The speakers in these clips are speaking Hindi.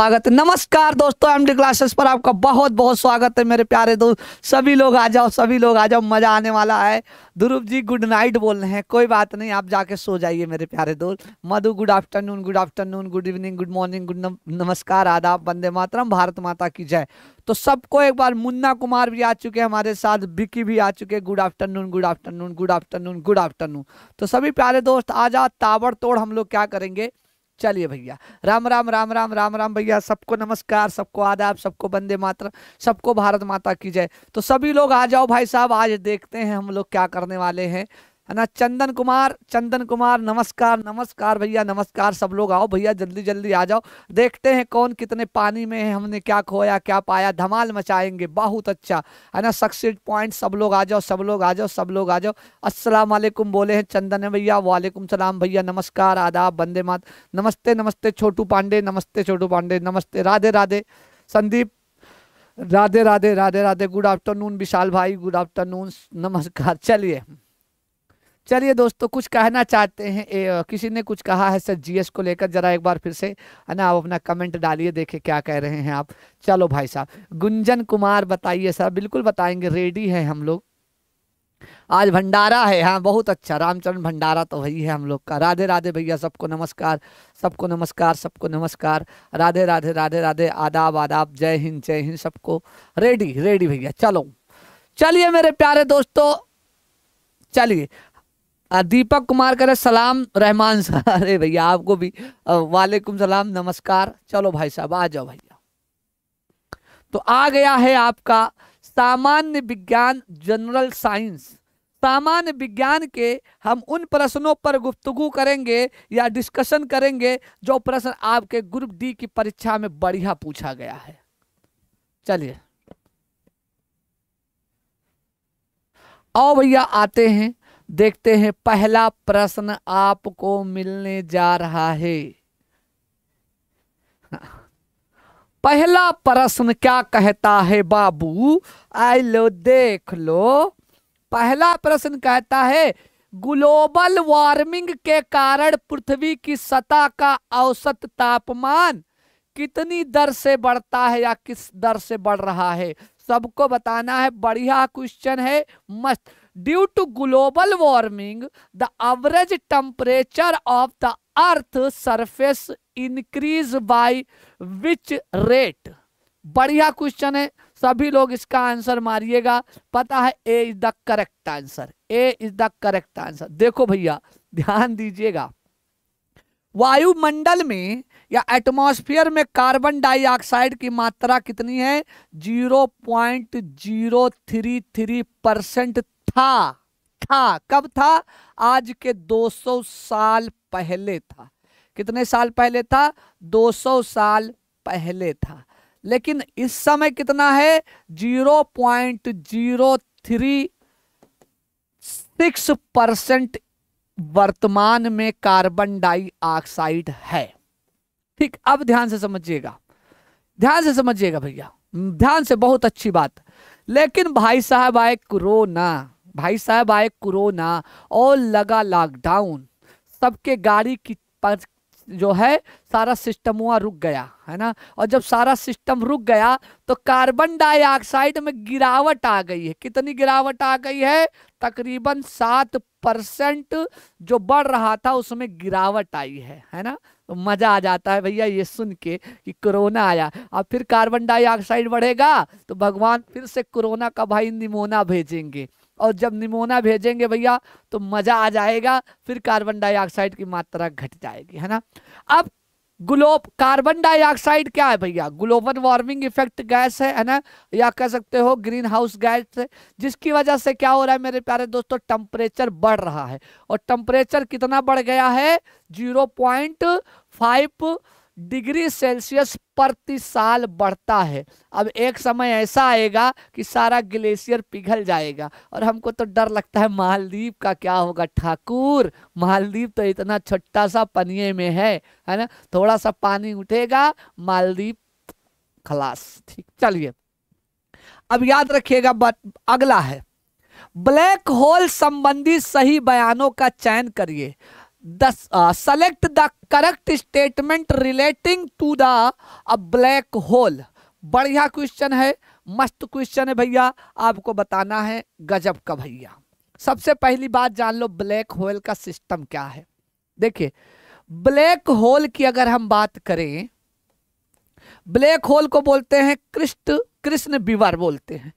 स्वागत है नमस्कार दोस्तों एम डी क्लासेस पर आपका बहुत बहुत स्वागत है मेरे प्यारे दोस्त सभी लोग आ जाओ सभी लोग आ जाओ मज़ा आने वाला है ध्रुव जी गुड नाइट बोल रहे हैं कोई बात नहीं आप जाके सो जाइए मेरे प्यारे दोस्त Madhu good afternoon good afternoon good evening good morning good नमस्कार आदाब वंदे मातरम भारत माता की जय तो सबको एक बार मुन्ना कुमार भी आ चुके हैं हमारे साथ बिकी भी आ चुके हैं good afternoon good afternoon good afternoon good afternoon तो सभी प्यारे दोस्त आ जाओ ताबड़ हम लोग क्या करेंगे चलिए भैया राम राम राम राम राम राम भैया सबको नमस्कार सबको आदाब सबको बंदे मात्र सबको भारत माता की जय तो सभी लोग आ जाओ भाई साहब आज देखते हैं हम लोग क्या करने वाले हैं है ना चंदन कुमार चंदन कुमार नमस्कार नमस्कार भैया नमस्कार सब लोग आओ भैया जल्दी जल्दी आ जाओ देखते हैं कौन कितने पानी में है हमने क्या खोया क्या पाया धमाल मचाएंगे बहुत अच्छा है ना सक्सेस पॉइंट सब लोग आ जाओ सब लोग आ जाओ सब लोग आ जाओ अस्सलाम वालेकुम बोले हैं चंदन है भैया वालेकुम सलाम भैया नमस्कार आदाब बंदे मात नमस्ते नमस्ते छोटू पांडे नमस्ते छोटू पांडे नमस्ते राधे राधे संदीप राधे राधे राधे राधे गुड आफ्टरनून विशाल भाई गुड आफ्टरनून नमस्कार चलिए चलिए दोस्तों कुछ कहना चाहते हैं ए, किसी ने कुछ कहा है सर जीएस को लेकर जरा एक बार फिर से है ना आप अपना कमेंट डालिए देखे क्या कह रहे हैं आप चलो भाई साहब गुंजन कुमार बताइए सर बिल्कुल बताएंगे रेडी है हम लोग आज भंडारा है हाँ बहुत अच्छा रामचरण भंडारा तो वही है हम लोग का राधे राधे भैया सबको नमस्कार सबको नमस्कार सबको नमस्कार राधे राधे राधे राधे आदाब आदाब जय हिंद जय हिंद सबको रेडी रेडी भैया चलो चलिए मेरे प्यारे दोस्तों चलिए दीपक कुमार करे सलाम रहमान साहब अरे भैया आपको भी वालेकुम सलाम नमस्कार चलो भाई साहब आ जाओ भैया तो आ गया है आपका सामान्य विज्ञान जनरल साइंस सामान्य विज्ञान के हम उन प्रश्नों पर गुफ्तगु करेंगे या डिस्कशन करेंगे जो प्रश्न आपके ग्रुप डी की परीक्षा में बढ़िया पूछा गया है चलिए आओ भैया आते हैं देखते हैं पहला प्रश्न आपको मिलने जा रहा है पहला प्रश्न क्या कहता है बाबू आई लो देख लो पहला प्रश्न कहता है ग्लोबल वार्मिंग के कारण पृथ्वी की सतह का औसत तापमान कितनी दर से बढ़ता है या किस दर से बढ़ रहा है सबको बताना है बढ़िया क्वेश्चन है मस्त due to global warming the average temperature of the earth surface increase by which rate बढ़िया क्वेश्चन है सभी लोग इसका आंसर मारिएगा पता है A is the correct answer A is the correct answer देखो भैया ध्यान दीजिएगा वायुमंडल में या एटमॉस्फेयर में कार्बन डाइऑक्साइड की मात्रा कितनी है zero point zero three three percent था था कब था आज के 200 साल पहले था कितने साल पहले था 200 साल पहले था लेकिन इस समय कितना है zero point zero three six percent वर्तमान में कार्बन डाइऑक्साइड है ठीक अब ध्यान से समझिएगा ध्यान से समझिएगा भैया ध्यान से बहुत अच्छी बात लेकिन भाई साहब आए कोरोना भाई साहब आए कोरोना और लगा लॉकडाउन सबके गाड़ी की पर जो है सारा सिस्टम हुआ रुक गया है ना और जब सारा सिस्टम रुक गया तो कार्बन डाइऑक्साइड में गिरावट आ गई है कितनी गिरावट आ गई है तकरीबन सात परसेंट जो बढ़ रहा था उसमें गिरावट आई है है ना तो मज़ा आ जाता है भैया ये सुन के कि कोरोना आया अब फिर कार्बन डाइऑक्साइड बढ़ेगा तो भगवान फिर से कोरोना का भाई निमोना भेजेंगे और जब निमोना भेजेंगे भैया तो मज़ा आ जाएगा फिर कार्बन डाइऑक्साइड की मात्रा घट जाएगी है ना अब ग्लोब कार्बन डाइऑक्साइड क्या है भैया ग्लोबल वार्मिंग इफेक्ट गैस है है ना या कह सकते हो ग्रीन हाउस गैस है जिसकी वजह से क्या हो रहा है मेरे प्यारे दोस्तों टम्परेचर बढ़ रहा है और टम्परेचर कितना बढ़ गया है zero point five degree Celsius प्रति साल बढ़ता है अब एक समय ऐसा आएगा कि सारा ग्लेशियर पिघल जाएगा और हमको तो डर लगता है मालदीव का क्या होगा ठाकुर मालदीव तो इतना छोटा सा पनिए में है है ना थोड़ा सा पानी उठेगा मालदीव खलास ठीक चलिए अब याद रखिएगा अगला है ब्लैक होल संबंधी सही बयानों का चयन करिए select the correct statement relating to the black hole बढ़िया क्वेश्चन है मस्त क्वेश्चन है भैया आपको बताना है गजब का भैया सबसे पहली बात जान लो ब्लैक होल का सिस्टम क्या है देखिए ब्लैक होल की अगर हम बात करें ब्लैक होल को बोलते हैं कृष्ण कृष्ण विवर बोलते हैं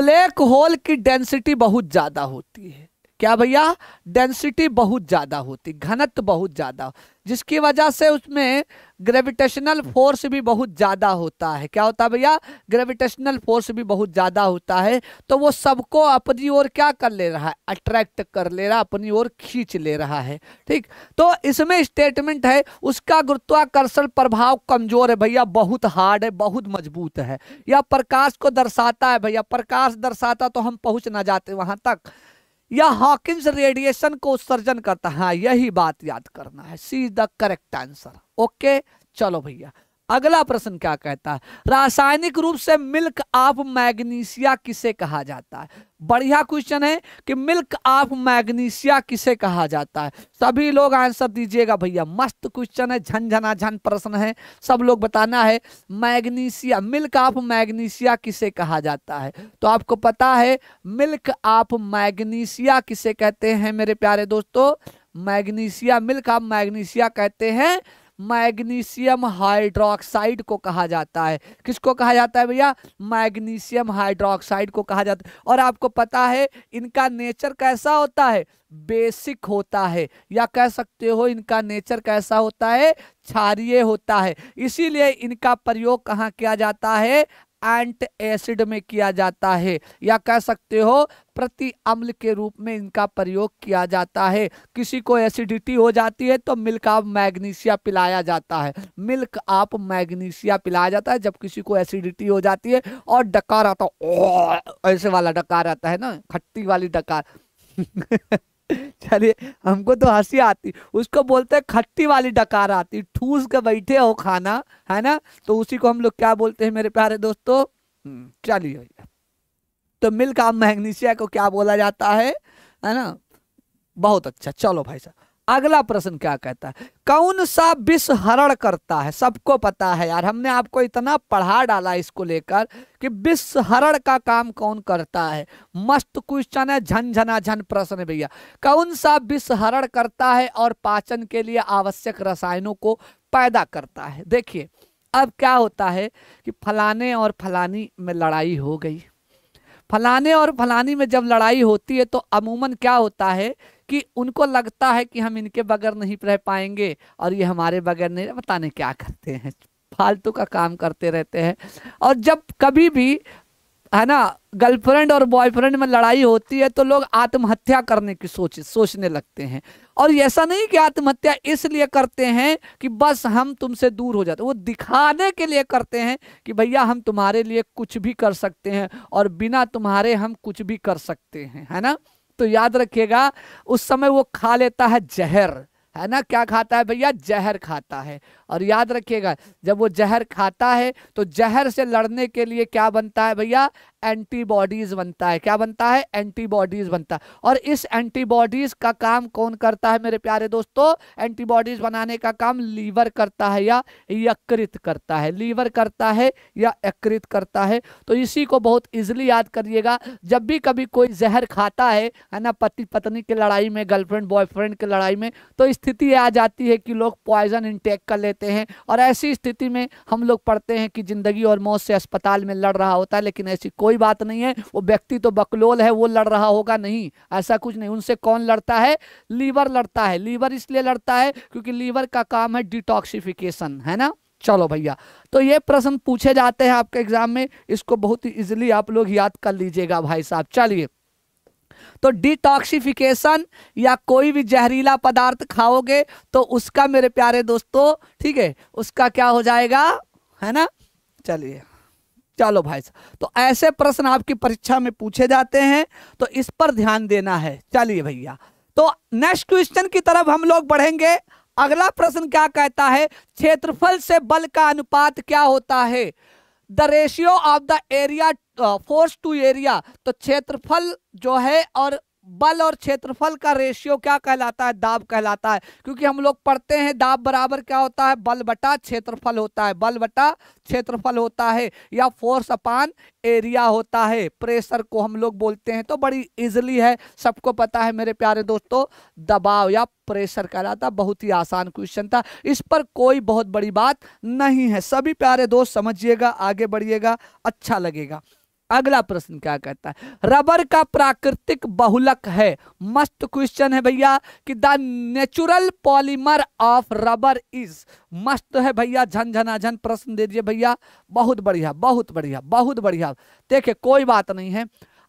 ब्लैक होल की डेंसिटी बहुत ज़्यादा होती है क्या भैया डेंसिटी बहुत ज़्यादा होती घनत्व बहुत ज़्यादा जिसकी वजह से उसमें ग्रेविटेशनल फोर्स भी बहुत ज़्यादा होता है क्या होता है भैया ग्रेविटेशनल फोर्स भी बहुत ज़्यादा होता है तो वो सबको अपनी ओर क्या कर ले रहा है अट्रैक्ट कर ले रहा अपनी ओर खींच ले रहा है ठीक तो इसमें स्टेटमेंट है उसका गुरुत्वाकर्षण प्रभाव कमजोर है भैया बहुत हार्ड है बहुत मजबूत है या प्रकाश को दर्शाता है भैया प्रकाश दर्शाता तो हम पहुँच ना जाते वहाँ तक या हॉकिंस रेडिएशन को उत्सर्जन करता है हाँ यही बात याद करना है C the correct answer okay चलो भैया अगला प्रश्न क्या कहता है रासायनिक रूप से मिल्क ऑफ मैग्नीशिया किसे कहा जाता है बढ़िया क्वेश्चन है कि मिल्क ऑफ मैग्नीशिया किसे कहा जाता है सभी लोग आंसर दीजिएगा भैया मस्त क्वेश्चन है झनझना झन प्रश्न है सब लोग बताना है मैग्नीशिया मिल्क ऑफ मैग्नीशिया किसे कहा जाता है तो आपको पता है मिल्क ऑफ मैग्नीशिया किसे कहते हैं मेरे प्यारे दोस्तों मैग्नीशिया मिल्क ऑफ मैग्नीशिया कहते हैं मैग्नीशियम हाइड्रोक्साइड को कहा जाता है किसको कहा जाता है भैया मैग्नीशियम हाइड्रोक्साइड को कहा जाता है और आपको पता है इनका नेचर कैसा होता है बेसिक होता है या कह सकते हो इनका नेचर कैसा होता है क्षारिय होता है इसीलिए इनका प्रयोग कहाँ किया जाता है एंट एसिड में किया जाता है या कह सकते हो प्रति अम्ल के रूप में इनका प्रयोग किया जाता है किसी को एसिडिटी हो जाती है तो मिल्क ऑफ मैग्नीशिया पिलाया जाता है मिल्क ऑफ मैग्नीशिया पिलाया जाता है जब किसी को एसिडिटी हो जाती है और डकार आता ऐसे वाला डकार आता है ना खट्टी वाली डकार चलिए हमको तो हंसी आती उसको बोलते हैं खट्टी वाली डकार आती ठूस के बैठे हो खाना है ना तो उसी को हम लोग क्या बोलते हैं मेरे प्यारे दोस्तों हम्म। चलिए तो मिल्क ऑफ मैग्नीशिया को क्या बोला जाता है है ना बहुत अच्छा चलो भाई साहब अगला प्रश्न क्या कहता है कौन सा विष हरण करता है सबको पता है यार हमने आपको इतना पढ़ा डाला इसको लेकर कि विष हरण का काम कौन करता है मस्त क्वेश्चन है झनझना झन प्रश्न भैया कौन सा विष हरण करता है और पाचन के लिए आवश्यक रसायनों को पैदा करता है देखिए अब क्या होता है कि फलाने और फलानी में लड़ाई हो गई फलाने और फलानी में जब लड़ाई होती है तो अमूमन क्या होता है कि उनको लगता है कि हम इनके बगैर नहीं रह पाएंगे और ये हमारे बगैर नहीं बताने क्या करते हैं फालतू का काम करते रहते हैं और जब कभी भी है ना गर्लफ्रेंड और बॉयफ्रेंड में लड़ाई होती है तो लोग आत्महत्या करने की सोच सोचने लगते हैं और ऐसा नहीं कि आत्महत्या इसलिए करते हैं कि बस हम तुमसे दूर हो जाते वो दिखाने के लिए करते हैं कि भैया हम तुम्हारे लिए कुछ भी कर सकते हैं और बिना तुम्हारे हम कुछ भी कर सकते हैं है ना तो याद रखिएगा उस समय वो खा लेता है जहर है ना क्या खाता है भैया जहर खाता है और याद रखिएगा जब वो जहर खाता है तो जहर से लड़ने के लिए क्या बनता है भैया एंटीबॉडीज बनता है क्या बनता है एंटीबॉडीज बनता है और इस एंटीबॉडीज का काम कौन करता है मेरे प्यारे दोस्तों एंटीबॉडीज बनाने का काम लीवर करता है या यकृत करता है लीवर करता है या यकृत करता है तो इसी को बहुत इजिली याद करिएगा जब भी कभी कोई जहर खाता है है ना पति पत्नी की लड़ाई में गर्लफ्रेंड बॉयफ्रेंड की लड़ाई में तो इस स्थिति आ जाती है कि लोग पॉइजन इंटेक कर लेते हैं और ऐसी स्थिति में हम लोग पढ़ते हैं कि ज़िंदगी और मौत से अस्पताल में लड़ रहा होता है लेकिन ऐसी कोई बात नहीं है वो व्यक्ति तो बकलोल है वो लड़ रहा होगा नहीं ऐसा कुछ नहीं उनसे कौन लड़ता है लीवर लड़ता है लीवर इसलिए लड़ता है क्योंकि लीवर का काम है डिटॉक्सिफिकेशन है ना चलो भैया तो ये प्रश्न पूछे जाते हैं आपके एग्जाम में इसको बहुत ही इजिली आप लोग याद कर लीजिएगा भाई साहब चलिए तो डिटॉक्सिफिकेशन या कोई भी जहरीला पदार्थ खाओगे तो उसका मेरे प्यारे दोस्तों ठीक है उसका क्या हो जाएगा है ना चलिए चलो भाई साहब तो ऐसे प्रश्न आपकी परीक्षा में पूछे जाते हैं तो इस पर ध्यान देना है चलिए भैया तो नेक्स्ट क्वेश्चन की तरफ हम लोग बढ़ेंगे अगला प्रश्न क्या कहता है क्षेत्रफल से बल का अनुपात क्या होता है the ratio of the area force to area तो क्षेत्रफल जो है और बल और क्षेत्रफल का रेशियो क्या कहलाता है दाब कहलाता है क्योंकि हम लोग पढ़ते हैं दाब बराबर क्या होता है बल बटा क्षेत्रफल होता है बल बटा क्षेत्रफल होता है या फोर्स अपान एरिया होता है प्रेशर को हम लोग बोलते हैं तो बड़ी इजली है सबको पता है मेरे प्यारे दोस्तों दबाव या प्रेशर कहलाता बहुत ही आसान क्वेश्चन था इस पर कोई बहुत बड़ी बात नहीं है सभी प्यारे दोस्त समझिएगा आगे बढ़िएगा अच्छा लगेगा अगला प्रश्न क्या कहता है रबर का प्राकृतिक बहुलक है मस्त क्वेश्चन है भैया कि the natural polymer of rubber is मस्त है भैया झनझनाझन प्रश्न दे दिए भैया बहुत बढ़िया बहुत बढ़िया बहुत बढ़िया देखिए कोई बात नहीं है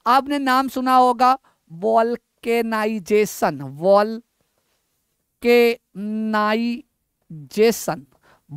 आपने नाम सुना होगा वॉल्केनाइजेशन वॉल के नाइजेशन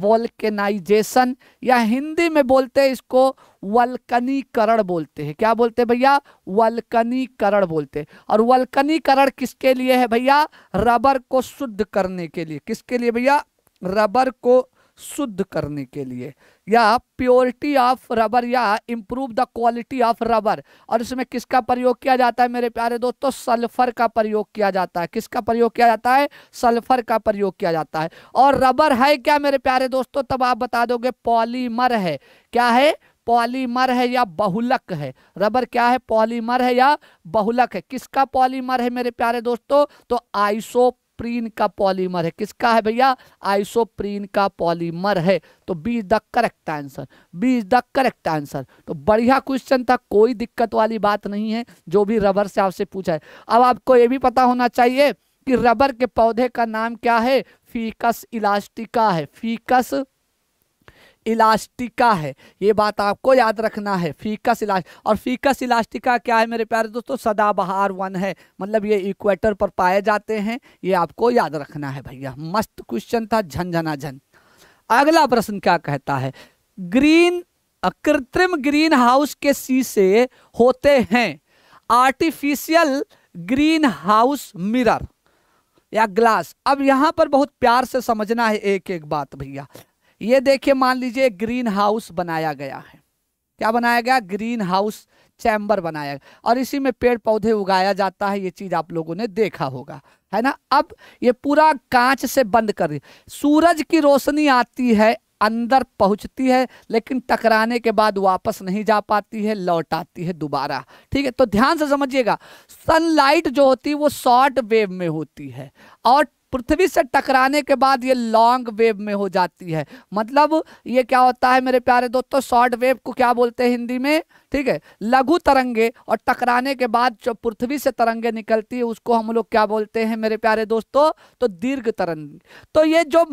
वॉल्केनाइजेशन या हिंदी में बोलते हैं इसको वल्कनीकरण बोलते हैं क्या बोलते हैं भैया वल्कनीकरण बोलते हैं और वल्कनीकरण किसके लिए है भैया रबर को शुद्ध करने के लिए किसके लिए भैया रबर को शुद्ध करने के लिए या प्योरिटी ऑफ रबर या improve the quality of rubber और इसमें किसका प्रयोग किया जाता है मेरे प्यारे दोस्तों सल्फर का प्रयोग किया जाता है किसका प्रयोग किया जाता है सल्फर का प्रयोग किया जाता है और रबर है क्या मेरे प्यारे दोस्तों तब आप बता दोगे पॉलीमर है क्या है पॉलीमर है या बहुलक है रबर क्या है पॉलीमर है या बहुलक है किसका पॉलीमर है मेरे प्यारे दोस्तों तो आइसोप्रीन का पॉलीमर है किसका है भैया आइसोप्रीन का पॉलीमर है तो B is the correct answer B is the correct answer तो बढ़िया क्वेश्चन था कोई दिक्कत वाली बात नहीं है जो भी रबर से आपसे पूछा है अब आपको ये भी पता होना चाहिए कि रबर के पौधे का नाम क्या है फीकस इलास्टिका है फीकस इलास्टिका है ये बात आपको याद रखना है फीकस इलास्ट और फीकस इलास्टिका क्या है मेरे प्यारे दोस्तों सदाबहार वन है मतलब ये इक्वेटर पर पाए जाते हैं ये आपको याद रखना है भैया मस्त क्वेश्चन था झंझना झन अगला प्रश्न क्या कहता है ग्रीन कृत्रिम ग्रीन हाउस के शीशे होते हैं आर्टिफिशियल ग्रीन हाउस मिरर या ग्लास अब यहां पर बहुत प्यार से समझना है एक एक बात भैया ये देखिए मान लीजिए ग्रीन हाउस बनाया गया है क्या बनाया गया ग्रीन हाउस चैम्बर बनाया गया और इसी में पेड़ पौधे उगाया जाता है ये चीज़ आप लोगों ने देखा होगा है ना अब ये पूरा कांच से बंद कर सूरज की रोशनी आती है अंदर पहुंचती है लेकिन टकराने के बाद वापस नहीं जा पाती है लौट आती है दोबारा ठीक है तो ध्यान से समझिएगा सनलाइट जो होती है वो शॉर्ट वेव में होती है और पृथ्वी से टकराने के बाद ये लॉन्ग वेव में हो जाती है मतलब ये क्या होता है मेरे प्यारे दोस्तों शॉर्ट वेव को क्या बोलते हैं हिंदी में ठीक है लघु तरंगे और टकराने के बाद जो पृथ्वी से तरंगे निकलती है उसको हम लोग क्या बोलते हैं मेरे प्यारे दोस्तों तो दीर्घ तरंग तो ये जो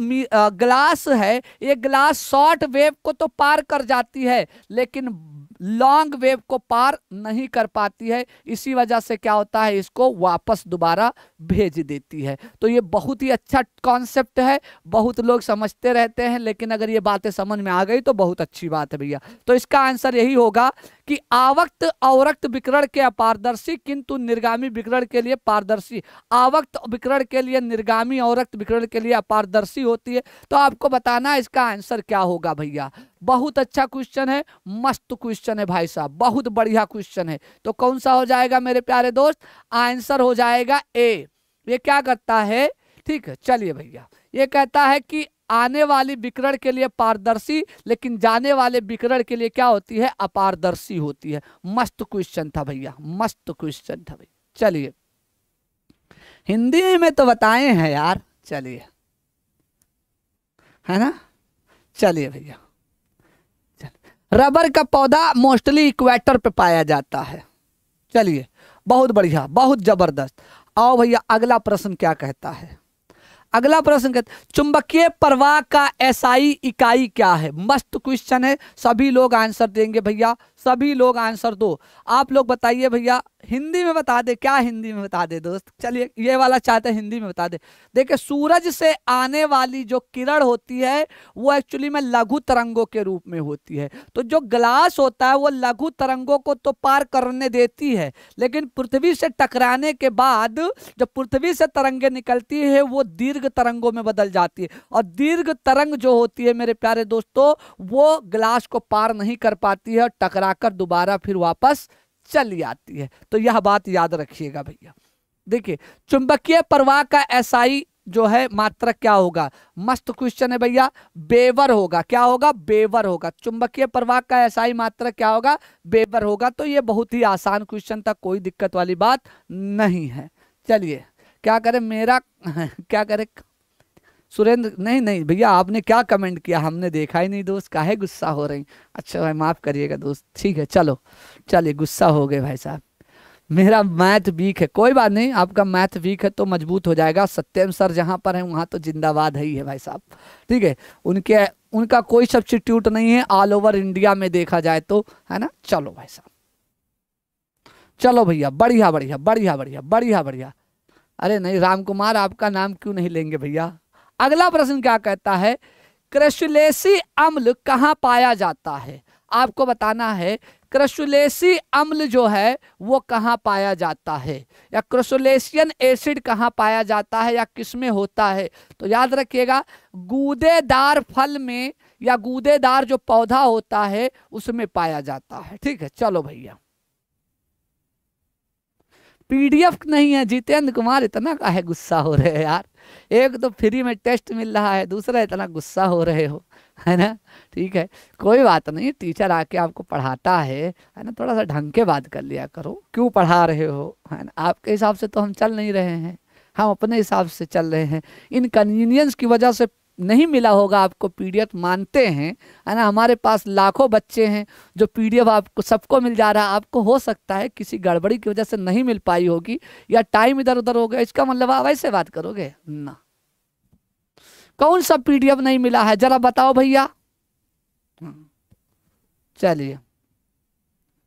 ग्लास है ये ग्लास शॉर्ट वेव को तो पार कर जाती है लेकिन लॉन्ग वेव को पार नहीं कर पाती है इसी वजह से क्या होता है इसको वापस दोबारा भेज देती है तो ये बहुत ही अच्छा कॉन्सेप्ट है बहुत लोग समझते रहते हैं लेकिन अगर ये बातें समझ में आ गई तो बहुत अच्छी बात है भैया तो इसका आंसर यही होगा कि आवक्त अवरक्त विकरण के अपारदर्शी किंतु निर्गामी विकरण के लिए पारदर्शी आवक्त विकरण के लिए निर्गामी अवरक्त विकरण के लिए अपारदर्शी होती है तो आपको बताना इसका आंसर क्या होगा भैया बहुत अच्छा क्वेश्चन है मस्त क्वेश्चन है भाई साहब बहुत बढ़िया क्वेश्चन है तो कौन सा हो जाएगा मेरे प्यारे दोस्त आंसर हो जाएगा ए ये क्या करता है ठीक है चलिए भैया ये कहता है कि आने वाली विकरण के लिए पारदर्शी लेकिन जाने वाले विकरण के लिए क्या होती है अपारदर्शी होती है मस्त क्वेश्चन था भैया मस्त क्वेश्चन था भैया चलिए हिंदी में तो बताए हैं यार चलिए है ना चलिए भैया रबर का पौधा मोस्टली इक्वेटर पे पाया जाता है चलिए बहुत बढ़िया बहुत जबरदस्त आओ भैया अगला प्रश्न क्या कहता है अगला प्रश्न कहते चुंबकीय प्रवाह का एसआई इकाई क्या है मस्त क्वेश्चन है सभी लोग आंसर देंगे भैया सभी लोग आंसर दो आप लोग बताइए भैया हिंदी में बता दे क्या हिंदी में बता दे दोस्त चलिए ये वाला चाहते हैं हिंदी में बता दे देखिए सूरज से आने वाली जो किरण होती है वो एक्चुअली में लघु तरंगों के रूप में होती है तो जो ग्लास होता है वो लघु तरंगों को तो पार करने देती है लेकिन पृथ्वी से टकराने के बाद जब पृथ्वी से तरंगे निकलती है वो दीर्घ तरंगों में बदल जाती है और दीर्घ तरंग जो होती है मेरे प्यारे दोस्तों वो ग्लास को पार नहीं कर पाती है और टकरा आकर दोबारा फिर वापस चली आती है तो यह बात याद रखिएगा भैया देखिए चुंबकीय प्रवाह का ऐसा ही जो है मात्रक क्या होगा मस्त क्वेश्चन है भैया बेवर होगा क्या होगा बेवर होगा चुंबकीय प्रवाह का ऐसा ही मात्रक क्या होगा बेवर होगा तो यह बहुत ही आसान क्वेश्चन था कोई दिक्कत वाली बात नहीं है चलिए क्या करें मेरा क्या करें सुरेंद्र नहीं नहीं भैया आपने क्या कमेंट किया हमने देखा ही नहीं दोस्त काहे गुस्सा हो रही अच्छा भाई माफ़ करिएगा दोस्त ठीक है चलो चलिए गुस्सा हो गए भाई साहब मेरा मैथ वीक है कोई बात नहीं आपका मैथ वीक है तो मजबूत हो जाएगा सत्यम सर जहाँ पर है वहाँ तो जिंदाबाद है ही है भाई साहब ठीक है उनके उनका कोई सब्सिट्यूट नहीं है ऑल ओवर इंडिया में देखा जाए तो है ना चलो भाई साहब चलो भैया बढ़िया बढ़िया बढ़िया बढ़िया बढ़िया बढ़िया अरे नहीं राम कुमार आपका नाम क्यों नहीं लेंगे भैया अगला प्रश्न क्या कहता है क्रशुलेसी अम्ल कहाँ पाया जाता है आपको बताना है क्रसुलेसी अम्ल जो है वो कहाँ पाया जाता है या क्रसुलेसियन एसिड कहाँ पाया जाता है या किस में होता है तो याद रखिएगा गूदेदार फल में या गूदेदार जो पौधा होता है उसमें पाया जाता है ठीक है चलो भैया पीडीएफ नहीं है जितेंद्र कुमार इतना का है गुस्सा हो रहे हैं यार एक तो फ्री में टेस्ट मिल रहा है दूसरा इतना गुस्सा हो रहे हो है ना ठीक है कोई बात नहीं टीचर आके आपको पढ़ाता है है ना थोड़ा सा ढंग के बात कर लिया करो क्यों पढ़ा रहे हो है ना आपके हिसाब से तो हम चल नहीं रहे हैं हम अपने हिसाब से चल रहे हैं इनकन्वीनियंस की वजह से नहीं मिला होगा आपको पीडीएफ मानते हैं है ना हमारे पास लाखों बच्चे हैं जो पीडीएफ आपको सबको मिल जा रहा है आपको हो सकता है किसी गड़बड़ी की वजह से नहीं मिल पाई होगी या टाइम इधर उधर हो गया इसका मतलब आप ऐसे बात करोगे ना कौन सा पीडीएफ नहीं मिला है जरा बताओ भैया हम्म। चलिए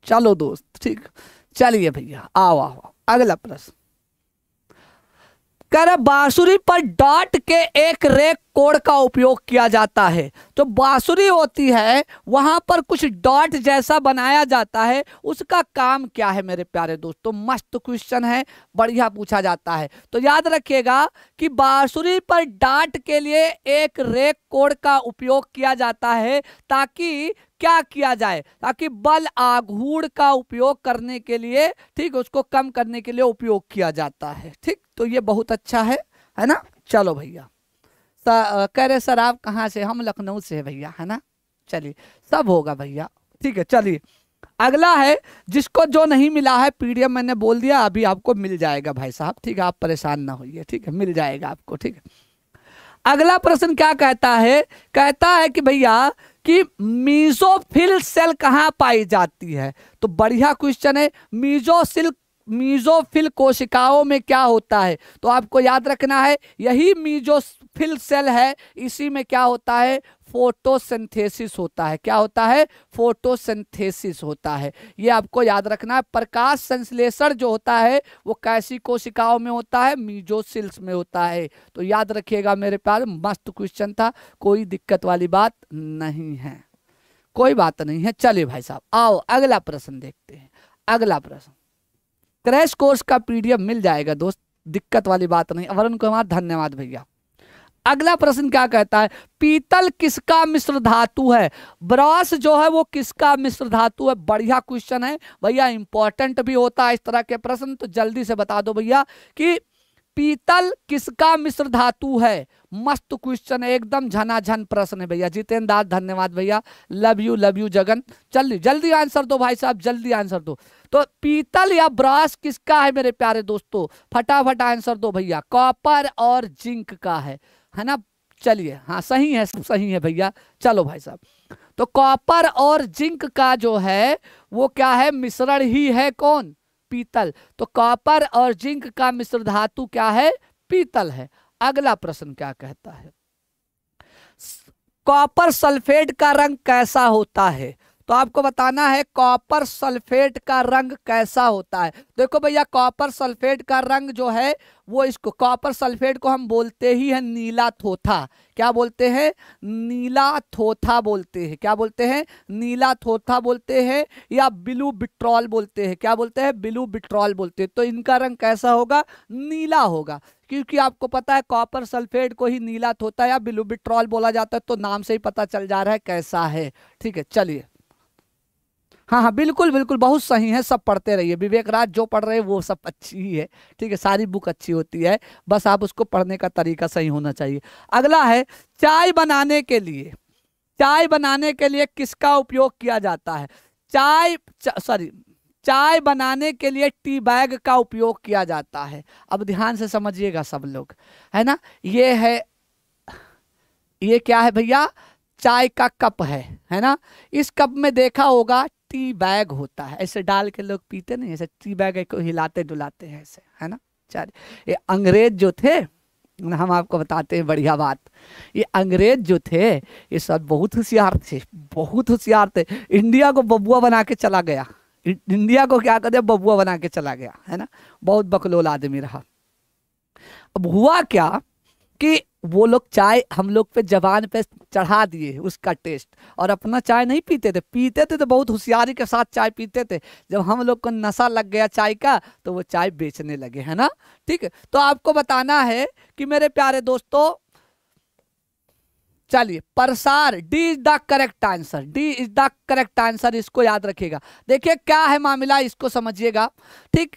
चलो दोस्त ठीक चलिए भैया आओ आओ अगला प्रश्न कह रहे बांसुरी पर डॉट के एक रेक कोड का उपयोग किया जाता है जो बांसुरी होती है वहाँ पर कुछ डॉट जैसा बनाया जाता है उसका काम क्या है मेरे प्यारे दोस्तों मस्त क्वेश्चन है बढ़िया पूछा जाता है तो याद रखिएगा कि बांसुरी पर डॉट के लिए एक रेक कोड का उपयोग किया जाता है ताकि क्या किया जाए ताकि बल आघूड़ का उपयोग करने के लिए ठीक उसको कम करने के लिए उपयोग किया जाता है ठीक तो ये बहुत अच्छा है है ना चलो भैया कह रहे सर आप कहाँ से हम लखनऊ से है भैया है ना चलिए सब होगा भैया ठीक है चलिए अगला है जिसको जो नहीं मिला है पीडीएम मैंने बोल दिया अभी आपको मिल जाएगा भाई साहब ठीक है आप परेशान ना होइए ठीक है मिल जाएगा आपको ठीक है अगला प्रश्न क्या कहता है कहता है कि भैया कि मीजोफिल सेल कहाँ पाई जाती है तो बढ़िया क्वेश्चन है मीजोसिल मीजोफिल कोशिकाओं में क्या होता है तो आपको याद रखना है यही मीजोफिल सेल है इसी में क्या होता है फोटोसिंथेसिस होता है क्या होता है फोटोसिंथेसिस होता है ये आपको याद रखना है प्रकाश संश्लेषण जो होता है वो कैसी कोशिकाओं में होता है मीजोसिल्स में होता है तो याद रखिएगा मेरे पास मस्त क्वेश्चन था कोई दिक्कत वाली बात नहीं है कोई बात नहीं है चलिए भाई साहब आओ अगला प्रश्न देखते हैं अगला प्रश्न क्रैश कोर्स का पीडीएफ मिल जाएगा दोस्त दिक्कत वाली बात नहीं वरुण कुमार धन्यवाद भैया अगला प्रश्न क्या कहता है पीतल किसका मिश्र धातु है ब्रॉस जो है वो किसका मिश्र धातु है बढ़िया क्वेश्चन है भैया इंपॉर्टेंट भी होता है इस तरह के प्रश्न तो जल्दी से बता दो भैया कि पीतल किसका मिश्र धातु है मस्त क्वेश्चन एकदम झनाझन प्रश्न है भैया जितेंद्र दास धन्यवाद भैया love you love you Jagan चलिए जल्दी आंसर दो भाई साहब जल्दी आंसर दो तो पीतल या ब्रास किसका है मेरे प्यारे दोस्तों फटाफट आंसर दो भैया कॉपर और जिंक का है है ना चलिए हाँ सही है सही है भैया चलो भाई साहब तो कॉपर और जिंक का जो है वो क्या है मिश्रण ही है कौन पीतल तो कॉपर और जिंक का मिश्र धातु क्या है पीतल है अगला प्रश्न क्या कहता है कॉपर सल्फेट का रंग कैसा होता है तो आपको बताना है कॉपर सल्फेट का रंग कैसा होता है देखो भैया कॉपर सल्फेट का रंग जो है वो इसको कॉपर सल्फेट को हम बोलते ही हैं नीला थोथा क्या बोलते हैं नीला थोथा बोलते हैं क्या बोलते हैं नीला थोथा बोलते हैं या बिलू बिट्रॉल बोलते हैं क्या बोलते हैं बिलू बिट्रॉल बोलते हैं तो इनका रंग कैसा होगा नीला होगा क्योंकि आपको पता है कॉपर सल्फेट को ही नीला थोथा या बिलू बिट्रॉल बोला जाता है तो नाम से ही पता चल जा रहा है कैसा है ठीक है चलिए हाँ हाँ बिल्कुल बिल्कुल बहुत सही है सब पढ़ते रहिए विवेक राज जो पढ़ रहे हैं वो सब अच्छी ही है ठीक है सारी बुक अच्छी होती है बस आप उसको पढ़ने का तरीका सही होना चाहिए अगला है चाय बनाने के लिए चाय बनाने के लिए किसका उपयोग किया जाता है चाय सॉरी चाय बनाने के लिए टी बैग का उपयोग किया जाता है अब ध्यान से समझिएगा सब लोग है ना ये है ये क्या है भैया चाय का कप है है ना इस कप में देखा होगा टी बैग होता है ऐसे डाल के लोग पीते नहीं ऐसे टी बैग को हिलाते डुलाते हैं ऐसे है ना चलिए ये अंग्रेज जो थे हम आपको बताते हैं बढ़िया बात ये अंग्रेज जो थे ये सब बहुत होशियार थे बहुत होशियार थे इंडिया को बबुआ बना के चला गया इंडिया को क्या कर दिया बबुआ बना के चला गया है ना बहुत बकलोल आदमी रहा अब हुआ क्या कि वो लोग चाय हम लोग पे जबान पे चढ़ा दिए उसका टेस्ट और अपना चाय नहीं पीते थे पीते थे तो बहुत होशियारी के साथ चाय पीते थे जब हम लोग को नशा लग गया चाय का तो वो चाय बेचने लगे है ना ठीक है तो आपको बताना है कि मेरे प्यारे दोस्तों चलिए प्रसार D is the correct answer D is the correct answer इसको याद रखिएगा देखिए क्या है मामला इसको समझिएगा ठीक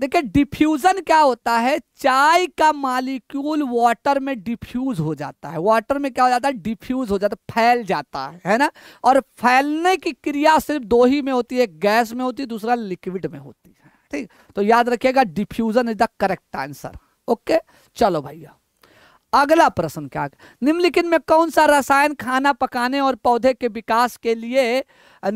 देखिए डिफ्यूजन क्या होता है चाय का मालिक्यूल वाटर में डिफ्यूज हो जाता है वाटर में क्या हो जाता है डिफ्यूज हो जाता है फैल जाता है है ना और फैलने की क्रिया सिर्फ दो ही में होती है गैस में होती है दूसरा लिक्विड में होती है ठीक तो याद रखिएगा diffusion is the correct answer okay चलो भैया अगला प्रश्न क्या निम्नलिखित में कौन सा रसायन खाना पकाने और पौधे के विकास के लिए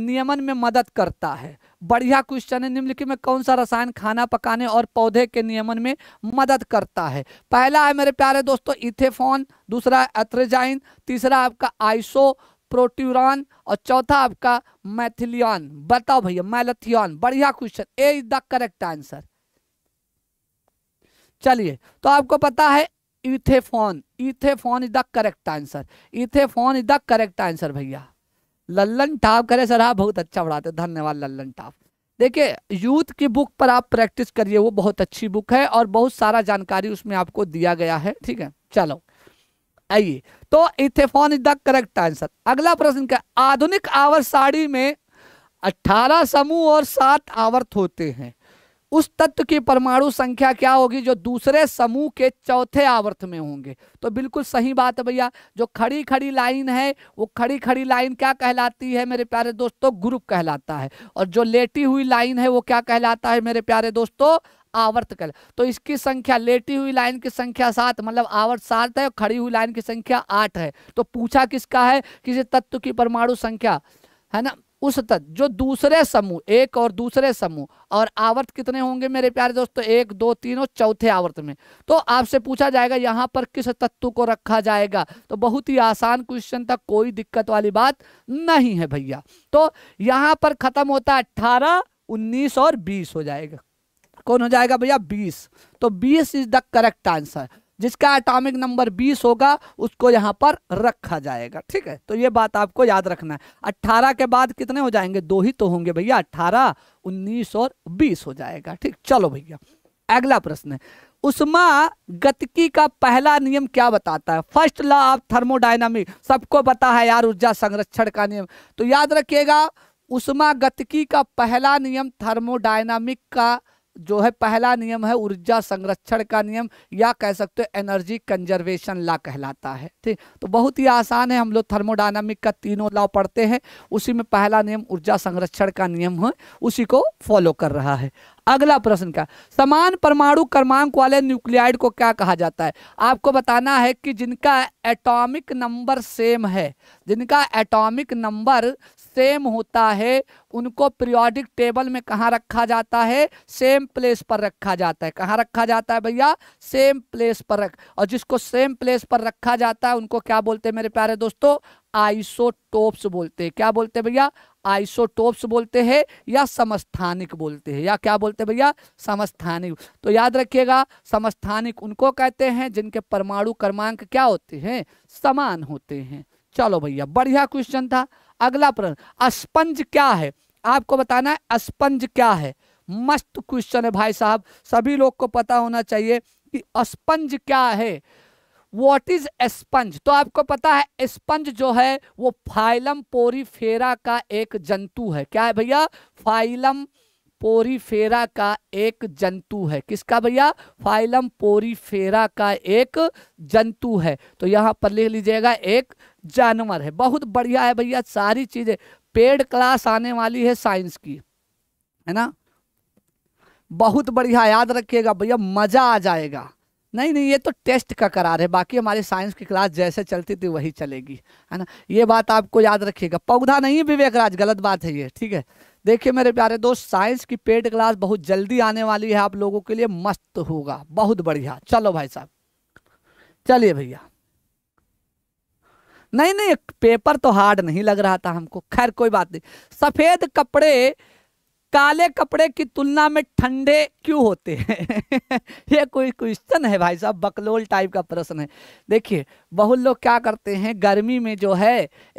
नियमन में मदद करता है बढ़िया क्वेश्चन है निम्नलिखित में कौन सा रसायन खाना पकाने और पौधे के नियमन में मदद करता है पहला है मेरे प्यारे दोस्तों इथेफॉन दूसरा एथ्रेजाइन तीसरा आपका आइसो प्रोट्यूरान और चौथा आपका मैथिलियन बताओ भैया मैलथियन बढ़िया question A is the correct answer चलिए तो आपको पता है ethephon ethephon is the correct answer ethephon is the correct answer भैया लल्लन टाप करें सर आप बहुत अच्छा पढ़ाते धन्यवाद लल्लन टाप देखिए यूथ की बुक पर आप प्रैक्टिस करिए वो बहुत अच्छी बुक है और बहुत सारा जानकारी उसमें आपको दिया गया है ठीक है चलो आइए तो ethephon is the correct answer अगला प्रश्न क्या आधुनिक आवर साड़ी में अट्ठारह समूह और सात आवर्त होते हैं उस तत्व की परमाणु संख्या क्या होगी जो दूसरे समूह के चौथे आवर्त में होंगे तो बिल्कुल सही बात है भैया जो खड़ी खड़ी लाइन है वो खड़ी खड़ी लाइन क्या कहलाती है मेरे प्यारे दोस्तों ग्रुप कहलाता है और जो लेटी हुई लाइन है वो क्या कहलाता है मेरे प्यारे दोस्तों आवर्त कल तो इसकी संख्या लेटी हुई लाइन की संख्या सात मतलब आवर्त सात है और खड़ी हुई लाइन की संख्या आठ है तो पूछा किसका है किसी तत्व की परमाणु संख्या है ना उस तक जो दूसरे समूह एक और दूसरे समूह और आवर्त कितने होंगे मेरे प्यारे दोस्तों तो एक दो तीन और चौथे आवर्त में तो आपसे पूछा जाएगा यहाँ पर किस तत्व को रखा जाएगा तो बहुत ही आसान क्वेश्चन था कोई दिक्कत वाली बात नहीं है भैया तो यहाँ पर खत्म होता है अट्ठारह उन्नीस और बीस हो जाएगा कौन हो जाएगा भैया बीस तो बीस इज द करेक्ट आंसर जिसका एटॉमिक नंबर 20 होगा उसको यहाँ पर रखा जाएगा ठीक है तो ये बात आपको याद रखना है अट्ठारह के बाद कितने हो जाएंगे दो ही तो होंगे भैया अट्ठारह उन्नीस और बीस हो जाएगा ठीक चलो भैया अगला प्रश्न है उष्मा गतिकी का पहला नियम क्या बताता है फर्स्ट लॉ ऑफ थर्मोडाइनमिक सबको पता है यार ऊर्जा संरक्षण का नियम तो याद रखिएगा उष्मा गतिकी का पहला नियम थर्मोडाइनमिक का जो है पहला नियम है ऊर्जा संरक्षण का नियम या कह सकते हो एनर्जी कंजर्वेशन ला कहलाता है ठीक तो बहुत ही आसान है हम लोग थर्मोडायनामिक का तीनों लॉ पढ़ते हैं उसी में पहला नियम ऊर्जा संरक्षण का नियम है उसी को फॉलो कर रहा है अगला प्रश्न का समान परमाणु क्रमांक वाले न्यूक्लियाइड को क्या कहा जाता है आपको बताना है कि जिनका एटॉमिक नंबर सेम है जिनका एटॉमिक नंबर सेम होता है उनको पीरियोडिक टेबल में कहाँ रखा जाता है सेम प्लेस पर रखा जाता है कहाँ रखा जाता है भैया सेम प्लेस पर रख और जिसको सेम प्लेस पर रखा जाता है उनको क्या बोलते हैं मेरे प्यारे दोस्तों आइसोटोप्स बोलते हैं क्या बोलते हैं भैया आइसोटोप्स बोलते हैं या समस्थानिक बोलते हैं या क्या बोलते हैं भैया समस्थानिक तो याद रखिएगा समस्थानिक उनको कहते हैं जिनके परमाणु क्रमांक क्या होते हैं समान होते हैं चलो भैया बढ़िया क्वेश्चन था अगला प्रश्न स्पंज क्या है आपको बताना है स्पंज क्या है मस्त क्वेश्चन है भाई साहब सभी लोग को पता होना चाहिए कि स्पंज क्या है वॉट इज स्पंज तो आपको पता है स्पंज जो है वो फाइलम पोरीफेरा का एक जंतु है क्या है भैया फाइलम पोरीफेरा का एक जंतु है किसका भैया फाइलम पोरीफेरा का एक जंतु है तो यहाँ पर लिख लीजिएगा एक जानवर है बहुत बढ़िया है भैया सारी चीज़ें पेड क्लास आने वाली है साइंस की है ना बहुत बढ़िया याद रखिएगा भैया मज़ा आ जाएगा नहीं नहीं ये तो टेस्ट का करार है बाकी हमारी साइंस की क्लास जैसे चलती थी वही चलेगी है ना ये बात आपको याद रखिएगा पौधा नहीं विवेक राज गलत बात है ये ठीक है देखिए मेरे प्यारे दोस्त साइंस की पेड क्लास बहुत जल्दी आने वाली है आप लोगों के लिए मस्त होगा बहुत बढ़िया चलो भाई साहब चलिए भैया नहीं नहीं पेपर तो हार्ड नहीं लग रहा था हमको खैर कोई बात नहीं सफ़ेद कपड़े काले कपड़े की तुलना में ठंडे क्यों होते हैं ये कोई क्वेश्चन है भाई साहब बकलोल टाइप का प्रश्न है देखिए बहुत लोग क्या करते हैं गर्मी में जो है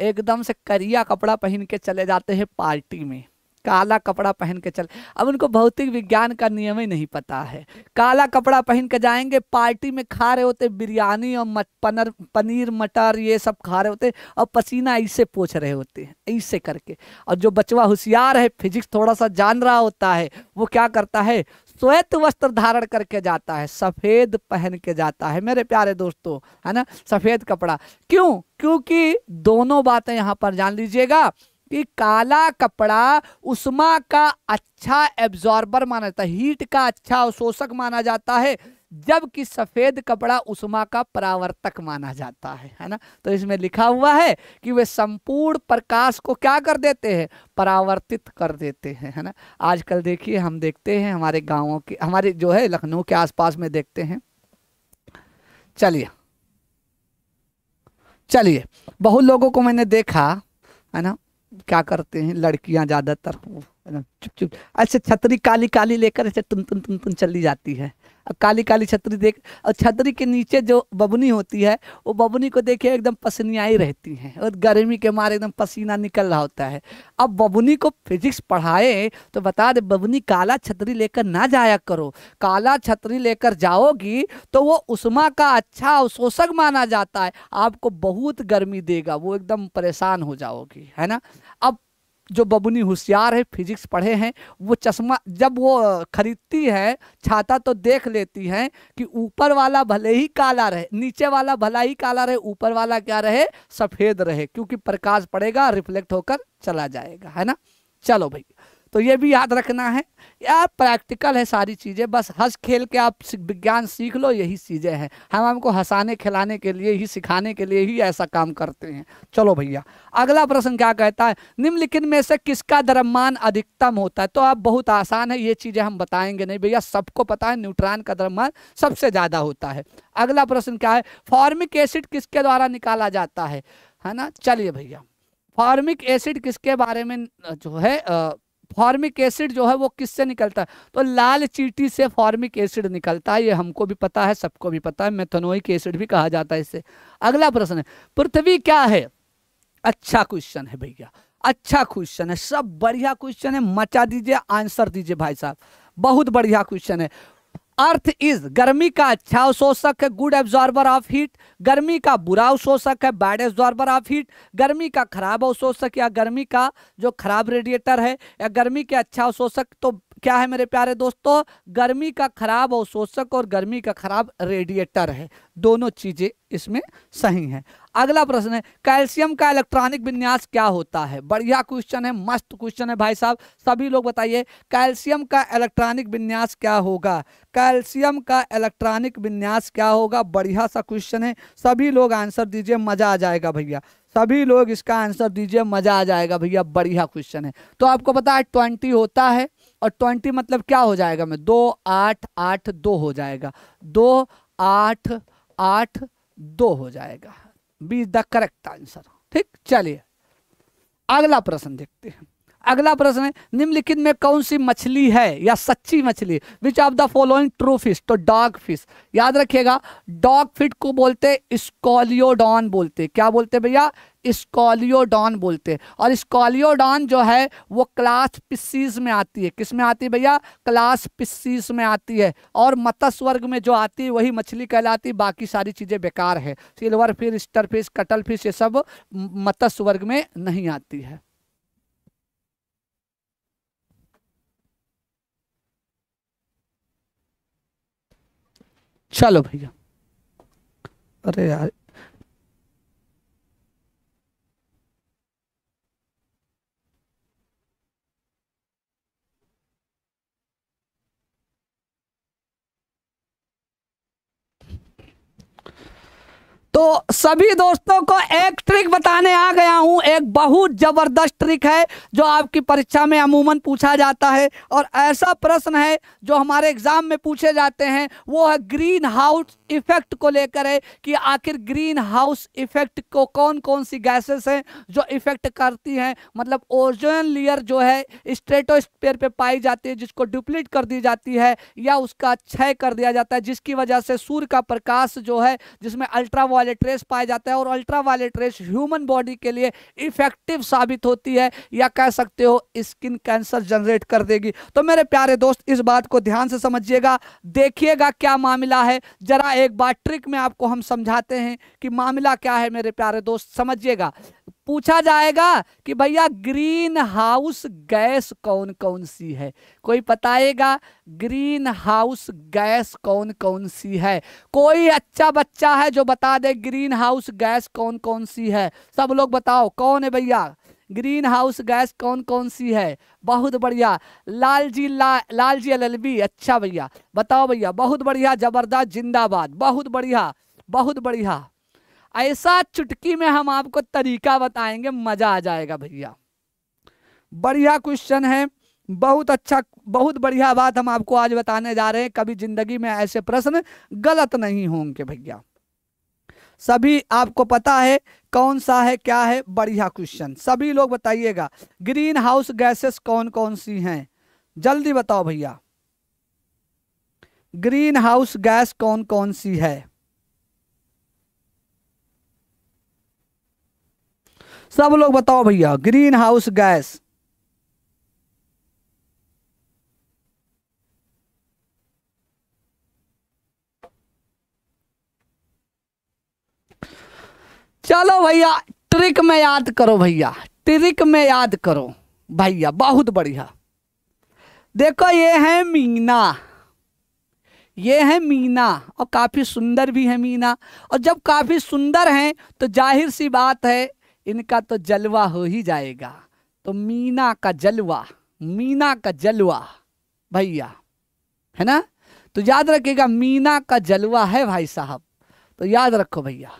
एकदम से करिया कपड़ा पहन के चले जाते हैं पार्टी में काला कपड़ा पहन के चल अब उनको भौतिक विज्ञान का नियम ही नहीं पता है काला कपड़ा पहन के जाएंगे पार्टी में खा रहे होते बिरयानी और मत, पनर पनीर मटर ये सब खा रहे होते और पसीना ऐसे पोछ रहे होते हैं ऐसे करके और जो बचवा होशियार है फिजिक्स थोड़ा सा जान रहा होता है वो क्या करता है श्वेत वस्त्र धारण करके जाता है सफ़ेद पहन के जाता है मेरे प्यारे दोस्तों है ना सफ़ेद कपड़ा क्यों क्योंकि दोनों बातें यहाँ पर जान लीजिएगा कि काला कपड़ा उष्मा का अच्छा एब्जॉर्बर माना जाता है हीट का अच्छा अवशोषक माना जाता है जबकि सफ़ेद कपड़ा उष्मा का परावर्तक माना जाता है है ना तो इसमें लिखा हुआ है कि वे संपूर्ण प्रकाश को क्या कर देते हैं परावर्तित कर देते हैं है ना आजकल देखिए हम देखते हैं हमारे गांवों के हमारे जो है लखनऊ के आसपास में देखते हैं चलिए चलिए बहुत लोगों को मैंने देखा है ना क्या करते हैं लड़कियां ज़्यादातर चुप चुप ऐसे छतरी काली काली लेकर ऐसे तुम तुम तुम तुम चली जाती है काली काली छतरी देख और छतरी के नीचे जो बबनी होती है वो बबनी को देखिए एकदम पसनियाई रहती हैं और गर्मी के मारे एकदम पसीना निकल रहा होता है अब बबनी को फिजिक्स पढ़ाए तो बता दे बबनी काला छतरी लेकर ना जाया करो काला छतरी लेकर जाओगी तो वो उषमा का अच्छा अवशोषक माना जाता है आपको बहुत गर्मी देगा वो एकदम परेशान हो जाओगी है ना अब जो बबुनी होशियार है फिजिक्स पढ़े हैं वो चश्मा जब वो खरीदती है छाता तो देख लेती हैं कि ऊपर वाला भले ही काला रहे नीचे वाला भला ही काला रहे ऊपर वाला क्या रहे सफ़ेद रहे क्योंकि प्रकाश पड़ेगा रिफ्लेक्ट होकर चला जाएगा है ना चलो भाई तो ये भी याद रखना है यार प्रैक्टिकल है सारी चीज़ें बस हंस खेल के आप विज्ञान सीख लो यही चीज़ें हैं हम हमको हंसाने खिलाने के लिए ही सिखाने के लिए ही ऐसा काम करते हैं चलो भैया अगला प्रश्न क्या कहता है निम्नलिखित में से किसका द्रव्यमान अधिकतम होता है तो आप बहुत आसान है ये चीज़ें हम बताएंगे नहीं भैया सबको पता है न्यूट्रॉन का द्रव्यमान सबसे ज़्यादा होता है अगला प्रश्न क्या है फॉर्मिक एसिड किसके द्वारा निकाला जाता है है ना चलिए भैया फॉर्मिक एसिड किसके बारे में जो है आ, फॉर्मिक एसिड जो है वो किससे निकलता है तो लाल चीटी से फॉर्मिक एसिड निकलता है ये हमको भी पता है सबको भी पता है मेथनोइक एसिड भी कहा जाता है इससे अगला प्रश्न है पृथ्वी क्या है अच्छा क्वेश्चन है भैया अच्छा क्वेश्चन है सब बढ़िया क्वेश्चन है मचा दीजिए आंसर दीजिए भाई साहब बहुत बढ़िया क्वेश्चन है अर्थ इज गर्मी का अच्छा अवशोषक है गुड एब्जॉर्बर ऑफ हीट गर्मी का बुरा अवशोषक है बैड एब्जॉर्बर ऑफ हीट गर्मी का खराब अवशोषक या गर्मी का जो खराब रेडिएटर है या गर्मी के अच्छा अवशोषक तो क्या है मेरे प्यारे दोस्तों गर्मी का खराब अवशोषक और गर्मी का खराब रेडिएटर है दोनों चीजें इसमें सही हैं अगला प्रश्न है कैल्शियम का इलेक्ट्रॉनिक विन्यास क्या होता है बढ़िया क्वेश्चन है मस्त क्वेश्चन है भाई साहब सभी लोग बताइए कैल्शियम का इलेक्ट्रॉनिक विन्यास क्या होगा कैल्शियम का इलेक्ट्रॉनिक विन्यास क्या होगा बढ़िया सा क्वेश्चन है सभी लोग आंसर दीजिए मजा आ जाएगा भैया सभी लोग इसका आंसर दीजिए मजा आ जाएगा भैया बढ़िया क्वेश्चन है तो आपको पता है ट्वेंटी होता है और ट्वेंटी मतलब क्या हो जाएगा मैं दो आठ आठ दो हो जाएगा दो आठ आठ दो हो जाएगा B is the correct answer ठीक चलिए अगला प्रश्न देखते हैं अगला प्रश्न है निम्नलिखित में कौन सी मछली है या सच्ची मछली which of the following true fish तो डॉग फिश याद रखिएगा डॉग फिट को बोलते स्कॉलियोडॉन बोलते क्या बोलते भैया स्कॉलियोडॉन बोलते और स्कॉलियोडॉन जो है वो क्लास पिस्सीज में आती है किस में आती है भैया क्लास पिस्सीज में आती है और मत्स्य वर्ग में जो आती है वही मछली कहलाती बाकी सारी चीज़ें बेकार है silver fish star fish cuttle fish ये सब मत्स्य वर्ग में नहीं आती है चलो भैया अरे यार तो सभी दोस्तों को एक ट्रिक बताने आ गया हूँ एक बहुत ज़बरदस्त ट्रिक है जो आपकी परीक्षा में अमूमन पूछा जाता है और ऐसा प्रश्न है जो हमारे एग्ज़ाम में पूछे जाते हैं वो है ग्रीन हाउस इफ़ेक्ट को लेकर है कि आखिर ग्रीन हाउस इफ़ेक्ट को कौन कौन सी गैसेस हैं जो इफ़ेक्ट करती हैं मतलब ओजोन लेयर जो है स्ट्रेटो स्पेयर पर पाई जाती है जिसको डुप्लीट कर दी जाती है या उसका क्षय कर दिया जाता है जिसकी वजह से सूर्य का प्रकाश जो है जिसमें अल्ट्रा अल्ट्रावायलेट रेस पाया जाता है और ultraviolet rays human body के लिए इफेक्टिव साबित होती है या कह सकते हो स्किन कैंसर जनरेट कर देगी तो मेरे प्यारे दोस्त इस बात को ध्यान से समझिएगा देखिएगा क्या मामला है जरा एक बार ट्रिक में आपको हम समझाते हैं कि मामला क्या है मेरे प्यारे दोस्त समझिएगा पूछा जाएगा कि भैया ग्रीन हाउस गैस कौन कौन सी है कोई बताएगा ग्रीन हाउस गैस कौन कौन सी है कोई अच्छा बच्चा है जो बता दे ग्रीन हाउस गैस कौन कौन सी है सब लोग बताओ कौन है भैया ग्रीन हाउस गैस कौन कौन सी है बहुत बढ़िया लाल जी ला, लाल जी एल अच्छा भैया बताओ भैया बहुत बढ़िया जबरदस्त जिंदाबाद बहुत बढ़िया बहुत बढ़िया ऐसा चुटकी में हम आपको तरीका बताएंगे मजा आ जाएगा भैया बढ़िया क्वेश्चन है बहुत अच्छा बहुत बढ़िया बात हम आपको आज बताने जा रहे हैं कभी जिंदगी में ऐसे प्रश्न गलत नहीं होंगे भैया सभी आपको पता है कौन सा है क्या है बढ़िया क्वेश्चन सभी लोग बताइएगा ग्रीन हाउस गैसेस कौन कौन सी हैं जल्दी बताओ भैया ग्रीन हाउस गैस कौन कौन सी है सब लोग बताओ भैया ग्रीन हाउस गैस चलो भैया ट्रिक में याद करो भैया ट्रिक में याद करो भैया बहुत बढ़िया देखो ये है मीना ये है मीना और काफ़ी सुंदर भी है मीना और जब काफ़ी सुंदर हैं तो जाहिर सी बात है इनका तो जलवा हो ही जाएगा तो मीना का जलवा मीना का जलवा भैया है ना तो याद रखिएगा मीना का जलवा है भाई साहब तो याद रखो भैया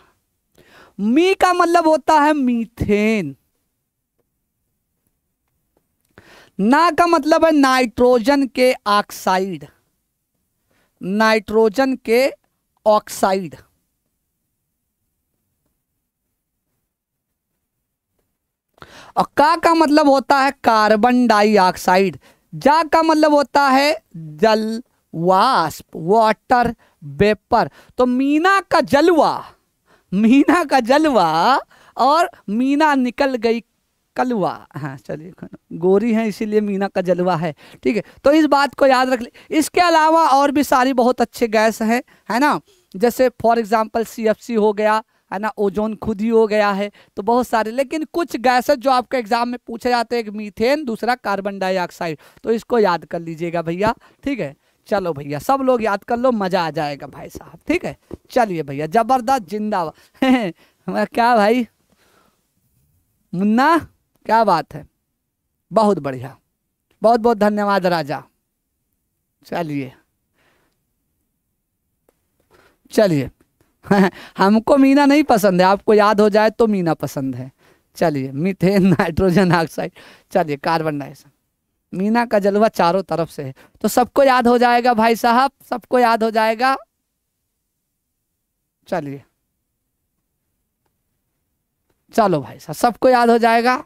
मी का मतलब होता है मीथेन ना का मतलब है नाइट्रोजन के ऑक्साइड नाइट्रोजन के ऑक्साइड और का का मतलब होता है कार्बन डाइऑक्साइड जा का मतलब होता है जल वाष्प वाटर वेपर तो मीना का जलवा मीना का जलवा और मीना निकल गई कलवा हाँ चलिए गोरी है इसीलिए मीना का जलवा है ठीक है तो इस बात को याद रख ले इसके अलावा और भी सारी बहुत अच्छे गैस हैं है ना जैसे फॉर एग्जांपल सीएफसी हो गया है ना ओजोन खुद ही हो गया है तो बहुत सारे लेकिन कुछ गैसेज जो आपके एग्जाम में पूछे जाते हैं मीथेन दूसरा कार्बन डाइऑक्साइड तो इसको याद कर लीजिएगा भैया ठीक है चलो भैया सब लोग याद कर लो मजा आ जाएगा भाई साहब ठीक है चलिए भैया जबरदस्त जिंदा क्या भाई मुन्ना क्या बात है बहुत बढ़िया बहुत बहुत धन्यवाद राजा चलिए चलिए हमको मीना नहीं पसंद है आपको याद हो जाए तो मीना पसंद है चलिए मीथेन नाइट्रोजन ऑक्साइड चलिए कार्बन डाइऑक्साइड मीना का जलवा चारों तरफ से है तो सबको याद हो जाएगा भाई साहब सबको याद हो जाएगा चलिए चलो भाई साहब सबको याद हो जाएगा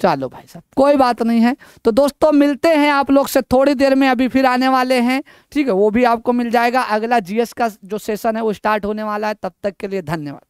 चलो भाई साहब कोई बात नहीं है तो दोस्तों मिलते हैं आप लोग से थोड़ी देर में अभी फिर आने वाले हैं ठीक है वो भी आपको मिल जाएगा अगला जीएस का जो सेशन है वो स्टार्ट होने वाला है तब तक के लिए धन्यवाद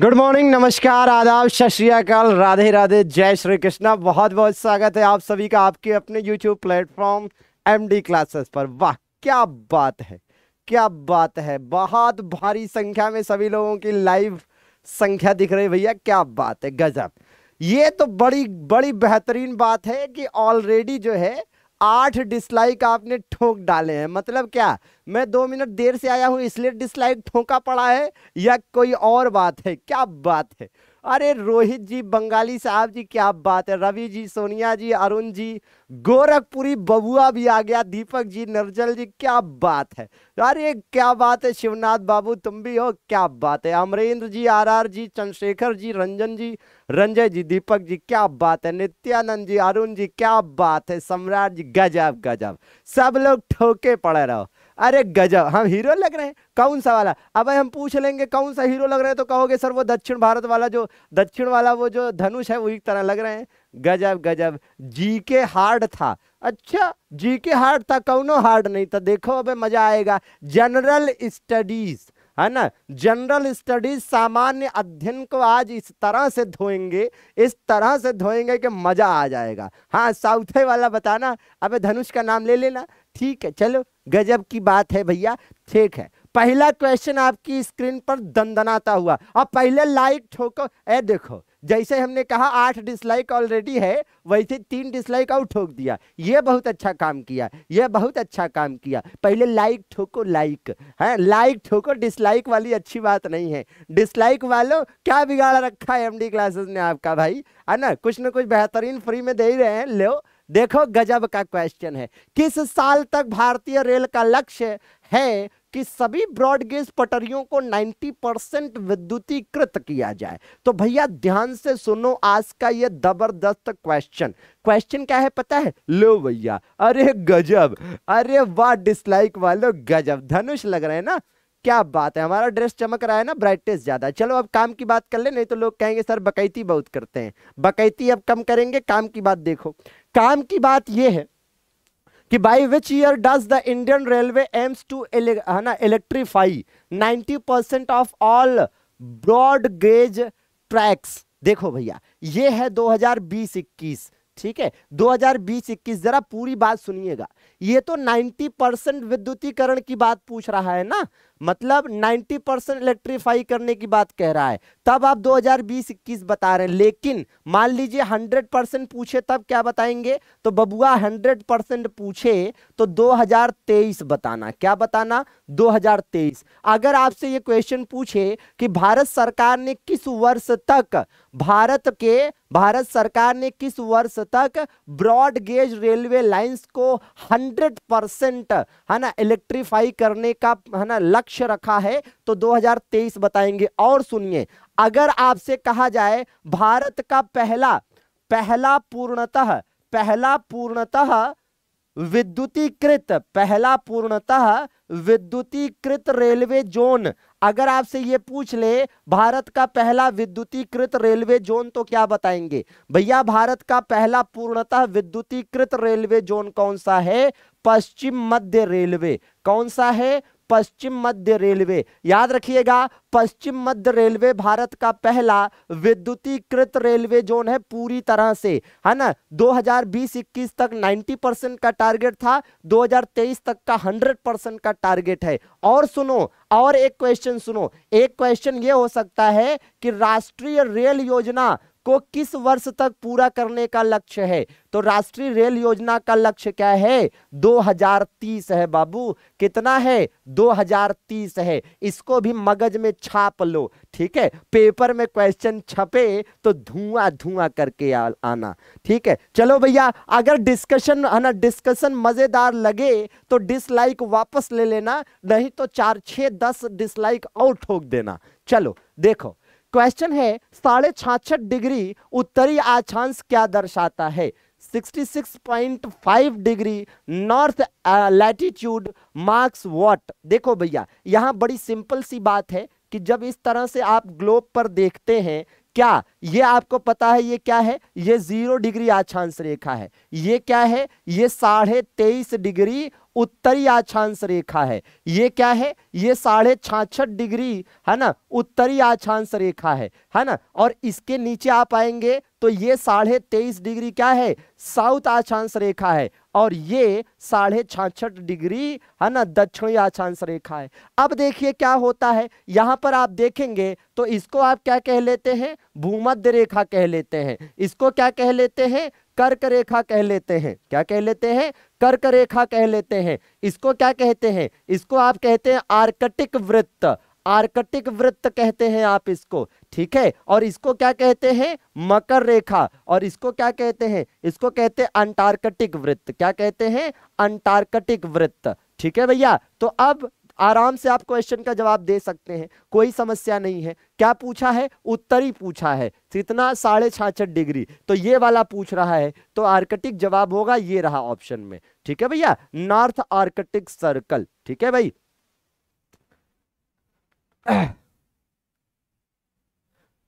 गुड मॉर्निंग नमस्कार आदाब सत राधे राधे जय श्री कृष्णा बहुत बहुत स्वागत है आप सभी का आपके अपने यूट्यूब प्लेटफॉर्म डी क्लासेस पर वाह क्या बात है क्या बात है बहुत भारी संख्या में सभी लोगों की लाइव संख्या दिख रही भैया क्या बात है गजब ये तो बड़ी बड़ी बेहतरीन बात है कि ऑलरेडी जो है आठ डिसलाइक आपने ठोक डाले हैं मतलब क्या मैं दो मिनट देर से आया हूँ इसलिए डिसलाइक ठोका पड़ा है या कोई और बात है क्या बात है अरे रोहित जी बंगाली साहब जी क्या बात है रवि जी सोनिया जी अरुण जी गोरखपुरी बबुआ भी आ गया दीपक जी नरजल जी क्या बात है अरे क्या बात है शिवनाथ बाबू तुम भी हो क्या बात है अमरेंद्र जी आरआर जी चंद्रशेखर जी रंजन जी रंजय जी दीपक जी क्या बात है नित्यानंद जी अरुण जी क्या बात है सम्राट जी गजब गजब सब लोग ठोके पड़े रहो अरे गजब हम हीरो लग रहे हैं कौन सा वाला अब हम पूछ लेंगे कौन सा हीरो लग रहे हैं तो कहोगे सर वो दक्षिण भारत वाला जो दक्षिण वाला वो जो धनुष है वही तरह लग रहे हैं गजब गजब जी के हार्ड था अच्छा जी के हार्ड था कौनो हार्ड नहीं था देखो अब मजा आएगा जनरल स्टडीज है ना जनरल स्टडीज सामान्य अध्ययन को आज इस तरह से धोएंगे इस तरह से धोएंगे कि मजा आ जाएगा हाँ साउथे वाला बताना अबे धनुष का नाम ले लेना ठीक है चलो गजब की बात है भैया ठीक है पहला क्वेश्चन आपकी स्क्रीन पर दंदनाता हुआ अब पहले लाइक ठोको ए देखो जैसे हमने कहा आठ डिसलाइक ऑलरेडी है वैसे तीन डिसलाइक और ठोक दिया ये बहुत अच्छा काम किया ये बहुत अच्छा काम किया पहले लाइक ठोको लाइक है लाइक ठोको डिसलाइक वाली अच्छी बात नहीं है डिसलाइक वालों क्या बिगाड़ रखा है एमडी क्लासेस ने आपका भाई है ना कुछ ना कुछ बेहतरीन फ्री में दे ही रहे हैं लो देखो गजब का क्वेश्चन है किस साल तक भारतीय रेल का लक्ष्य है कि सभी ब्रॉडगेज पटरियों को 90 परसेंट विद्युतीकृत किया जाए तो भैया ध्यान से सुनो आज का ये जबरदस्त क्वेश्चन क्वेश्चन क्या है पता है लो भैया अरे गजब अरे वाह डिसलाइक वालों गजब धनुष लग रहे हैं ना क्या बात है हमारा ड्रेस चमक रहा है ना ब्राइटनेस ज़्यादा चलो अब काम की बात कर ले नहीं तो लोग कहेंगे सर बकैती बहुत करते हैं बकैती अब कम करेंगे काम की बात देखो काम की बात यह है कि by which year does the Indian railway aims to है ना electrify 90 percent of all broad gauge tracks देखो भैया ये है 2020-21 ठीक है 2020-21 जरा पूरी बात सुनिएगा ये तो 90 परसेंट विद्युतीकरण की बात पूछ रहा है ना मतलब 90 परसेंट इलेक्ट्रीफाई करने की बात कह रहा है तब आप 2020-21 बता रहे हैं लेकिन मान लीजिए 100 परसेंट पूछे तब क्या बताएंगे तो बबुआ 100 परसेंट पूछे तो 2023 बताना क्या बताना 2023 अगर आपसे ये क्वेश्चन पूछे कि भारत सरकार ने किस वर्ष तक भारत के भारत सरकार ने किस वर्ष तक ब्रॉड गेज रेलवे लाइन्स को हंड्रेड परसेंट है ना इलेक्ट्रीफाई करने का है ना लक्ष्य रखा है तो 2023 बताएंगे और सुनिए अगर आपसे कहा जाए भारत का पहला पहला पूर्णतः पहला पूर्णतः विद्युतीकृत पहला पूर्णतः विद्युतीकृत रेलवे जोन अगर आपसे ये पूछ ले भारत का पहला विद्युतीकृत रेलवे जोन तो क्या बताएंगे भैया भारत का पहला पूर्णतः विद्युतीकृत रेलवे जोन कौन सा है पश्चिम मध्य रेलवे कौन सा है पश्चिम मध्य रेलवे याद रखिएगा पश्चिम मध्य रेलवे भारत का पहला विद्युतीकृत रेलवे जोन है पूरी तरह से है ना 2020-21 तक 90 परसेंट का टारगेट था 2023 तक का 100 परसेंट का टारगेट है और सुनो और एक क्वेश्चन सुनो एक क्वेश्चन ये हो सकता है कि राष्ट्रीय रेल योजना को किस वर्ष तक पूरा करने का लक्ष्य है तो राष्ट्रीय रेल योजना का लक्ष्य क्या है 2030 है बाबू कितना है 2030 है इसको भी मगज में छाप लो ठीक है पेपर में क्वेश्चन छपे तो धुआं धुआं करके आ, आना ठीक है चलो भैया अगर डिस्कशन है ना डिस्कशन मजेदार लगे तो डिसलाइक वापस ले लेना नहीं तो चार छह दस डिसलाइक और ठोक देना चलो देखो क्वेश्चन है साढ़े छाछठ डिग्री उत्तरी अक्षांश क्या दर्शाता है 66.5 degree north latitude marks what देखो भैया यहाँ बड़ी सिंपल सी बात है कि जब इस तरह से आप ग्लोब पर देखते हैं क्या ये आपको पता है ये क्या है ये जीरो डिग्री आछांश रेखा है ये क्या है ये साढ़े तेईस डिग्री उत्तरी आछांश रेखा है ये क्या है ये साढ़े छाछठ डिग्री है ना उत्तरी आछांश रेखा है है ना और इसके नीचे आप आएंगे तो ये साढ़े तेईस डिग्री क्या है साउथ आछांश रेखा है और ये साढ़े छाछठ डिग्री है ना दक्षिणी आछांश रेखा है अब देखिए क्या होता है यहाँ पर आप देखेंगे तो इसको आप क्या कह लेते हैं भूमध्य रेखा कह लेते हैं इसको क्या कह लेते हैं कर्क रेखा कह लेते हैं क्या कह लेते हैं कर्क रेखा कह लेते हैं इसको क्या कहते हैं इसको आप कहते हैं आर्कटिक वृत्त आर्कटिक वृत्त कहते हैं आप इसको ठीक है और इसको क्या कहते हैं मकर रेखा और इसको क्या कहते हैं इसको कहते हैं अंटार्कटिक वृत्त क्या कहते हैं अंटार्कटिक वृत्त ठीक है भैया तो अब आराम से आप क्वेश्चन का जवाब दे सकते हैं कोई समस्या नहीं है क्या पूछा है उत्तर ही पूछा है कितना साढ़े छाछठ डिग्री तो ये वाला पूछ रहा है तो आर्कटिक जवाब होगा ये रहा ऑप्शन में ठीक है भैया नॉर्थ आर्कटिक सर्कल ठीक है भाई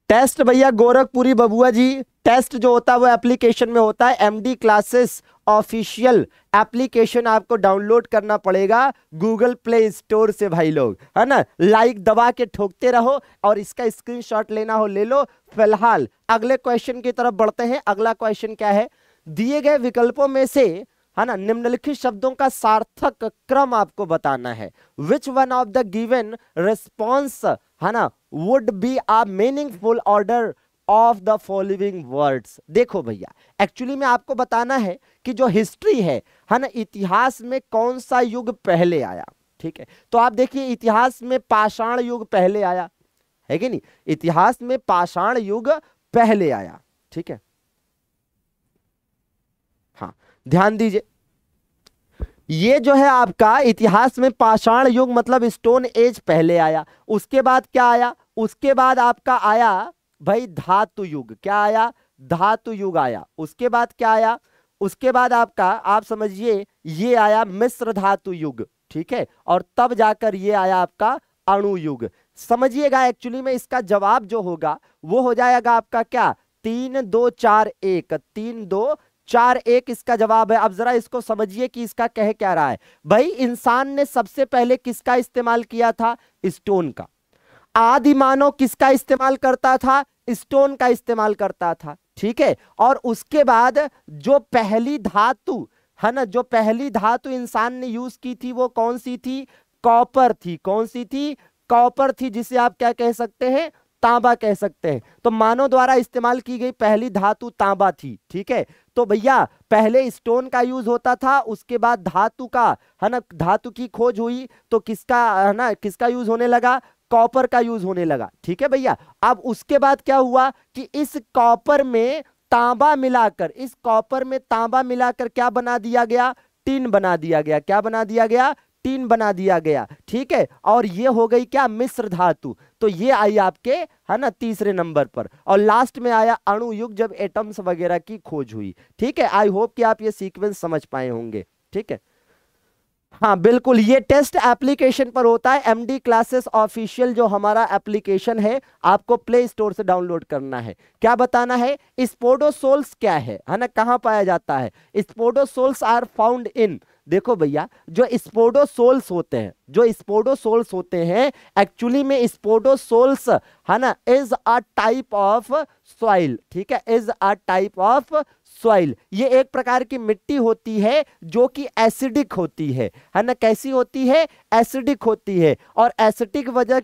टेस्ट भैया गोरखपुरी बबुआ जी टेस्ट जो होता है वो एप्लीकेशन में होता है एमडी क्लासेस ऑफिशियल एप्लीकेशन आपको डाउनलोड करना पड़ेगा गूगल प्ले स्टोर से भाई लोग है ना लाइक दबा के ठोकते रहो और इसका स्क्रीनशॉट लेना हो ले लो फिलहाल अगले क्वेश्चन की तरफ बढ़ते हैं अगला क्वेश्चन क्या है दिए गए विकल्पों में से है ना निम्नलिखित शब्दों का सार्थक क्रम आपको बताना है which one of the given response है ना would be a meaningful order of the following words देखो भैया एक्चुअली में आपको बताना है कि जो हिस्ट्री है है ना इतिहास में कौन सा युग पहले आया ठीक है तो आप देखिए इतिहास में पाषाण युग पहले आया है कि नहीं इतिहास में पाषाण युग पहले आया ठीक है हाँ ध्यान दीजिए ये जो है आपका इतिहास में पाषाण युग मतलब स्टोन एज पहले आया उसके बाद क्या आया उसके बाद आपका आया भाई धातु युग क्या आया धातु युग आया उसके बाद क्या आया उसके बाद आपका आप समझिए ये आया मिश्र धातु युग ठीक है और तब जाकर ये आया आपका अणु युग समझिएगा एक्चुअली में इसका जवाब जो होगा वो हो जाएगा आपका क्या तीन दो चार एक तीन दो चार एक इसका जवाब है अब जरा इसको समझिए कि इसका कह क्या रहा है भाई इंसान ने सबसे पहले किसका इस्तेमाल किया था स्टोन का आदि मानव किसका इस्तेमाल करता था स्टोन का इस्तेमाल करता था ठीक है और उसके बाद जो पहली धातु है ना जो पहली धातु इंसान ने यूज की थी वो कौन सी थी कॉपर थी कौन सी थी कॉपर थी जिसे आप क्या कह सकते हैं तांबा कह सकते हैं तो मानव द्वारा इस्तेमाल की गई पहली धातु तांबा थी ठीक है तो भैया पहले स्टोन का यूज होता था उसके बाद धातु का है ना धातु की खोज हुई तो किसका है ना किसका यूज होने लगा कॉपर का यूज होने लगा ठीक है भैया अब उसके बाद क्या हुआ कि इस कॉपर में तांबा मिलाकर इस कॉपर में तांबा मिलाकर क्या बना दिया गया टिन बना दिया गया क्या बना दिया गया तीन बना दिया गया ठीक है और ये हो गई क्या मिश्र धातु तो ये आई आपके है ना तीसरे नंबर पर और लास्ट में आया अणुयुग जब एटम्स वगैरह की खोज हुई ठीक है आई होप कि आप ये सीक्वेंस समझ पाए होंगे ठीक है हाँ बिल्कुल ये टेस्ट एप्लीकेशन पर होता है एमडी क्लासेस ऑफिशियल जो हमारा एप्लीकेशन है आपको प्ले स्टोर से डाउनलोड करना है क्या बताना है स्पोडोसोल्स क्या है है ना कहाँ पाया जाता है स्पोडोसोल्स आर फाउंड इन देखो भैया जो स्पोडोसोल्स होते हैं जो स्पोडोसोल्स होते हैं एक्चुअली में स्पोडोसोल्स है ना is a type of soil ठीक है is a type of soil ये एक प्रकार की मिट्टी होती है जो कि एसिडिक होती है है ना कैसी होती है एसिडिक होती है और एसिडिक वजह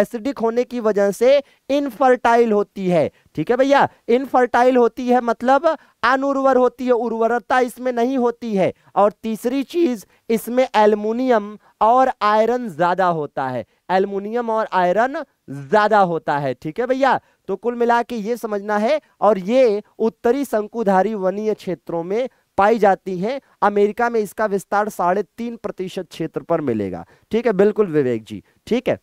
एसिडिक होने की वजह से इनफर्टाइल होती है ठीक है भैया इनफर्टाइल होती है मतलब अनुर्वर होती है उर्वरता इसमें नहीं होती है और तीसरी चीज इसमें एल्युमिनियम और आयरन ज्यादा होता है एल्युमिनियम और आयरन ज्यादा होता है ठीक है भैया तो कुल मिला के ये समझना है और ये उत्तरी शंकुधारी वनीय क्षेत्रों में पाई जाती है अमेरिका में इसका विस्तार साढ़े तीन प्रतिशत क्षेत्र पर मिलेगा ठीक है बिल्कुल विवेक जी ठीक है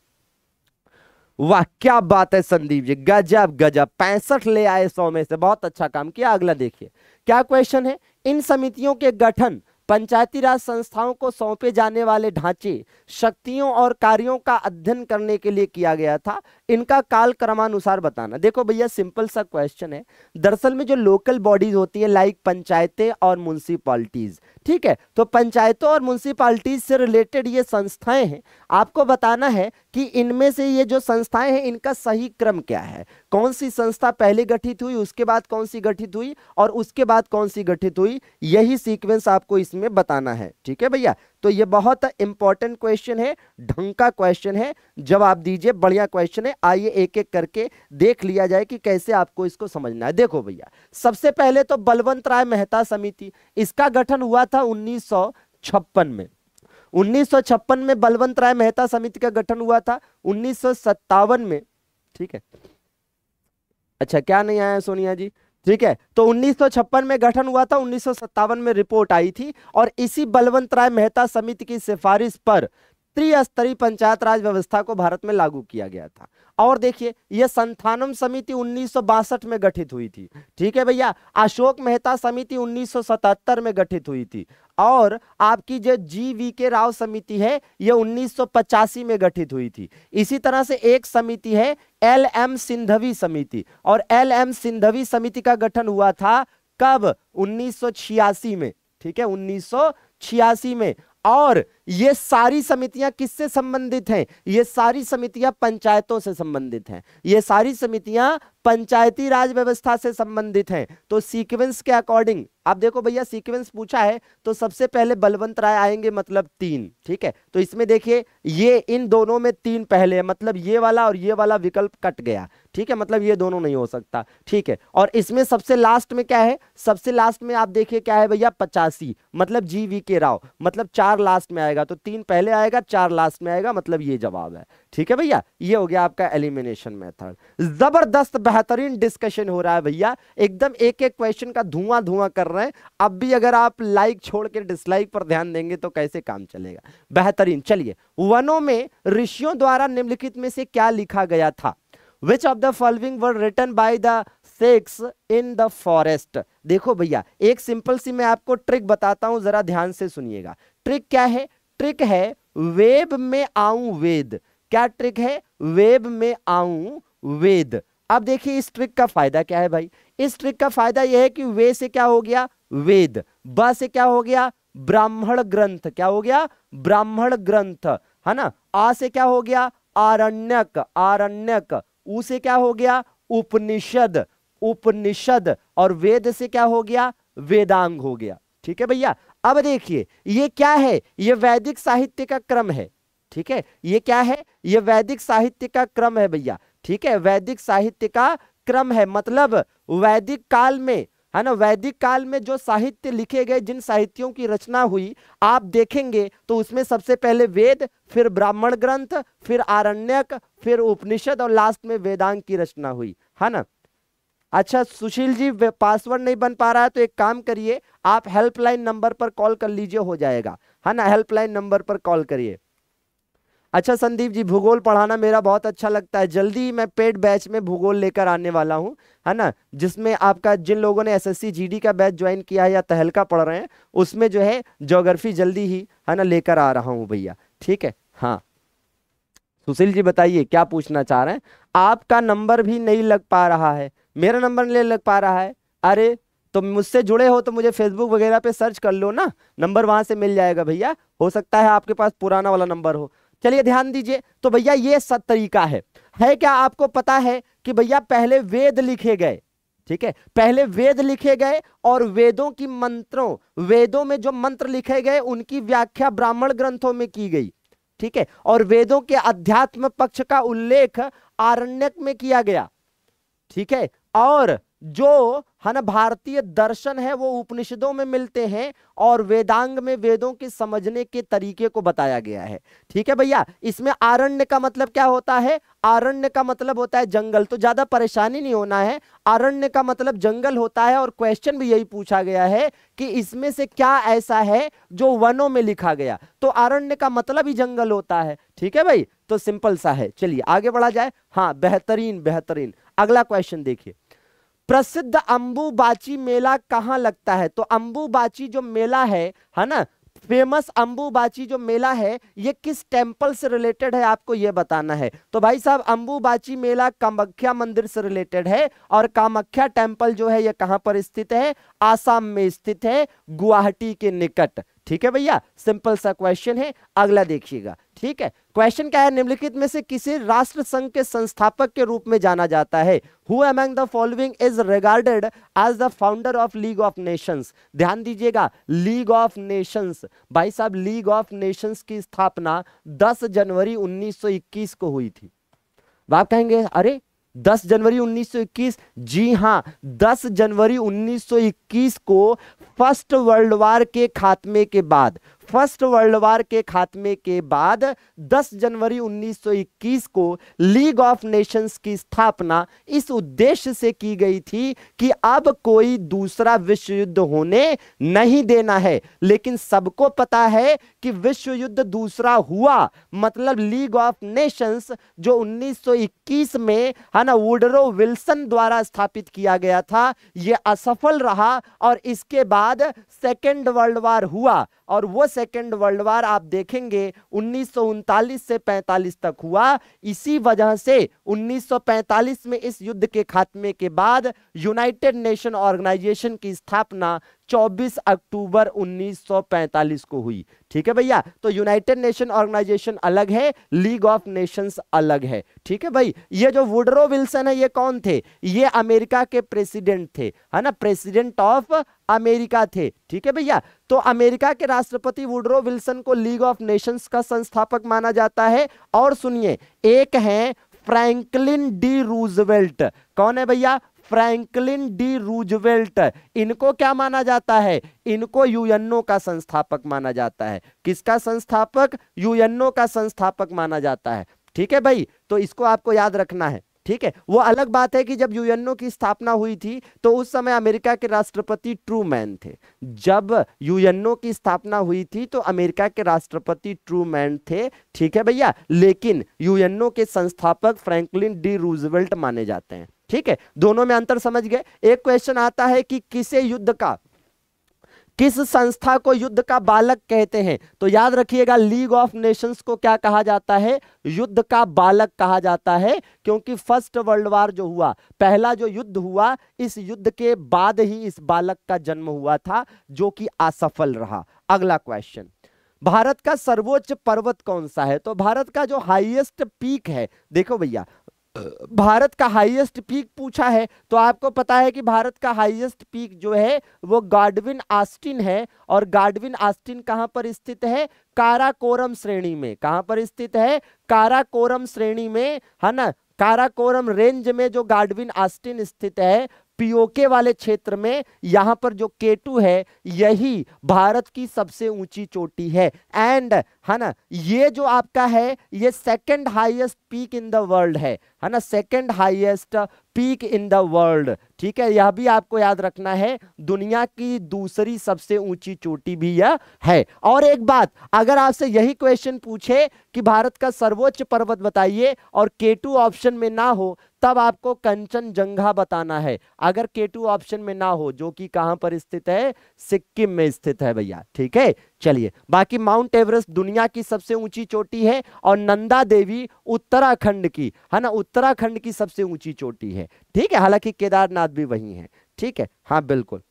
वाह क्या बात है संदीप जी गजब गजब पैंसठ ले आए सौ में से बहुत अच्छा काम किया अगला देखिए क्या क्वेश्चन है इन समितियों के गठन पंचायती राज संस्थाओं को सौंपे जाने वाले ढांचे शक्तियों और कार्यों का अध्ययन करने के लिए किया गया था इनका काल क्रमानुसार बताना देखो भैया सिंपल सा क्वेश्चन है दरअसल में जो लोकल बॉडीज होती है लाइक पंचायतें और म्यूनसिपालिटीज ठीक है तो पंचायतों और म्यूनसिपालिटीज से रिलेटेड ये संस्थाएं हैं आपको बताना है कि इनमें से ये जो संस्थाएं हैं इनका सही क्रम क्या है कौन सी संस्था पहले गठित हुई उसके बाद कौन सी गठित हुई और उसके बाद कौन सी गठित हुई यही सीक्वेंस आपको इसमें बताना है ठीक है भैया तो ये बहुत इंपॉर्टेंट क्वेश्चन है ढंग का क्वेश्चन है जवाब दीजिए बढ़िया क्वेश्चन है आइए एक एक करके देख लिया जाए कि कैसे आपको इसको समझना है देखो भैया सबसे पहले तो बलवंत राय मेहता समिति इसका गठन हुआ था उन्नीस में उन्नीस में बलवंत राय मेहता समिति का गठन हुआ था उन्नीस में ठीक है अच्छा क्या नहीं आया सोनिया जी ठीक है तो 1956 में गठन हुआ था उन्नीस में रिपोर्ट आई थी और इसी बलवंत राय मेहता समिति की सिफारिश पर त्रिस्तरीय पंचायत राज व्यवस्था को भारत में लागू किया गया था और देखिए यह संथानम समिति उन्नीस में गठित हुई थी ठीक है भैया अशोक मेहता समिति 1977 में गठित हुई थी और आपकी जो जी वी के राव समिति है यह उन्नीस में गठित हुई थी इसी तरह से एक समिति है एल एम सिंधवी समिति और एल एम सिंधवी समिति का गठन हुआ था कब उन्नीस में ठीक है उन्नीस में और ये सारी समितियां किससे संबंधित हैं ये सारी समितियां पंचायतों से संबंधित हैं ये सारी समितियां पंचायती राज व्यवस्था से संबंधित हैं तो सीक्वेंस के अकॉर्डिंग आप देखो भैया सीक्वेंस पूछा है तो सबसे पहले बलवंत राय आएंगे मतलब तीन ठीक है तो इसमें देखिए ये इन दोनों में तीन पहले है मतलब ये वाला और ये वाला विकल्प कट गया ठीक है मतलब ये दोनों नहीं हो सकता ठीक है और इसमें सबसे लास्ट में क्या है सबसे लास्ट में आप देखिए क्या है भैया पचासी मतलब जी के राव मतलब चार लास्ट में आएगा आएगा तो तीन पहले आएगा चार लास्ट में आएगा मतलब ये जवाब है ठीक है भैया ये हो गया आपका एलिमिनेशन मेथड जबरदस्त बेहतरीन डिस्कशन हो रहा है भैया एकदम एक एक क्वेश्चन का धुआं धुआं कर रहे हैं अब भी अगर आप लाइक छोड़ के डिसलाइक पर ध्यान देंगे तो कैसे काम चलेगा बेहतरीन चलिए वनों में ऋषियों द्वारा निम्नलिखित में से क्या लिखा गया था which of the following were return by the sex in the forest देखो भैया एक सिंपल सी मैं आपको ट्रिक बताता हूं जरा ध्यान से सुनिएगा ट्रिक क्या है ट्रिक है वेब में आऊं वेद क्या ट्रिक है वेब में आऊं वेद अब देखिए इस ट्रिक का फायदा क्या है भाई इस ट्रिक का फायदा यह है कि वे से क्या हो गया वेद ब से क्या हो गया ब्राह्मण ग्रंथ क्या हो गया ब्राह्मण ग्रंथ है ना आ से क्या हो गया आरण्यक आरण्यक ऊ से क्या हो गया उपनिषद उपनिषद और वेद से क्या हो गया वेदांग हो गया ठीक है भैया अब देखिए ये क्या है ये वैदिक साहित्य का क्रम है ठीक है ये क्या है ये वैदिक साहित्य का क्रम है भैया ठीक है वैदिक साहित्य का क्रम है मतलब वैदिक काल में है ना वैदिक काल में जो साहित्य लिखे गए जिन साहित्यों की रचना हुई आप देखेंगे तो उसमें सबसे पहले वेद फिर ब्राह्मण ग्रंथ फिर आरण्यक फिर उपनिषद और लास्ट में वेदांग की रचना हुई है ना अच्छा सुशील जी पासवर्ड नहीं बन पा रहा है तो एक काम करिए आप हेल्पलाइन नंबर पर कॉल कर लीजिए हो जाएगा है ना हेल्पलाइन नंबर पर कॉल करिए अच्छा संदीप जी भूगोल पढ़ाना मेरा बहुत अच्छा लगता है जल्दी मैं पेड बैच में भूगोल लेकर आने वाला हूँ है ना जिसमें आपका जिन लोगों ने एसएससी जीडी का बैच ज्वाइन किया है या तहलका पढ़ रहे हैं उसमें जो है जोग्राफी जल्दी ही है ना लेकर आ रहा हूँ भैया ठीक है हाँ सुशील जी बताइए क्या पूछना चाह रहे हैं आपका नंबर भी नहीं लग पा रहा है मेरा नंबर नहीं लग पा रहा है अरे तो मुझसे जुड़े हो तो मुझे फेसबुक वगैरह पे सर्च कर लो ना नंबर वहां से मिल जाएगा भैया हो सकता है आपके पास पुराना वाला नंबर हो चलिए ध्यान दीजिए तो भैया ये सब तरीका है है क्या आपको पता है कि भैया पहले वेद लिखे गए ठीक है पहले वेद लिखे गए और वेदों की मंत्रों वेदों में जो मंत्र लिखे गए उनकी व्याख्या ब्राह्मण ग्रंथों में की गई ठीक है और वेदों के अध्यात्म पक्ष का उल्लेख आरण्यक में किया गया ठीक है और जो है ना भारतीय दर्शन है वो उपनिषदों में मिलते हैं और वेदांग में वेदों के समझने के तरीके को बताया गया है ठीक है भैया इसमें आरण्य का मतलब क्या होता है आरण्य का मतलब होता है जंगल तो ज्यादा परेशानी नहीं होना है आरण्य का मतलब जंगल होता है और क्वेश्चन भी यही पूछा गया है कि इसमें से क्या ऐसा है जो वनों में लिखा गया तो आरण्य का मतलब ही जंगल होता है ठीक है भाई तो सिंपल सा है चलिए आगे बढ़ा जाए हाँ बेहतरीन बेहतरीन अगला क्वेश्चन देखिए प्रसिद्ध अंबुबाची मेला कहाँ लगता है तो अंबुबाची जो मेला है है ना फेमस अंबुबाची जो मेला है ये किस टेम्पल से रिलेटेड है आपको ये बताना है तो भाई साहब अंबुबाची मेला कामाख्या मंदिर से रिलेटेड है और कामाख्या टेम्पल जो है ये कहाँ पर स्थित है आसाम में स्थित है गुवाहाटी के निकट ठीक है भैया सिंपल सा क्वेश्चन है अगला देखिएगा ठीक है क्वेश्चन क्या है निम्नलिखित में से किसे राष्ट्र संघ के संस्थापक के रूप में जाना जाता है who among the following is regarded as the founder of League of Nations ध्यान दीजिएगा लीग ऑफ नेशंस भाई साहब लीग ऑफ नेशंस की स्थापना 10 जनवरी 1921 को हुई थी आप कहेंगे अरे 10 जनवरी 1921 जी हां 10 जनवरी 1921 को फर्स्ट वर्ल्ड वार के खात्मे के बाद फर्स्ट वर्ल्ड वार के खात्मे के बाद 10 जनवरी 1921 को लीग ऑफ नेशंस की स्थापना इस उद्देश्य से की गई थी कि अब कोई दूसरा विश्व युद्ध होने नहीं देना है लेकिन सबको पता है कि विश्व युद्ध दूसरा हुआ मतलब लीग ऑफ नेशंस जो 1921 में है ना वुडरो विल्सन द्वारा स्थापित किया गया था ये असफल रहा और इसके बाद सेकेंड वर्ल्ड वार हुआ और वो सेकेंड वर्ल्ड वार आप देखेंगे उन्नीस से 45 तक हुआ इसी वजह से 1945 में इस युद्ध के खात्मे के बाद यूनाइटेड नेशन ऑर्गेनाइजेशन की स्थापना 24 अक्टूबर 1945 को हुई ठीक है भैया तो यूनाइटेड नेशन ऑर्गेनाइजेशन अलग है लीग ऑफ नेशंस अलग है ठीक है भाई ये जो वुडरो विल्सन है ये कौन थे ये अमेरिका के प्रेसिडेंट थे है ना प्रेसिडेंट ऑफ अमेरिका थे ठीक है भैया तो अमेरिका के राष्ट्रपति वुडरो विल्सन को लीग ऑफ नेशंस का संस्थापक माना जाता है और सुनिए एक है फ्रैंकलिन डी रूजवेल्ट कौन है भैया फ्रैंकलिन डी रूजवेल्ट इनको क्या माना जाता है इनको यूएनओ का संस्थापक माना जाता है किसका संस्थापक यूएनओ का संस्थापक माना जाता है ठीक है भाई तो इसको आपको याद रखना है ठीक है वो अलग बात है कि जब यूएनओ की स्थापना हुई थी तो उस समय अमेरिका के राष्ट्रपति ट्रू मैन थे जब यूएनओ की स्थापना हुई थी तो अमेरिका के राष्ट्रपति ट्रूमैन थे ठीक है भैया लेकिन यूएनओ के संस्थापक फ्रैंकलिन डी रूजवेल्ट माने जाते हैं ठीक है दोनों में अंतर समझ गए एक क्वेश्चन आता है कि किसे युद्ध का किस संस्था को युद्ध का बालक कहते हैं तो याद रखिएगा लीग ऑफ नेशंस को क्या कहा जाता है युद्ध का बालक कहा जाता है क्योंकि फर्स्ट वर्ल्ड वार जो हुआ पहला जो युद्ध हुआ इस युद्ध के बाद ही इस बालक का जन्म हुआ था जो कि असफल रहा अगला क्वेश्चन भारत का सर्वोच्च पर्वत कौन सा है तो भारत का जो हाईएस्ट पीक है देखो भैया भारत का हाईएस्ट पीक पूछा है तो आपको पता है कि भारत का हाईएस्ट पीक जो है वो गार्डविन आस्टिन है और गार्डविन आस्टिन कहाँ पर स्थित है काराकोरम श्रेणी में कहाँ पर स्थित है काराकोरम श्रेणी में है ना काराकोरम रेंज में जो गार्डविन आस्टिन स्थित है पीओके वाले क्षेत्र में यहाँ पर जो केटू है यही भारत की सबसे ऊंची चोटी है एंड है ना ये जो आपका है ये second highest peak in the world है है ना second highest peak in the world ठीक है यह भी आपको याद रखना है दुनिया की दूसरी सबसे ऊंची चोटी भी यह है और एक बात अगर आपसे यही क्वेश्चन पूछे कि भारत का सर्वोच्च पर्वत बताइए और के टू ऑप्शन में ना हो तब आपको जंगा बताना है अगर के टू ऑप्शन में ना हो जो कि कहां पर स्थित है सिक्किम में स्थित है भैया ठीक है चलिए बाकी माउंट एवरेस्ट दुनिया की सबसे ऊंची चोटी है और नंदा देवी उत्तराखंड की है ना उत्तराखंड की सबसे ऊंची चोटी है ठीक है हालांकि केदारनाथ भी वही है ठीक है हाँ बिल्कुल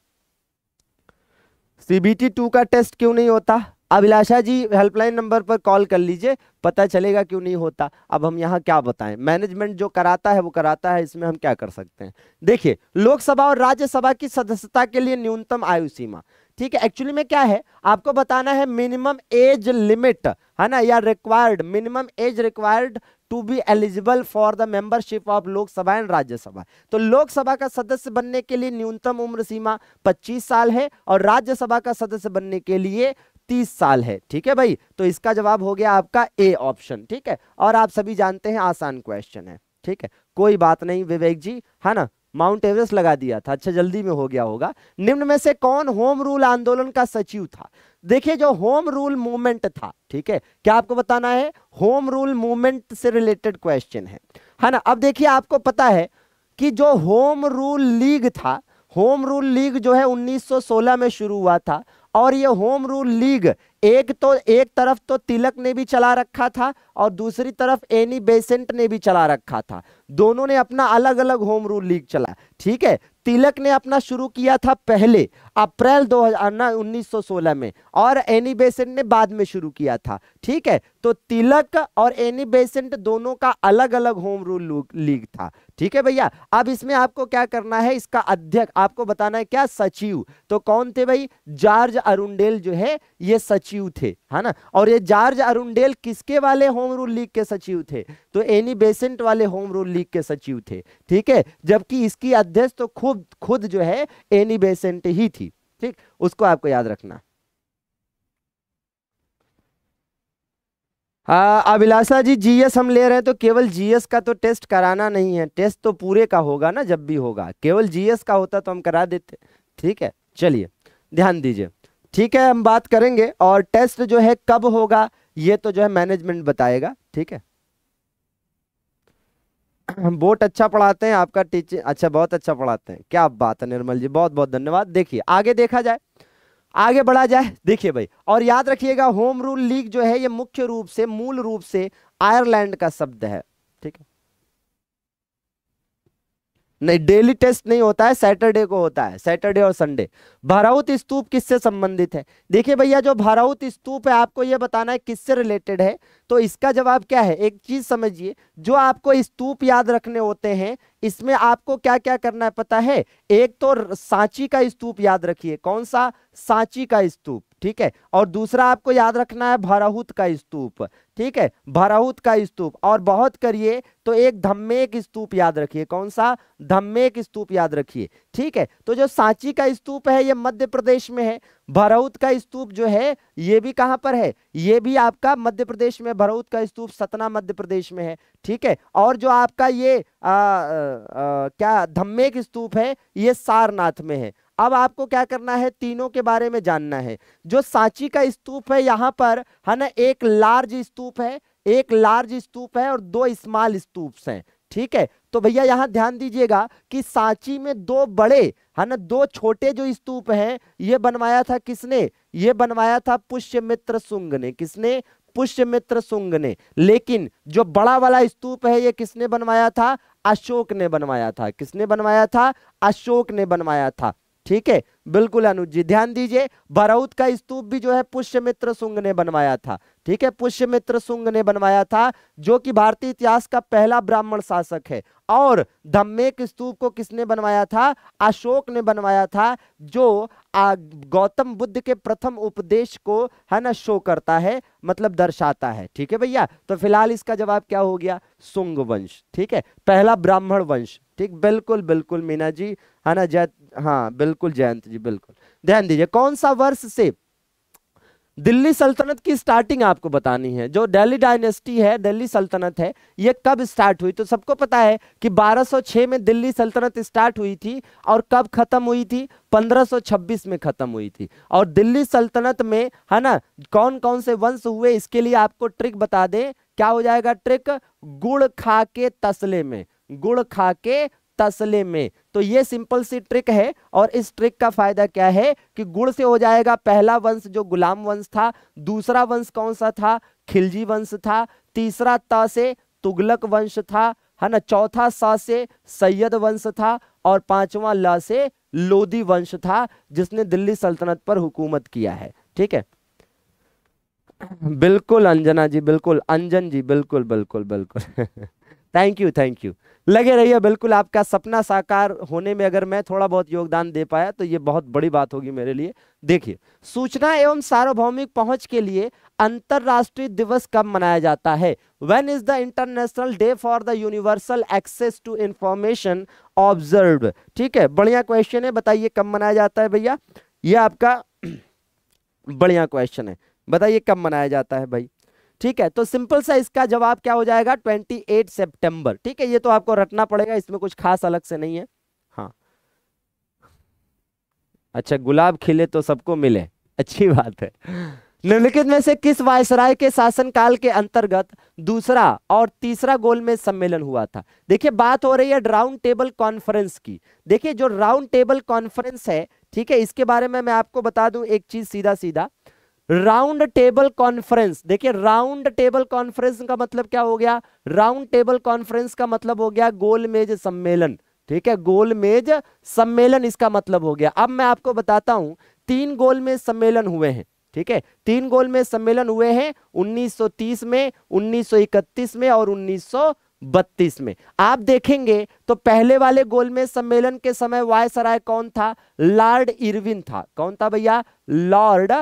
सीबीटी टू का टेस्ट क्यों नहीं होता अभिलाषा जी हेल्पलाइन नंबर पर कॉल कर लीजिए पता चलेगा क्यों नहीं होता अब हम यहाँ क्या बताएं मैनेजमेंट जो कराता है वो कराता है इसमें हम क्या कर सकते हैं देखिए लोकसभा और राज्यसभा की सदस्यता के लिए न्यूनतम आयु सीमा ठीक है एक्चुअली में क्या है आपको बताना है मिनिमम एज लिमिट है ना या required minimum age required to be eligible for the membership of Lok Sabha and Rajya Sabha तो लोकसभा का सदस्य बनने के लिए न्यूनतम उम्र सीमा 25 साल है और राज्यसभा का सदस्य बनने के लिए 30 साल है ठीक है भाई तो इसका जवाब हो गया आपका ए ऑप्शन ठीक है और आप सभी जानते हैं आसान क्वेश्चन है ठीक है कोई बात नहीं विवेक जी है ना माउंट एवरेस्ट लगा दिया था अच्छा जल्दी में हो गया होगा निम्न में से कौन होम रूल आंदोलन का सचिव था देखिए जो होम रूल मूवमेंट था ठीक है क्या आपको बताना है होम रूल मूवमेंट से रिलेटेड क्वेश्चन है है ना अब देखिए आपको पता है कि जो होम रूल लीग था होम रूल लीग जो है 1916 में शुरू हुआ था और ये होम रूल लीग एक तो एक तरफ तो तिलक ने भी चला रखा था और दूसरी तरफ एनी बेसेंट ने भी चला रखा था दोनों ने अपना अलग अलग होम रूल लीग चला ठीक है तिलक ने अपना शुरू किया था पहले अप्रैल दो हजार उन्नीस सौ सोलह में और एनी बेसेंट ने बाद में शुरू किया था ठीक है तो तिलक और एनी बेसेंट दोनों का अलग अलग होम रूल लीग था ठीक है भैया अब इसमें आपको क्या करना है इसका अध्यक्ष आपको बताना है क्या सचिव तो कौन थे भाई जॉर्ज अरुंडेल जो है ये सचिव सचिव थे है ना और ये जार्ज अरुंडेल किसके वाले होम रूल लीग के सचिव थे तो एनी बेसेंट वाले होम रूल लीग के सचिव थे ठीक है जबकि इसकी अध्यक्ष तो खुद खुद जो है एनी बेसेंट ही थी ठीक उसको आपको याद रखना हाँ, अभिलाषा जी जीएस हम ले रहे हैं तो केवल जीएस का तो टेस्ट कराना नहीं है टेस्ट तो पूरे का होगा ना जब भी होगा केवल जीएस का होता तो हम करा देते ठीक है चलिए ध्यान दीजिए ठीक है हम बात करेंगे और टेस्ट जो है कब होगा ये तो जो है मैनेजमेंट बताएगा ठीक है बोट अच्छा पढ़ाते हैं आपका टीचर अच्छा बहुत अच्छा पढ़ाते हैं क्या बात है निर्मल जी बहुत बहुत धन्यवाद देखिए आगे देखा जाए आगे बढ़ा जाए देखिए भाई और याद रखिएगा होम रूल लीग जो है ये मुख्य रूप से मूल रूप से आयरलैंड का शब्द है ठीक है नहीं डेली टेस्ट नहीं होता है सैटरडे को होता है सैटरडे और संडे भराउत स्तूप किससे संबंधित है देखिए भैया जो भराउत स्तूप है आपको ये बताना है किससे रिलेटेड है तो इसका जवाब क्या है एक चीज समझिए जो आपको स्तूप याद रखने होते हैं इसमें आपको क्या क्या करना है पता है एक तो सांची का स्तूप याद रखिए कौन सा सांची का स्तूप ठीक है और दूसरा आपको याद रखना है भराहूत का स्तूप ठीक है भराहूत का स्तूप और बहुत करिए तो एक धम्मेक स्तूप याद रखिए कौन सा धम्मेक स्तूप याद रखिए ठीक है तो जो सांची का स्तूप है ये मध्य प्रदेश में है भरौत का स्तूप जो है ये भी कहाँ पर है ये भी आपका मध्य प्रदेश में भरौत का स्तूप सतना मध्य प्रदेश में है ठीक है और जो आपका ये आ, आ, आ, क्या धम्मेक स्तूप है ये सारनाथ में है अब आपको क्या करना है तीनों के बारे में जानना है जो सांची का स्तूप है यहाँ पर है ना एक लार्ज स्तूप है एक लार्ज स्तूप है और दो स्मॉल स्तूप हैं ठीक है तो भैया यहाँ ध्यान दीजिएगा कि सांची में दो बड़े है ना दो छोटे जो स्तूप हैं ये बनवाया था किसने ये बनवाया था पुष्यमित्र सुंग ने किसने पुष्यमित्र सुंग ने लेकिन जो बड़ा वाला स्तूप है ये किसने बनवाया था अशोक ने बनवाया था किसने बनवाया था अशोक ने बनवाया था ठीक है बिल्कुल अनुज जी ध्यान दीजिए भरौत का स्तूप भी जो है पुष्यमित्र सुंग ने बनवाया था ठीक है पुष्यमित्र सुंग ने बनवाया था जो कि भारतीय इतिहास का पहला ब्राह्मण शासक है और धम्मेक स्तूप को किसने बनवाया था अशोक ने बनवाया था जो गौतम बुद्ध के प्रथम उपदेश को है ना शो करता है मतलब दर्शाता है ठीक है भैया तो फिलहाल इसका जवाब क्या हो गया सुंग वंश ठीक है पहला ब्राह्मण वंश ठीक बिल्कुल बिल्कुल मीना जी है ना जयंत हाँ बिल्कुल जयंत जी बिल्कुल ध्यान दीजिए कौन सा वर्ष से दिल्ली सल्तनत की स्टार्टिंग आपको बतानी है जो दिल्ली डायनेस्टी है दिल्ली सल्तनत है ये कब स्टार्ट हुई तो सबको पता है कि 1206 में दिल्ली सल्तनत स्टार्ट हुई थी और कब खत्म हुई थी 1526 में खत्म हुई थी और दिल्ली सल्तनत में है ना कौन कौन से वंश हुए इसके लिए आपको ट्रिक बता दें क्या हो जाएगा ट्रिक गुड़ खा के तसले में गुड़ खा के तसले में तो ये सिंपल सी ट्रिक है और इस ट्रिक का फायदा क्या है कि गुड़ से हो जाएगा पहला वंश जो गुलाम वंश था दूसरा वंश कौन सा था खिलजी वंश था तीसरा त से तुगलक वंश था है ना चौथा सा से सैयद वंश था और पांचवा ल से लोदी वंश था जिसने दिल्ली सल्तनत पर हुकूमत किया है ठीक है बिल्कुल अंजना जी बिल्कुल अंजन जी बिल्कुल बिल्कुल बिल्कुल थैंक यू थैंक यू लगे रहिए बिल्कुल आपका सपना साकार होने में अगर मैं थोड़ा बहुत योगदान दे पाया तो ये बहुत बड़ी बात होगी मेरे लिए देखिए सूचना एवं सार्वभौमिक पहुंच के लिए अंतर्राष्ट्रीय दिवस कब मनाया जाता है when is the international day for the universal access to information observe ठीक है बढ़िया क्वेश्चन है बताइए कब मनाया जाता है भैया ये आपका बढ़िया क्वेश्चन है बताइए कब मनाया जाता है भाई ठीक है तो सिंपल सा इसका जवाब क्या हो जाएगा 28 सितंबर ठीक है ये तो आपको रटना पड़ेगा इसमें कुछ खास अलग से नहीं है हाँ अच्छा गुलाब खिले तो सबको मिले अच्छी बात है निम्नलिखित में से किस वायसराय के शासनकाल के अंतर्गत दूसरा और तीसरा गोल में सम्मेलन हुआ था देखिए बात हो रही है राउंड टेबल कॉन्फ्रेंस की देखिए जो राउंड टेबल कॉन्फ्रेंस है ठीक है इसके बारे में मैं आपको बता दूं एक चीज सीधा सीधा राउंड टेबल कॉन्फ्रेंस देखिए राउंड टेबल कॉन्फ्रेंस का मतलब क्या हो गया राउंड टेबल कॉन्फ्रेंस का मतलब हो गया गोलमेज सम्मेलन ठीक है गोलमेज सम्मेलन इसका मतलब हो गया अब मैं आपको बताता हूं तीन गोलमेज सम्मेलन हुए हैं ठीक है तीन गोलमेज सम्मेलन हुए हैं 1930 में 1931 में और 1932 में आप देखेंगे तो पहले वाले गोलमेज सम्मेलन के समय वायसराय कौन था लॉर्ड इरविन था कौन था भैया लॉर्ड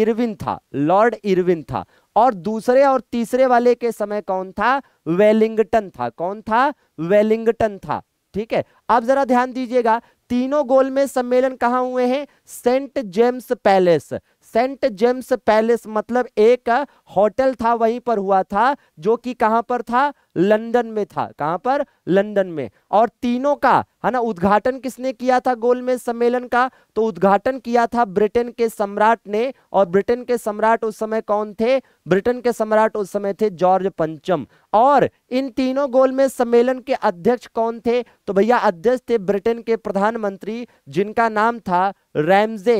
इरविन था लॉर्ड इरविन था और दूसरे और तीसरे वाले के समय कौन था वेलिंगटन था कौन था वेलिंगटन था ठीक है अब जरा ध्यान दीजिएगा तीनों गोल में सम्मेलन कहा हुए हैं Saint James Palace Saint James Palace मतलब एक होटल था वहीं पर हुआ था जो कि कहां पर था लंदन में था कहां पर लंदन में और तीनों का है ना उद्घाटन किसने किया था गोलमेज सम्मेलन का तो उद्घाटन किया था ब्रिटेन के सम्राट ने और ब्रिटेन के सम्राट उस समय कौन थे ब्रिटेन के सम्राट उस समय थे जॉर्ज पंचम और इन तीनों गोलमेज सम्मेलन के अध्यक्ष कौन थे तो भैया अध्यक्ष थे ब्रिटेन के प्रधानमंत्री जिनका नाम था रैमजे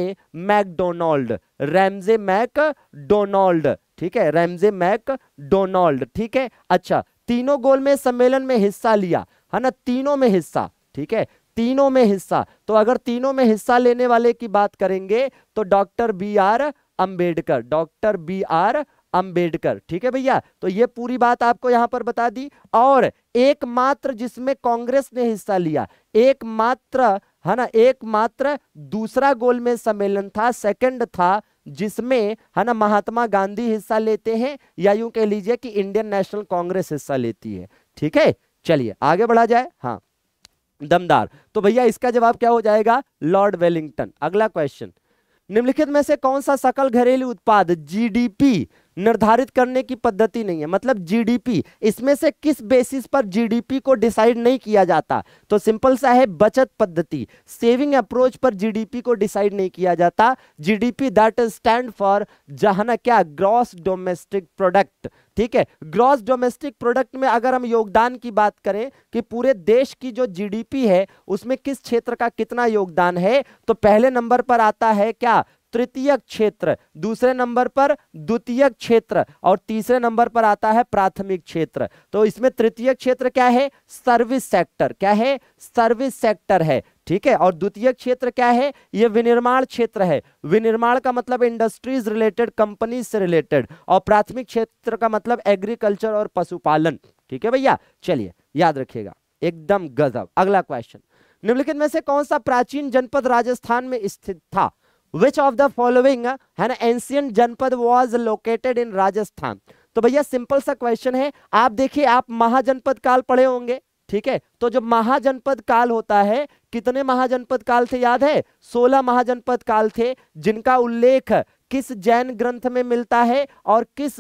मैकडोनाल्ड रैमजे मैक ठीक है रैमजे मैक ठीक है अच्छा तीनों गोल में सम्मेलन में हिस्सा लिया है ना तीनों में हिस्सा ठीक है तीनों में हिस्सा तो अगर तीनों में हिस्सा लेने वाले की बात करेंगे तो doctor B R Ambedkar doctor B R Ambedkar ठीक है भैया तो ये पूरी बात आपको यहां पर बता दी और एकमात्र जिसमें कांग्रेस ने हिस्सा लिया एकमात्र है ना एकमात्र दूसरा में सम्मेलन था सेकंड था जिसमें है ना महात्मा गांधी हिस्सा लेते हैं या यूं कह लीजिए कि इंडियन नेशनल कांग्रेस हिस्सा लेती है ठीक है चलिए आगे बढ़ा जाए हाँ दमदार तो भैया इसका जवाब क्या हो जाएगा लॉर्ड वेलिंगटन अगला क्वेश्चन निम्नलिखित में से कौन सा सकल घरेलू उत्पाद जीडीपी निर्धारित करने की पद्धति नहीं है मतलब जीडीपी इसमें से किस बेसिस पर जीडीपी को डिसाइड नहीं किया जाता तो सिंपल सा है बचत पद्धति सेविंग अप्रोच पर जीडीपी को डिसाइड नहीं किया जाता जीडीपी दैट स्टैंड फॉर जहाना क्या ग्रॉस डोमेस्टिक प्रोडक्ट ठीक है ग्रॉस डोमेस्टिक प्रोडक्ट में अगर हम योगदान की बात करें कि पूरे देश की जो जीडीपी है उसमें किस क्षेत्र का कितना योगदान है तो पहले नंबर पर आता है क्या तृतीय क्षेत्र दूसरे नंबर पर द्वितीय क्षेत्र और तीसरे नंबर पर आता है प्राथमिक क्षेत्र तो इसमें तृतीय क्षेत्र क्या है सर्विस सेक्टर क्या है सर्विस सेक्टर है ठीक है और द्वितीय क्षेत्र क्या है ये विनिर्माण क्षेत्र है विनिर्माण का मतलब इंडस्ट्रीज रिलेटेड कंपनीज से रिलेटेड और प्राथमिक क्षेत्र का मतलब एग्रीकल्चर और पशुपालन ठीक है भैया चलिए याद रखिएगा एकदम गजब अगला क्वेश्चन निम्नलिखित में से कौन सा प्राचीन जनपद राजस्थान में स्थित था विच ऑफ द फॉलोइंग है ना एंशियंट जनपद वॉज लोकेटेड इन राजस्थान तो भैया सिंपल सा क्वेश्चन है आप देखिए आप महाजनपद काल पढ़े होंगे ठीक है तो जो महाजनपद काल होता है कितने महाजनपद काल थे याद है सोलह महाजनपद काल थे जिनका उल्लेख किस जैन ग्रंथ में मिलता है और किस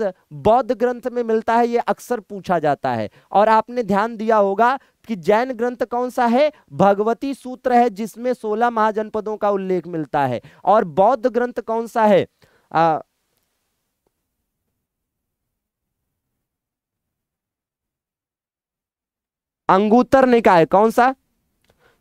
बौद्ध ग्रंथ में मिलता है ये अक्सर पूछा जाता है और आपने ध्यान दिया होगा कि जैन ग्रंथ कौन सा है भगवती सूत्र है जिसमें सोलह महाजनपदों का उल्लेख मिलता है और बौद्ध ग्रंथ कौन सा है आ, अंगूतर निकाय कौन सा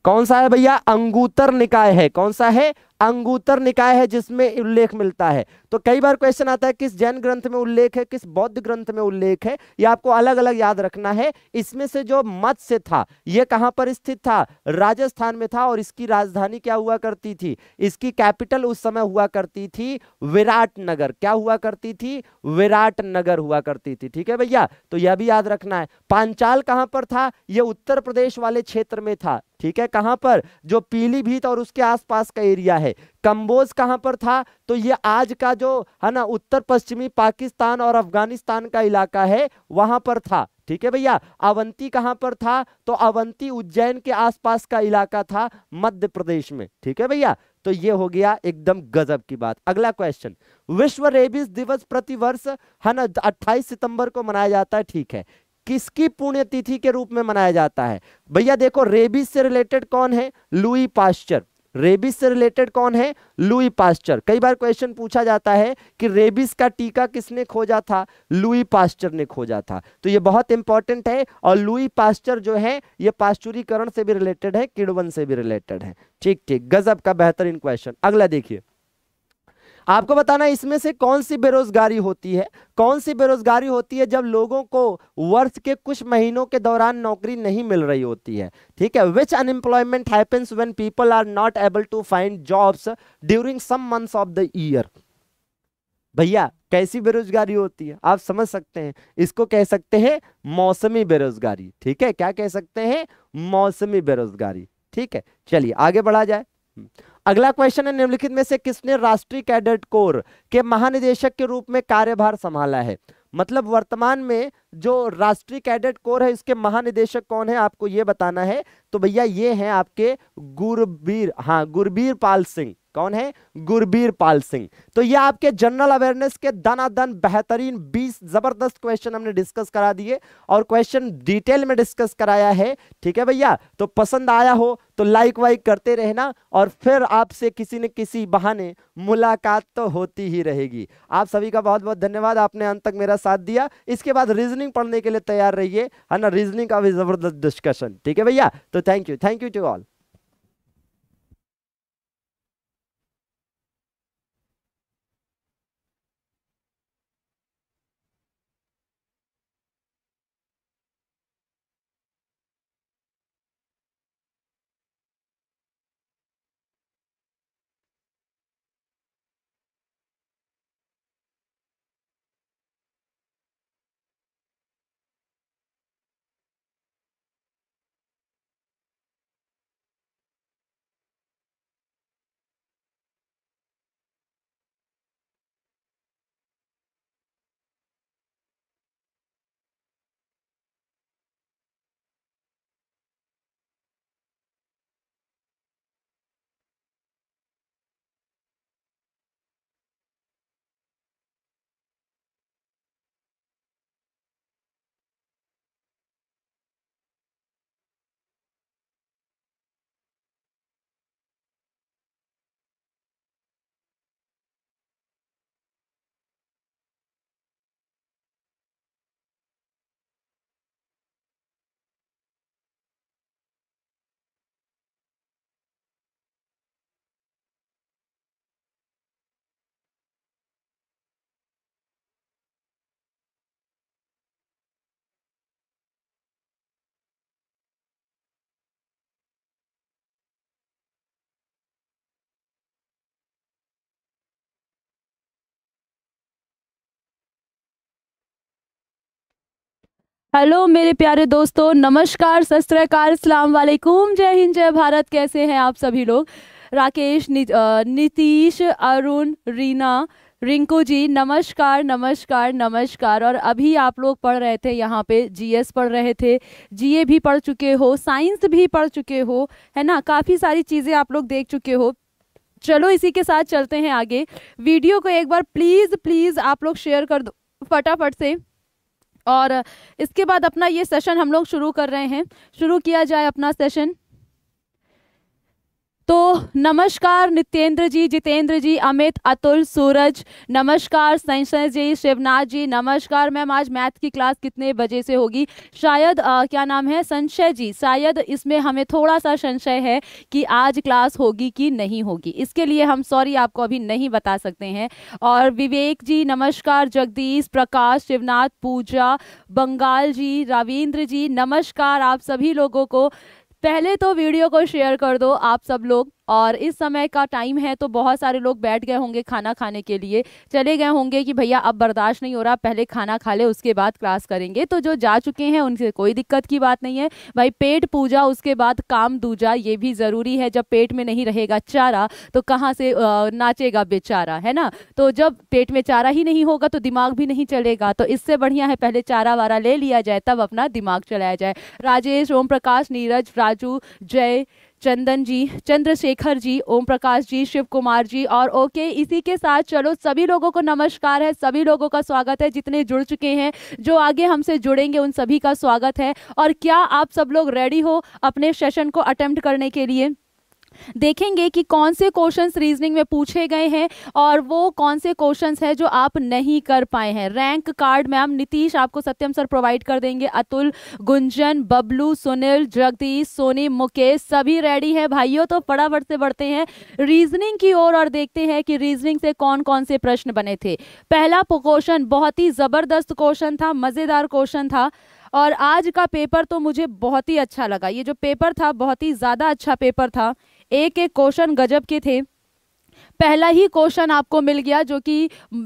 कौन सा है भैया अंगूतर निकाय है कौन सा है अंगूतर निकाय है जिसमें उल्लेख मिलता है तो कई बार क्वेश्चन आता है किस जैन ग्रंथ में उल्लेख है किस बौद्ध ग्रंथ में उल्लेख है यह आपको अलग अलग याद रखना है इसमें से जो से था यह कहां पर स्थित था राजस्थान में था और इसकी राजधानी क्या हुआ करती थी इसकी कैपिटल उस समय हुआ करती थी विराट नगर क्या हुआ करती थी विराट नगर हुआ करती थी ठीक है भैया तो यह भी याद रखना है पांचाल कहां पर था यह उत्तर प्रदेश वाले क्षेत्र में था ठीक है कहां पर जो पीलीभीत और उसके आसपास का एरिया है कंबोज कहां पर था तो ये आज का जो है ना उत्तर पश्चिमी पाकिस्तान और अफगानिस्तान का इलाका है वहां पर था ठीक है भैया अवंती कहां पर था तो अवंती उज्जैन के आसपास का इलाका था मध्य प्रदेश में ठीक है भैया तो ये हो गया एकदम गजब की बात अगला क्वेश्चन विश्व रेबीज दिवस प्रतिवर्ष है ना अट्ठाईस सितंबर को मनाया जाता है ठीक है किसकी पुण्यतिथि के रूप में मनाया जाता है भैया देखो रेबिस से रिलेटेड कौन है लुई पास्चर रेबिस से रिलेटेड कौन है लुई पास्चर कई बार क्वेश्चन पूछा जाता है कि रेबिस का टीका किसने खोजा था लुई पास्चर ने खोजा था तो ये बहुत इंपॉर्टेंट है और लुई पास्चर जो है ये पाश्चुरीकरण से भी रिलेटेड है किड़वन से भी रिलेटेड है ठीक ठीक गजब का बेहतरीन क्वेश्चन अगला देखिए आपको बताना इसमें से कौन सी बेरोजगारी होती है कौन सी बेरोजगारी होती है जब लोगों को वर्ष के कुछ महीनों के दौरान नौकरी नहीं मिल रही होती है ठीक है which unemployment happens when people are not able to find jobs during some months of the year भैया कैसी बेरोजगारी होती है आप समझ सकते हैं इसको कह सकते हैं मौसमी बेरोजगारी ठीक है क्या कह सकते हैं मौसमी बेरोजगारी ठीक है चलिए आगे बढ़ा जाए अगला क्वेश्चन है निम्नलिखित में से किसने राष्ट्रीय कैडेट कोर के महानिदेशक के रूप में कार्यभार संभाला है मतलब वर्तमान में जो राष्ट्रीय कैडेट कोर है इसके महानिदेशक कौन है आपको ये बताना है तो भैया ये हैं आपके गुरबीर हाँ गुरबीर पाल सिंह कौन है गुरबीर पाल सिंह तो ये आपके जनरल अवेयरनेस के दना दन बेहतरीन 20 जबरदस्त क्वेश्चन हमने डिस्कस करा दिए और क्वेश्चन डिटेल में डिस्कस कराया है ठीक है भैया तो पसंद आया हो तो लाइक वाइक करते रहना और फिर आपसे किसी न किसी बहाने मुलाकात तो होती ही रहेगी आप सभी का बहुत बहुत धन्यवाद आपने अंत तक मेरा साथ दिया इसके बाद रीजनिंग पढ़ने के लिए तैयार रहिए है ना रीजनिंग का भी जबरदस्त डिस्कशन ठीक है भैया तो thank you thank you to all hello मेरे प्यारे दोस्तों नमस्कार सस्त्रकार सलाम वालेकुम जय हिंद जय भारत कैसे हैं आप सभी लोग राकेश नि, नीतीश अरुण रीना रिंकू जी नमस्कार नमस्कार नमस्कार और अभी आप लोग पढ़ रहे थे यहाँ पे जीएस पढ़ रहे थे जीए भी पढ़ चुके हो साइंस भी पढ़ चुके हो है ना काफ़ी सारी चीज़ें आप लोग देख चुके हो चलो इसी के साथ चलते हैं आगे वीडियो को एक बार प्लीज़ प्लीज़ आप लोग शेयर कर दो फटाफट से और इसके बाद अपना ये सेशन हम लोग शुरू कर रहे हैं शुरू किया जाए अपना सेशन तो नमस्कार नित्येंद्र जी जितेंद्र जी अमित अतुल सूरज नमस्कार संशय जी शिवनाथ जी नमस्कार मैम आज मैथ की क्लास कितने बजे से होगी शायद आ, क्या नाम है संशय जी शायद इसमें हमें थोड़ा सा संशय है कि आज क्लास होगी कि नहीं होगी इसके लिए हम सॉरी आपको अभी नहीं बता सकते हैं और विवेक जी नमस्कार जगदीश प्रकाश शिवनाथ पूजा बंगाल जी रविंद्र जी नमस्कार आप सभी लोगों को पहले तो वीडियो को शेयर कर दो आप सब लोग और इस समय का टाइम है तो बहुत सारे लोग बैठ गए होंगे खाना खाने के लिए चले गए होंगे कि भैया अब बर्दाश्त नहीं हो रहा पहले खाना खा ले उसके बाद क्लास करेंगे तो जो जा चुके हैं उनसे कोई दिक्कत की बात नहीं है भाई पेट पूजा उसके बाद काम दूजा ये भी ज़रूरी है जब पेट में नहीं रहेगा चारा तो कहाँ से नाचेगा बेचारा है ना तो जब पेट में चारा ही नहीं होगा तो दिमाग भी नहीं चलेगा तो इससे बढ़िया है पहले चारा वारा ले लिया जाए तब अपना दिमाग चलाया जाए राजेश ओम प्रकाश नीरज राजू जय चंदन जी चंद्रशेखर जी ओम प्रकाश जी शिव कुमार जी और ओके इसी के साथ चलो सभी लोगों को नमस्कार है सभी लोगों का स्वागत है जितने जुड़ चुके हैं जो आगे हमसे जुड़ेंगे उन सभी का स्वागत है और क्या आप सब लोग रेडी हो अपने सेशन को अटेम्प्ट करने के लिए देखेंगे कि कौन से क्वेश्चंस रीजनिंग में पूछे गए हैं और वो कौन से क्वेश्चंस है जो आप नहीं कर पाए हैं रैंक कार्ड मैम नीतीश आपको सत्यम सर प्रोवाइड कर देंगे अतुल गुंजन बबलू सुनील जगदीश सोनी मुकेश सभी रेडी है भाइयों तो फटाफट से बढ़ते हैं रीजनिंग की ओर और, और देखते हैं कि रीजनिंग से कौन कौन से प्रश्न बने थे पहला क्वेश्चन बहुत ही ज़बरदस्त क्वेश्चन था मज़ेदार क्वेश्चन था और आज का पेपर तो मुझे बहुत ही अच्छा लगा ये जो पेपर था बहुत ही ज़्यादा अच्छा पेपर था एक एक क्वेश्चन गजब के थे पहला ही क्वेश्चन आपको मिल गया जो कि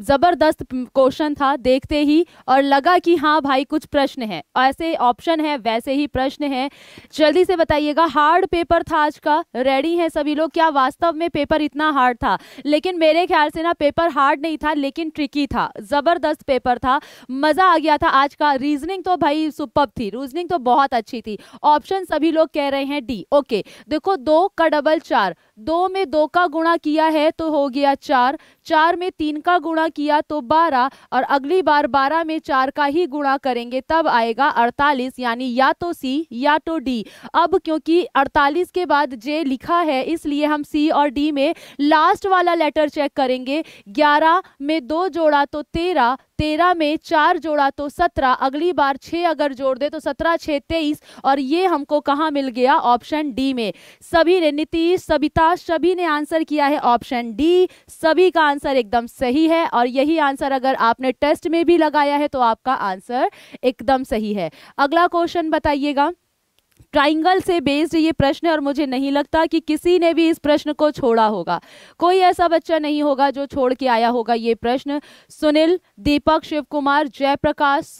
ज़बरदस्त क्वेश्चन था देखते ही और लगा कि हाँ भाई कुछ प्रश्न है ऐसे ऑप्शन है वैसे ही प्रश्न है जल्दी से बताइएगा हार्ड पेपर था आज का रेडी हैं सभी लोग क्या वास्तव में पेपर इतना हार्ड था लेकिन मेरे ख्याल से ना पेपर हार्ड नहीं था लेकिन ट्रिकी था ज़बरदस्त पेपर था मज़ा आ गया था आज का रीजनिंग तो भाई सुपर थी रीजनिंग तो बहुत अच्छी थी ऑप्शन सभी लोग कह रहे हैं डी ओके देखो दो का डबल चार दो में दो का गुणा किया है तो हो गया चार चार में तीन का गुणा किया तो बारह और अगली बार बारह में चार का ही गुणा करेंगे तब आएगा अड़तालीस यानी या तो सी या तो डी अब क्योंकि अड़तालीस के बाद जे लिखा है इसलिए हम सी और डी में लास्ट वाला लेटर चेक करेंगे ग्यारह में दो जोड़ा तो तेरह तेरह में चार जोड़ा तो सत्रह अगली बार छः अगर जोड़ दे तो सत्रह छः तेईस और ये हमको कहाँ मिल गया ऑप्शन डी में सभी ने नीतीश सबिता सभी ने आंसर किया है ऑप्शन डी सभी का आंसर एकदम सही है और यही आंसर अगर आपने टेस्ट में भी लगाया है तो आपका आंसर एकदम सही है अगला क्वेश्चन बताइएगा ट्राइंगल से बेस्ड ये प्रश्न है और मुझे नहीं लगता कि किसी ने भी इस प्रश्न को छोड़ा होगा कोई ऐसा बच्चा नहीं होगा जो छोड़ के आया होगा ये प्रश्न Sunil Deepak Shiv Kumar Jayprakash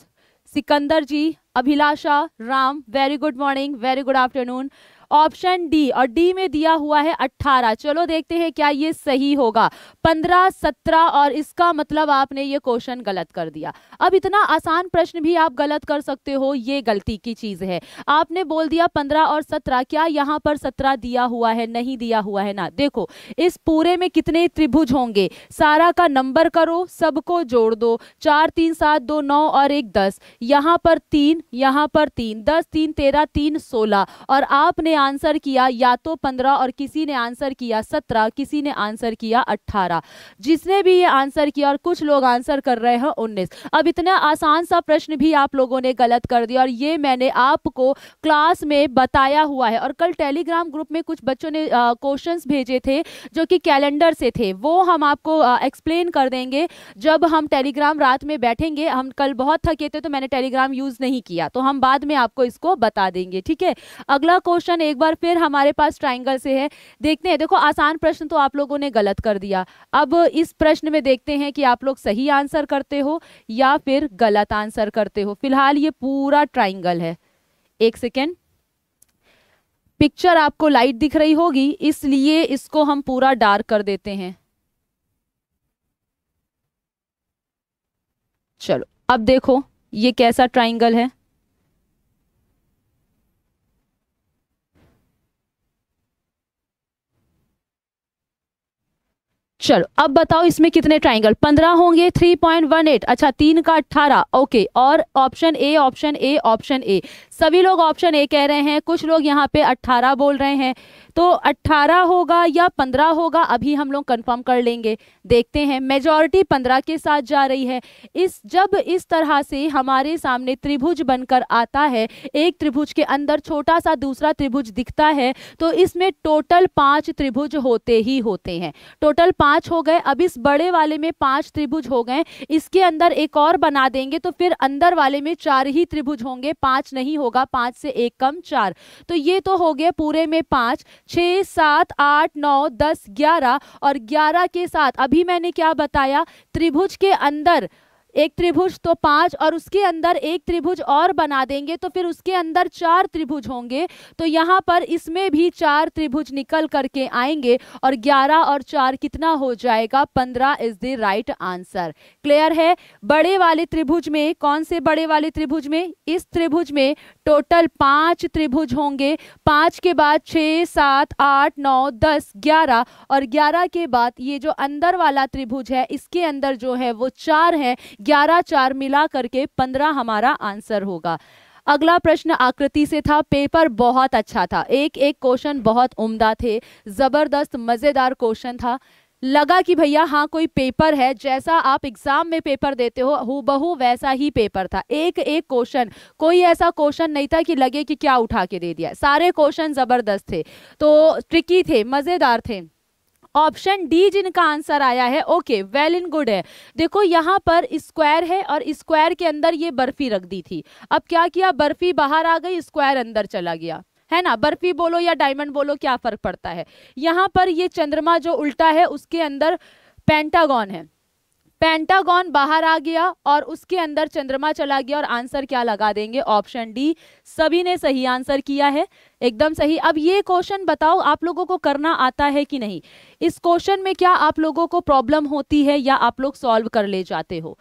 Sikandar ji Abhilasha Ram very good morning very good afternoon option D और डी में दिया हुआ है अट्ठारह चलो देखते हैं क्या ये सही होगा पंद्रह सत्रह और इसका मतलब आपने ये क्वेश्चन गलत कर दिया अब इतना आसान प्रश्न भी आप गलत कर सकते हो ये गलती की चीज है आपने बोल दिया पंद्रह और सत्रह क्या यहाँ पर सत्रह दिया हुआ है नहीं दिया हुआ है ना देखो इस पूरे में कितने त्रिभुज होंगे सारा का नंबर करो सबको जोड़ दो चार तीन सात दो नौ और एक दस यहाँ पर तीन यहाँ पर तीन दस तीन तेरह तीन सोलह और आपने आंसर किया या तो पंद्रह और किसी ने आंसर किया सत्रह किसी ने आंसर किया अट्ठारह जिसने भी ये आंसर किया और कुछ लोग आंसर कर रहे हैं उन्नीस अब इतना आसान सा प्रश्न भी आप लोगों ने गलत कर दिया और ये मैंने आपको क्लास में बताया हुआ है और कल टेलीग्राम ग्रुप में कुछ बच्चों ने क्वेश्चन भेजे थे जो कि कैलेंडर से थे वो हम आपको एक्सप्लेन कर देंगे जब हम टेलीग्राम रात में बैठेंगे हम कल बहुत थके थे तो मैंने टेलीग्राम यूज़ नहीं किया तो हम बाद में आपको इसको बता देंगे ठीक है अगला क्वेश्चन एक बार फिर हमारे पास ट्राइंगल से है देखते हैं देखो आसान प्रश्न तो आप लोगों ने गलत कर दिया अब इस प्रश्न में देखते हैं कि आप लोग सही आंसर करते हो या फिर गलत आंसर करते हो फिलहाल ये पूरा ट्राइंगल है एक सेकेंड पिक्चर आपको लाइट दिख रही होगी इसलिए इसको हम पूरा डार्क कर देते हैं चलो अब देखो ये कैसा ट्राइंगल है चलो अब बताओ इसमें कितने ट्राइंगल पंद्रह होंगे थ्री पॉइंट वन एट अच्छा तीन का अट्ठारह ओके और option A option A option A सभी लोग ऑप्शन ए कह रहे हैं कुछ लोग यहाँ पे अट्ठारह बोल रहे हैं तो अट्ठारह होगा या पंद्रह होगा अभी हम लोग कंफर्म कर लेंगे देखते हैं मेजॉरिटी पंद्रह के साथ जा रही है इस जब इस तरह से हमारे सामने त्रिभुज बनकर आता है एक त्रिभुज के अंदर छोटा सा दूसरा त्रिभुज दिखता है तो इसमें टोटल पाँच त्रिभुज होते ही होते हैं टोटल पाँच पांच हो गए अब इस बड़े वाले में पांच त्रिभुज हो गए इसके अंदर एक और बना देंगे तो फिर अंदर वाले में चार ही त्रिभुज होंगे पांच नहीं होगा पांच से एक कम चार तो ये तो हो गया पूरे में पांच छ सात आठ नौ दस ग्यारह और ग्यारह के साथ अभी मैंने क्या बताया त्रिभुज के अंदर एक त्रिभुज तो पांच और उसके अंदर एक त्रिभुज और बना देंगे तो फिर उसके अंदर चार त्रिभुज होंगे तो यहाँ पर इसमें भी चार त्रिभुज निकल करके आएंगे और ग्यारह और चार कितना हो जाएगा पंद्रह is the right answer clear है बड़े वाले त्रिभुज में कौन से बड़े वाले त्रिभुज में इस त्रिभुज में टोटल पांच त्रिभुज होंगे पांच के बाद छ सात आठ नौ दस ग्यारह और ग्यारह के बाद ये जो अंदर वाला त्रिभुज है इसके अंदर जो है वो चार है ग्यारह चार मिला करके पंद्रह हमारा आंसर होगा अगला प्रश्न आकृति से था पेपर बहुत अच्छा था एक एक क्वेश्चन बहुत उम्दा थे ज़बरदस्त मज़ेदार क्वेश्चन था लगा कि भैया हाँ कोई पेपर है जैसा आप एग्ज़ाम में पेपर देते हो बहु वैसा ही पेपर था एक एक क्वेश्चन कोई ऐसा क्वेश्चन नहीं था कि लगे कि क्या उठा के दे दिया सारे क्वेश्चन ज़बरदस्त थे तो ट्रिकी थे मज़ेदार थे ऑप्शन डी जिनका आंसर आया है ओके वेल एंड गुड है देखो यहाँ पर स्क्वायर है और स्क्वायर के अंदर ये बर्फी रख दी थी अब क्या किया बर्फी बाहर आ गई स्क्वायर अंदर चला गया है ना बर्फी बोलो या डायमंड बोलो क्या फर्क पड़ता है यहाँ पर ये चंद्रमा जो उल्टा है उसके अंदर पेंटागॉन है पेंटागॉन बाहर आ गया और उसके अंदर चंद्रमा चला गया और आंसर क्या लगा देंगे ऑप्शन डी सभी ने सही आंसर किया है एकदम सही अब ये क्वेश्चन बताओ आप लोगों को करना आता है कि नहीं इस क्वेश्चन में क्या आप लोगों को प्रॉब्लम होती है या आप लोग सॉल्व कर ले जाते हो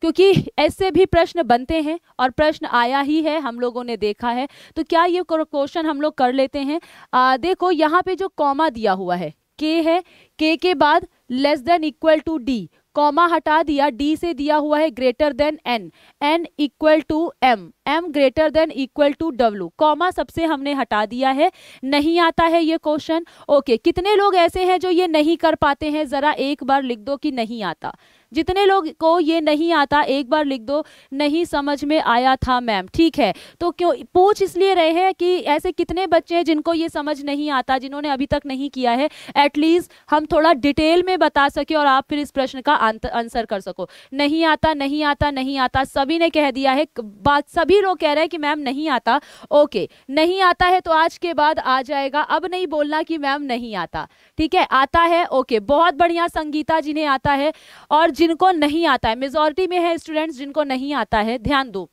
क्योंकि ऐसे भी प्रश्न बनते हैं और प्रश्न आया ही है हम लोगों ने देखा है तो क्या ये क्वेश्चन हम लोग कर लेते हैं आ, देखो यहाँ पे जो कॉमा दिया हुआ है के है के के बाद less than equal to D comma हटा दिया डी से दिया हुआ है greater than N N equal to M M greater than equal to W comma सबसे हमने हटा दिया है नहीं आता है ये क्वेश्चन ओके कितने लोग ऐसे हैं जो ये नहीं कर पाते हैं ज़रा एक बार लिख दो कि नहीं आता जितने लोग को ये नहीं आता एक बार लिख दो नहीं समझ में आया था मैम ठीक है तो क्यों पूछ इसलिए रहे हैं कि ऐसे कितने बच्चे हैं जिनको ये समझ नहीं आता जिन्होंने अभी तक नहीं किया है एटलीस्ट हम थोड़ा डिटेल में बता सके और आप फिर इस प्रश्न का आंसर कर सको नहीं आता नहीं आता नहीं आता सभी ने कह दिया है बात सभी लोग कह रहे हैं कि मैम नहीं आता ओके नहीं आता है तो आज के बाद आ जाएगा अब नहीं बोलना कि मैम नहीं आता ठीक है आता है ओके बहुत बढ़िया संगीता जिन्हें आता है और जिनको नहीं आता है मेजोरिटी में है स्टूडेंट्स जिनको नहीं आता है ध्यान दो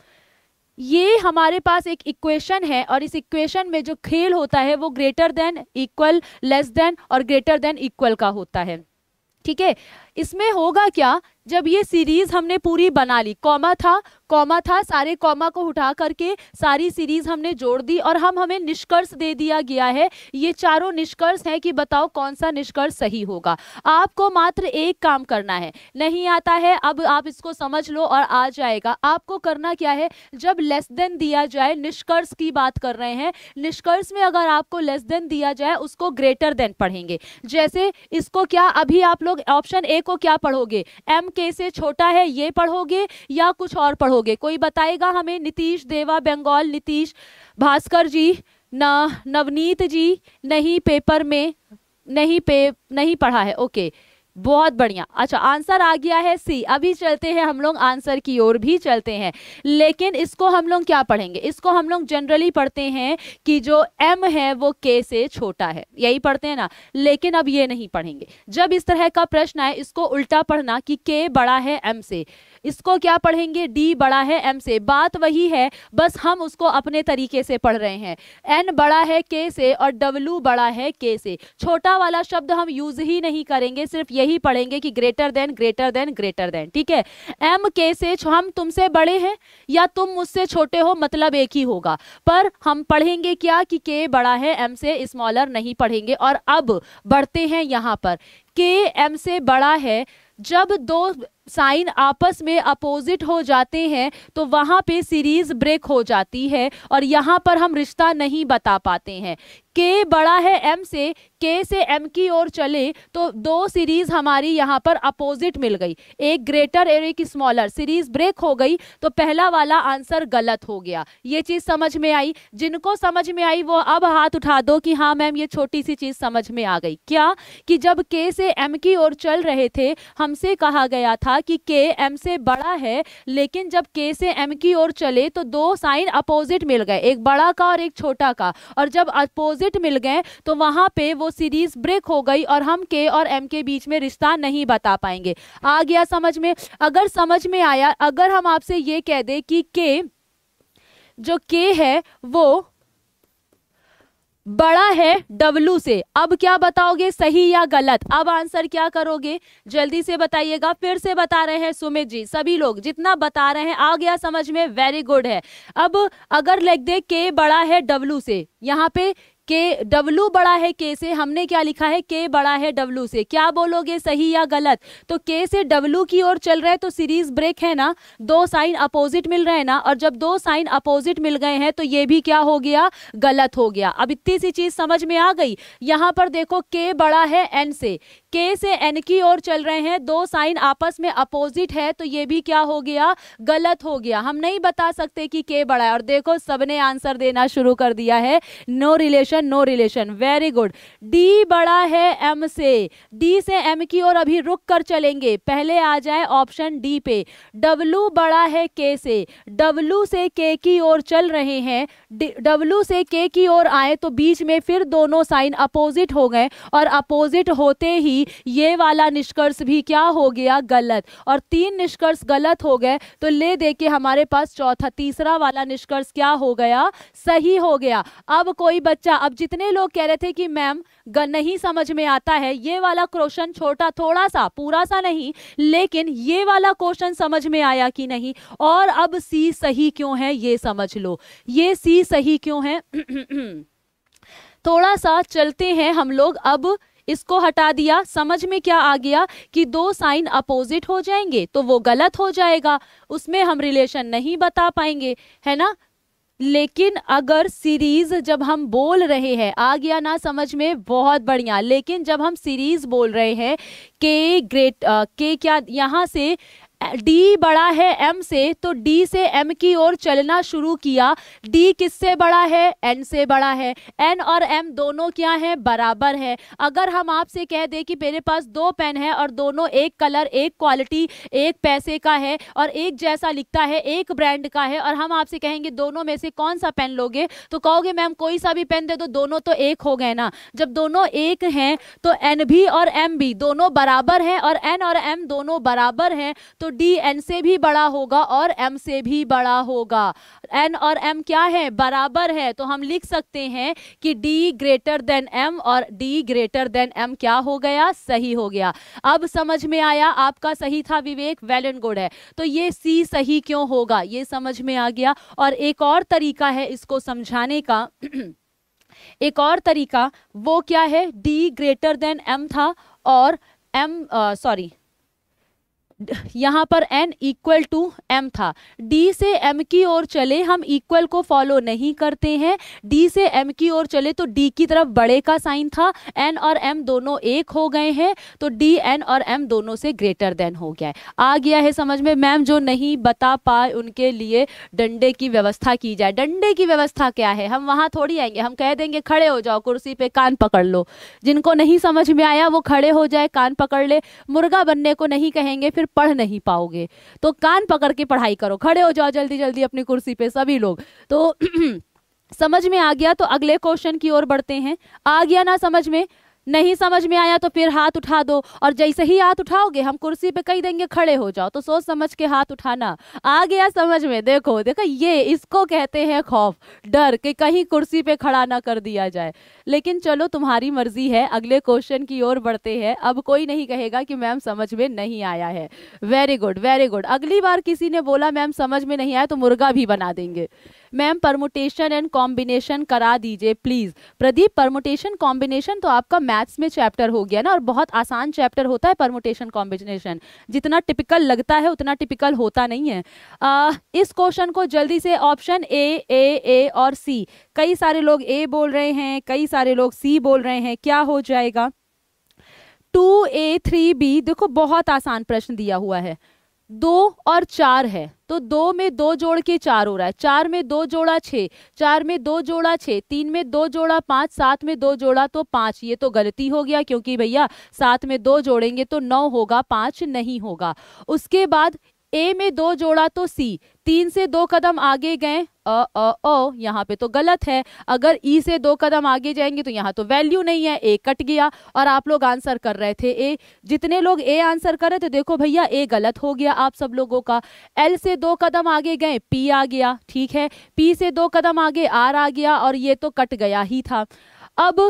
ये हमारे पास एक इक्वेशन है और इस इक्वेशन में जो खेल होता है वो greater than equal less than और ग्रेटर देन इक्वल का होता है ठीक है इसमें होगा क्या जब ये सीरीज हमने पूरी बना ली कॉमा था कॉमा था सारे कॉमा को उठा करके सारी सीरीज हमने जोड़ दी और हम हमें निष्कर्ष दे दिया गया है ये चारों निष्कर्ष हैं कि बताओ कौन सा निष्कर्ष सही होगा आपको मात्र एक काम करना है नहीं आता है अब आप इसको समझ लो और आ जाएगा आपको करना क्या है जब लेस देन दिया जाए निष्कर्ष की बात कर रहे हैं निष्कर्ष में अगर आपको लेस देन दिया जाए उसको ग्रेटर देन पढ़ेंगे जैसे इसको क्या अभी आप लोग ऑप्शन ए को क्या पढ़ोगे एम के से छोटा है ये पढ़ोगे या कुछ और पढ़ोगे कोई बताएगा हमें नीतीश देवा बंगाल नीतीश भास्कर जी ना नवनीत जी नहीं पेपर में नहीं पे नहीं पढ़ा है ओके okay. बहुत बढ़िया अच्छा आंसर आ गया है सी अभी चलते हैं हम लोग आंसर की ओर भी चलते हैं लेकिन इसको हम लोग क्या पढ़ेंगे इसको हम लोग जनरली पढ़ते हैं कि जो एम है वो के से छोटा है यही पढ़ते हैं ना लेकिन अब ये नहीं पढ़ेंगे जब इस तरह का प्रश्न आए इसको उल्टा पढ़ना कि के बड़ा है एम से इसको क्या पढ़ेंगे डी बड़ा है एम से बात वही है बस हम उसको अपने तरीके से पढ़ रहे हैं एन बड़ा है के से और डब्लू बड़ा है के से छोटा वाला शब्द हम यूज ही नहीं करेंगे सिर्फ यही पढ़ेंगे कि greater than greater than greater than ठीक है एम के से हम तुमसे बड़े हैं या तुम मुझसे छोटे हो मतलब एक ही होगा पर हम पढ़ेंगे क्या कि के बड़ा है एम से स्मॉलर नहीं पढ़ेंगे और अब बढ़ते हैं यहाँ पर के एम से बड़ा है जब दो साइन आपस में अपोजिट हो जाते हैं तो वहाँ पे सीरीज ब्रेक हो जाती है और यहाँ पर हम रिश्ता नहीं बता पाते हैं के बड़ा है एम से के से एम की ओर चले तो दो सीरीज हमारी यहाँ पर अपोजिट मिल गई एक ग्रेटर और एक स्मॉलर सीरीज ब्रेक हो गई तो पहला वाला आंसर गलत हो गया ये चीज़ समझ में आई जिनको समझ में आई वो अब हाथ उठा दो कि हाँ मैम ये छोटी सी चीज़ समझ में आ गई क्या कि जब के से एम की ओर चल रहे थे हमसे कहा गया था कि के एम से बड़ा है लेकिन जब के से एम की ओर चले तो दो साइन अपोजिट मिल गए एक बड़ा का और एक छोटा का और जब अपोजिट मिल गए तो वहाँ पे वो सीरीज ब्रेक हो गई और हम के और एम के बीच में रिश्ता नहीं बता पाएंगे आ गया समझ में अगर समझ में आया अगर हम आपसे ये कह दें कि के जो के है वो बड़ा है डब्लू से अब क्या बताओगे सही या गलत अब आंसर क्या करोगे जल्दी से बताइएगा फिर से बता रहे हैं सुमित जी सभी लोग जितना बता रहे हैं आ गया समझ में वेरी गुड है अब अगर लिख दे के बड़ा है डब्लू से यहाँ पे के डब्लू बड़ा है के से हमने क्या लिखा है के बड़ा है डब्लू से क्या बोलोगे सही या गलत तो के से डब्लू की ओर चल रहा है तो सीरीज ब्रेक है ना दो साइन अपोजिट मिल रहे हैं ना और जब दो साइन अपोजिट मिल गए हैं तो ये भी क्या हो गया गलत हो गया अब इतनी सी चीज समझ में आ गई यहां पर देखो के बड़ा है एन से के से एन की ओर चल रहे हैं दो साइन आपस में अपोजिट है तो ये भी क्या हो गया गलत हो गया हम नहीं बता सकते कि के बड़ा है और देखो सबने आंसर देना शुरू कर दिया है no relation no relation very good D बड़ा है एम से डी से एम की ओर अभी रुक कर चलेंगे पहले आ जाए ऑप्शन डी पे डब्लू बड़ा है के से डब्लू से के की ओर चल रहे हैं डब्लू से के की ओर आए तो बीच में फिर दोनों साइन अपोजिट हो गए और अपोजिट होते ही ये वाला निष्कर्ष भी क्या हो गया गलत और तीन निष्कर्ष गलत हो गए तो ले दे के हमारे पास चौथा तीसरा वाला निष्कर्ष क्या हो गया सही हो गया अब कोई बच्चा अब जितने लोग कह रहे थे कि मैम नहीं समझ में आता है ये वाला क्वेश्चन छोटा थोड़ा सा पूरा सा नहीं लेकिन ये वाला क्वेश्चन समझ में आया कि नहीं और अब सी सही क्यों है ये समझ लो ये सी सही क्यों है थोड़ा सा चलते हैं हम लोग अब इसको हटा दिया समझ में क्या आ गया कि दो साइन अपोजिट हो जाएंगे तो वो गलत हो जाएगा उसमें हम रिलेशन नहीं बता पाएंगे है ना लेकिन अगर सीरीज जब हम बोल रहे हैं आ गया ना समझ में बहुत बढ़िया लेकिन जब हम सीरीज बोल रहे हैं के ग्रेट के क्या यहाँ से डी बड़ा है एम से तो डी से एम की ओर चलना शुरू किया डी किससे बड़ा है एन से बड़ा है एन और एम दोनों क्या हैं बराबर है अगर हम आपसे कह दें कि मेरे पास दो पेन है और दोनों एक कलर एक क्वालिटी एक पैसे का है और एक जैसा लिखता है एक ब्रांड का है और हम आपसे कहेंगे दोनों में से कौन सा पेन लोगे तो कहोगे मैम कोई सा भी पेन दे दो दोनों तो एक हो गए ना जब दोनों एक हैं तो एन भी और एम भी दोनों बराबर हैं और एन और एम दोनों बराबर हैं तो डी एन से भी बड़ा होगा और एम से भी बड़ा होगा एन और एम क्या है बराबर है तो हम लिख सकते हैं कि डी ग्रेटर देन एम और डी ग्रेटर देन एम क्या हो गया सही हो गया अब समझ में आया आपका सही था विवेक वेल एंड गुड है तो ये सी सही क्यों होगा ये समझ में आ गया और एक और तरीका है इसको समझाने का एक और तरीका वो क्या है डी ग्रेटर देन एम था और एम सॉरी यहाँ पर n इक्वल टू m था d से m की ओर चले हम इक्वल को फॉलो नहीं करते हैं d से m की ओर चले तो d की तरफ बड़े का साइन था n और m दोनों एक हो गए हैं तो d n और m दोनों से ग्रेटर देन हो गया है आ गया है समझ में मैम जो नहीं बता पाए उनके लिए डंडे की व्यवस्था की जाए डंडे की व्यवस्था क्या है हम वहाँ थोड़ी आएंगे हम कह देंगे खड़े हो जाओ कुर्सी पर कान पकड़ लो जिनको नहीं समझ में आया वो खड़े हो जाए कान पकड़ ले मुर्गा बनने को नहीं कहेंगे फिर पढ़ नहीं पाओगे तो कान पकड़ के पढ़ाई करो खड़े हो जाओ जल्दी जल्दी अपनी कुर्सी पे सभी लोग तो समझ में आ गया तो अगले क्वेश्चन की ओर बढ़ते हैं आ गया ना समझ में नहीं समझ में आया तो फिर हाथ उठा दो और जैसे ही हाथ उठाओगे हम कुर्सी पे कही देंगे खड़े हो जाओ तो सोच समझ के हाथ उठाना आ गया समझ में देखो देखो ये इसको कहते हैं खौफ डर कि कहीं कुर्सी पे खड़ा ना कर दिया जाए लेकिन चलो तुम्हारी मर्जी है अगले क्वेश्चन की ओर बढ़ते हैं अब कोई नहीं कहेगा कि मैम समझ में नहीं आया है वेरी गुड वेरी गुड अगली बार किसी ने बोला मैम समझ में नहीं आया तो मुर्गा भी बना देंगे मैम परमोटेशन एंड कॉम्बिनेशन करा दीजिए प्लीज़ प्रदीप परमोटेशन कॉम्बिनेशन तो आपका मैथ्स में चैप्टर हो गया ना और बहुत आसान चैप्टर होता है परमोटेशन कॉम्बिनेशन जितना टिपिकल लगता है उतना टिपिकल होता नहीं है आ, इस क्वेश्चन को जल्दी से ऑप्शन ए ए ए और सी कई सारे लोग ए बोल रहे हैं कई सारे लोग सी बोल रहे हैं क्या हो जाएगा टू ए थ्री बी देखो बहुत आसान प्रश्न दिया हुआ है दो और चार है तो दो में दो जोड़ के चार हो रहा है चार में दो जोड़ा छः चार में दो जोड़ा छः तीन में दो जोड़ा पाँच सात में दो जोड़ा तो पाँच ये तो गलती हो गया क्योंकि भैया सात में दो जोड़ेंगे तो नौ होगा पाँच नहीं होगा उसके बाद ए में दो जोड़ा तो सी तीन से दो कदम आगे गए अ अ ओ यहाँ पे तो गलत है अगर ई से दो कदम आगे जाएंगे तो यहाँ तो वैल्यू नहीं है ए कट गया और आप लोग आंसर कर रहे थे ए जितने लोग ए आंसर कर रहे थे देखो भैया ए गलत हो गया आप सब लोगों का एल से दो कदम आगे गए पी आ गया ठीक है पी से दो कदम आगे आर आ गया और ये तो कट गया ही था अब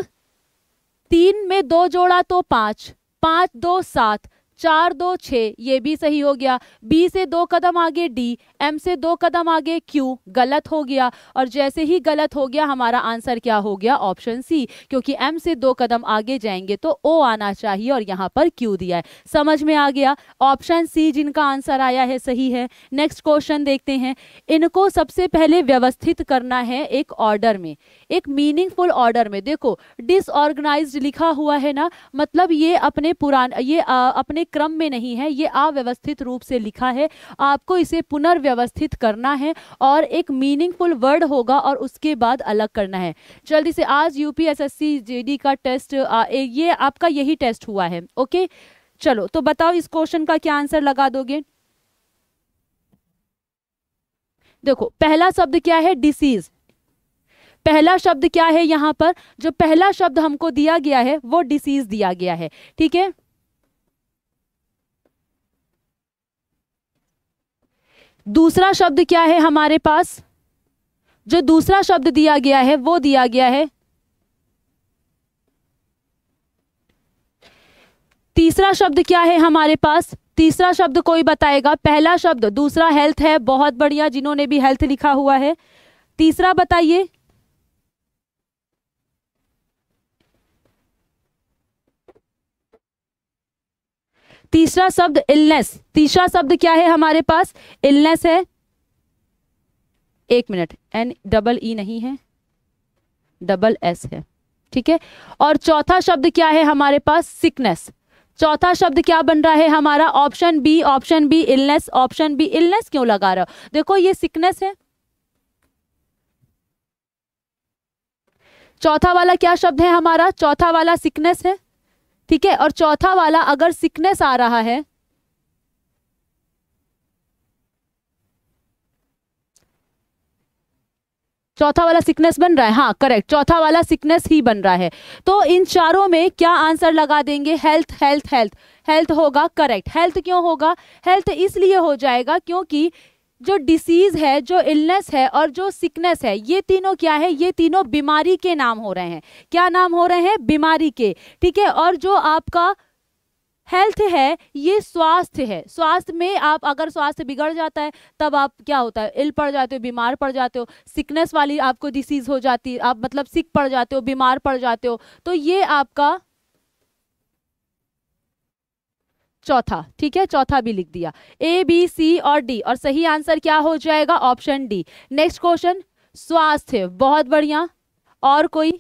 तीन में दो जोड़ा तो पाँच पाँच दो सात चार दो छः ये भी सही हो गया बी से दो कदम आगे डी एम से दो कदम आगे क्यू गलत हो गया और जैसे ही गलत हो गया हमारा आंसर क्या हो गया ऑप्शन सी क्योंकि एम से दो कदम आगे जाएंगे तो ओ आना चाहिए और यहाँ पर क्यू दिया है समझ में आ गया ऑप्शन सी जिनका आंसर आया है सही है नेक्स्ट क्वेश्चन देखते हैं इनको सबसे पहले व्यवस्थित करना है एक ऑर्डर में एक मीनिंगफुल ऑर्डर में देखो डिसऑर्गेनाइज लिखा हुआ है ना मतलब ये अपने पुरान ये आ, अपने क्रम में नहीं है ये अव्यवस्थित रूप से लिखा है आपको इसे पुनर्व्यवस्थित करना है और एक मीनिंगफुल वर्ड होगा और उसके बाद अलग करना है जल्दी से आज यूपीएसएससी जेडी का टेस्ट आ, ये आपका यही टेस्ट हुआ है ओके चलो तो बताओ इस क्वेश्चन का क्या आंसर लगा दोगे देखो पहला शब्द क्या है डिसीज पहला शब्द क्या है यहाँ पर जो पहला शब्द हमको दिया गया है वो डिसीज दिया गया है ठीक है दूसरा शब्द क्या है हमारे पास जो दूसरा शब्द दिया गया है वो दिया गया है तीसरा शब्द क्या है हमारे पास तीसरा शब्द कोई बताएगा पहला शब्द दूसरा हेल्थ है बहुत बढ़िया जिन्होंने भी हेल्थ लिखा हुआ है तीसरा बताइए तीसरा शब्द इलनेस तीसरा शब्द क्या है हमारे पास इलनेस है एक मिनट एन डबल ई नहीं है डबल एस है ठीक है और चौथा शब्द क्या है हमारे पास सिकनेस चौथा शब्द क्या बन रहा है हमारा option B option B illness option B illness क्यों लगा रहा हो देखो ये सिकनेस है चौथा वाला क्या शब्द है हमारा चौथा वाला सिकनेस है ठीक है और चौथा वाला अगर सिकनेस आ रहा है चौथा वाला सिकनेस बन रहा है हाँ करेक्ट चौथा वाला सिकनेस ही बन रहा है तो इन चारों में क्या आंसर लगा देंगे हेल्थ हेल्थ हेल्थ हेल्थ होगा करेक्ट हेल्थ क्यों होगा हेल्थ इसलिए हो जाएगा क्योंकि जो डिसीज़ है जो इलनेस है और जो सिकनेस है ये तीनों क्या है ये तीनों बीमारी के नाम हो रहे हैं क्या नाम हो रहे हैं बीमारी के ठीक है और जो आपका हेल्थ है ये स्वास्थ्य है स्वास्थ्य में आप अगर स्वास्थ्य बिगड़ जाता है तब आप क्या होता है इल पड़ जाते हो बीमार पड़ जाते हो सिकनेस वाली आपको डिसीज़ हो जाती है आप मतलब सिक पड़ जाते हो बीमार पड़ जाते हो तो ये आपका चौथा ठीक है चौथा भी लिख दिया ए बी सी और डी और सही आंसर क्या हो जाएगा ऑप्शन डी नेक्स्ट क्वेश्चन स्वास्थ्य बहुत बढ़िया और कोई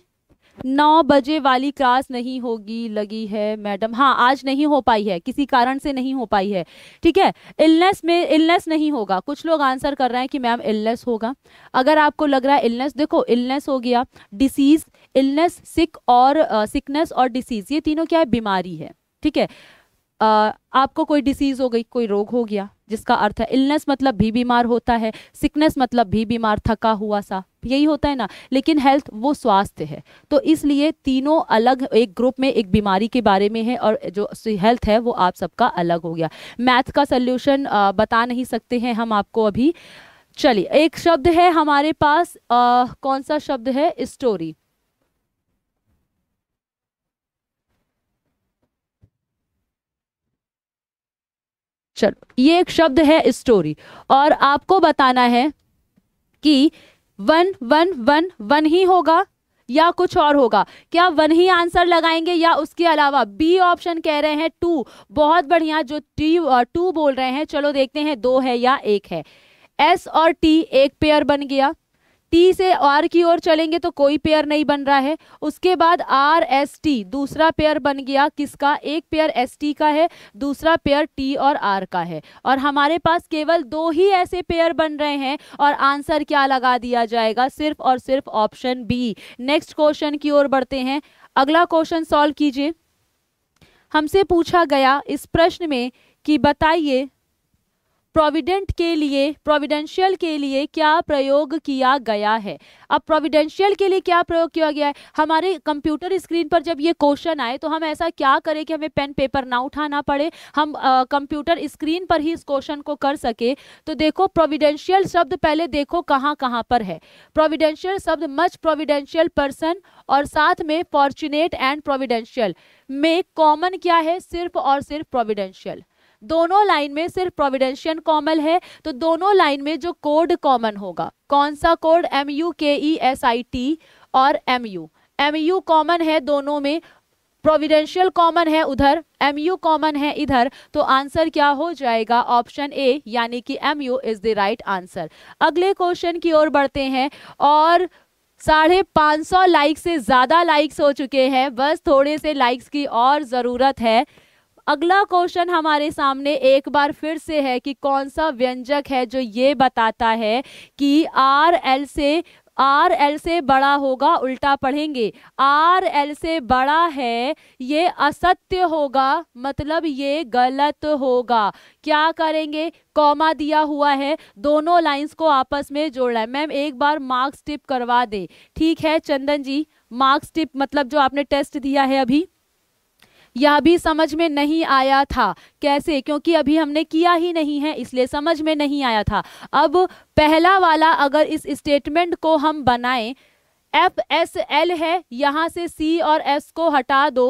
नौ बजे वाली क्लास नहीं होगी लगी है मैडम हाँ आज नहीं हो पाई है किसी कारण से नहीं हो पाई है ठीक है इलनेस में इलनेस नहीं होगा कुछ लोग आंसर कर रहे हैं कि मैम इलनेस होगा अगर आपको लग रहा है इलनेस देखो इलनेस हो गया डिसीज इलनेस सिक और सिकनेस और डिसीज ये तीनों क्या है बीमारी है ठीक है आपको कोई डिसीज़ हो गई कोई रोग हो गया जिसका अर्थ है इलनेस मतलब भी बीमार होता है सिकनेस मतलब भी बीमार थका हुआ सा यही होता है ना लेकिन हेल्थ वो स्वास्थ्य है तो इसलिए तीनों अलग एक ग्रुप में एक बीमारी के बारे में है और जो हेल्थ है वो आप सबका अलग हो गया मैथ का सल्यूशन बता नहीं सकते हैं हम आपको अभी चलिए एक शब्द है हमारे पास आ, कौन सा शब्द है स्टोरी चलो ये एक शब्द है स्टोरी और आपको बताना है कि वन वन वन वन ही होगा या कुछ और होगा क्या वन ही आंसर लगाएंगे या उसके अलावा बी ऑप्शन कह रहे हैं टू बहुत बढ़िया जो टी टू uh, बोल रहे हैं चलो देखते हैं दो है या एक है एस और टी एक पेयर बन गया टी से आर की ओर चलेंगे तो कोई पेयर नहीं बन रहा है उसके बाद आर एस टी दूसरा पेयर बन गया किसका एक पेयर एस टी का है दूसरा पेयर टी और आर का है और हमारे पास केवल दो ही ऐसे पेयर बन रहे हैं और आंसर क्या लगा दिया जाएगा सिर्फ और सिर्फ ऑप्शन बी नेक्स्ट क्वेश्चन की ओर बढ़ते हैं अगला क्वेश्चन सॉल्व कीजिए हमसे पूछा गया इस प्रश्न में कि बताइए प्रोविडेंट के लिए प्रोविडेंशियल के लिए क्या प्रयोग किया गया है अब प्रोविडेंशियल के लिए क्या प्रयोग किया गया है हमारे कंप्यूटर स्क्रीन पर जब ये क्वेश्चन आए तो हम ऐसा क्या करें कि हमें पेन पेपर ना उठाना पड़े हम कंप्यूटर स्क्रीन पर ही इस क्वेश्चन को कर सके तो देखो प्रोविडेंशियल शब्द पहले देखो कहाँ कहाँ पर है प्रोविडेंशियल शब्द मच प्रोविडेंशियल पर्सन और साथ में फॉर्चुनेट एंड प्रोविडेंशियल में कॉमन क्या है सिर्फ और सिर्फ प्रोविडेंशियल दोनों लाइन में सिर्फ प्रोविडेंशियन कॉमन है तो दोनों लाइन में जो कोड कॉमन होगा कौन सा code M U K E S I T और M U M U common है दोनों में प्रोविडेंशियल कॉमन है उधर एम यू कॉमन है इधर तो आंसर क्या हो जाएगा ऑप्शन ए यानी कि M U is the right answer अगले क्वेश्चन की ओर बढ़ते हैं और साढ़े पाँच सौ लाइक से ज़्यादा लाइक्स हो चुके हैं बस थोड़े से लाइक्स की और ज़रूरत है अगला क्वेश्चन हमारे सामने एक बार फिर से है कि कौन सा व्यंजक है जो ये बताता है कि आर एल से आर एल से बड़ा होगा उल्टा पढ़ेंगे आर एल से बड़ा है ये असत्य होगा मतलब ये गलत होगा क्या करेंगे कॉमा दिया हुआ है दोनों लाइंस को आपस में जोड़ना है मैम एक बार मार्क्स टिप करवा दे ठीक है चंदन जी मार्क्स टिप मतलब जो आपने टेस्ट दिया है अभी यह भी समझ में नहीं आया था कैसे क्योंकि अभी हमने किया ही नहीं है इसलिए समझ में नहीं आया था अब पहला वाला अगर इस स्टेटमेंट को हम बनाएं एफ एस एल है यहाँ से सी और एस को हटा दो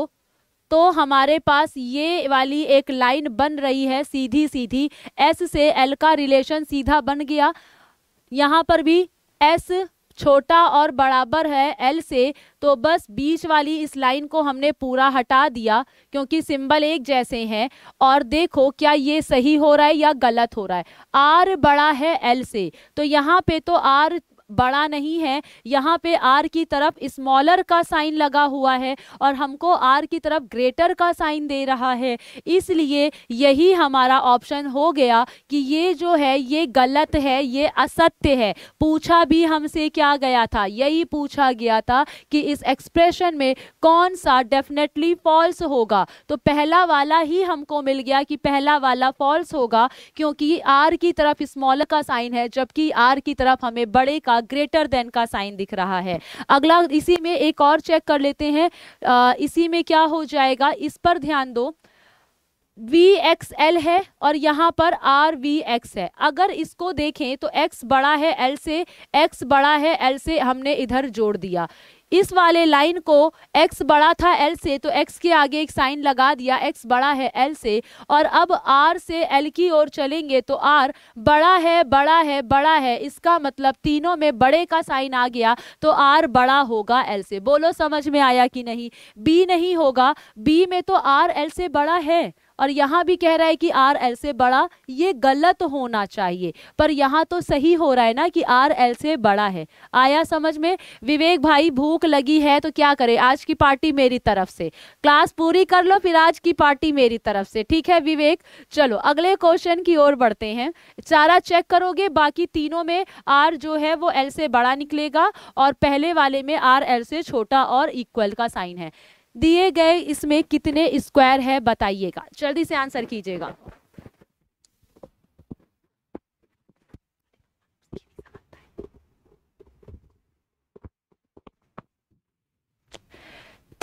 तो हमारे पास ये वाली एक लाइन बन रही है सीधी सीधी एस से एल का रिलेशन सीधा बन गया यहाँ पर भी एस छोटा और बराबर है एल से तो बस बीच वाली इस लाइन को हमने पूरा हटा दिया क्योंकि सिंबल एक जैसे हैं और देखो क्या ये सही हो रहा है या गलत हो रहा है आर बड़ा है एल से तो यहाँ पे तो आर बड़ा नहीं है यहाँ पे आर की तरफ स्मॉलर का साइन लगा हुआ है और हमको आर की तरफ ग्रेटर का साइन दे रहा है इसलिए यही हमारा ऑप्शन हो गया कि ये जो है ये गलत है ये असत्य है पूछा भी हमसे क्या गया था यही पूछा गया था कि इस एक्सप्रेशन में कौन सा डेफिनेटली फॉल्स होगा तो पहला वाला ही हमको मिल गया कि पहला वाला फॉल्स होगा क्योंकि आर की तरफ स्मॉलर का साइन है जबकि आर की तरफ हमें बड़े का ग्रेटर देन का साइन दिख रहा है अगला इसी में एक और चेक कर लेते हैं आ, इसी में क्या हो जाएगा इस पर ध्यान दो वी एक्स एल है और यहाँ पर आर वी एक्स है अगर इसको देखें तो एक्स बड़ा है एल से एक्स बड़ा है एल से हमने इधर जोड़ दिया इस वाले लाइन को x बड़ा था l से तो x के आगे एक साइन लगा दिया x बड़ा है l से और अब r से l की ओर चलेंगे तो r बड़ा है बड़ा है बड़ा है इसका मतलब तीनों में बड़े का साइन आ गया तो r बड़ा होगा l से बोलो समझ में आया कि नहीं b नहीं होगा b में तो r l से बड़ा है और यहाँ भी कह रहा है कि आर एल से बड़ा ये गलत होना चाहिए पर यहाँ तो सही हो रहा है ना कि आर एल से बड़ा है आया समझ में विवेक भाई भूख लगी है तो क्या करें आज की पार्टी मेरी तरफ से क्लास पूरी कर लो फिर आज की पार्टी मेरी तरफ से ठीक है विवेक चलो अगले क्वेश्चन की ओर बढ़ते हैं चारा चेक करोगे बाकी तीनों में आर जो है वो एल से बड़ा निकलेगा और पहले वाले में आर एल से छोटा और इक्वल का साइन है दिए गए इसमें कितने स्क्वायर है बताइएगा जल्दी से आंसर कीजिएगा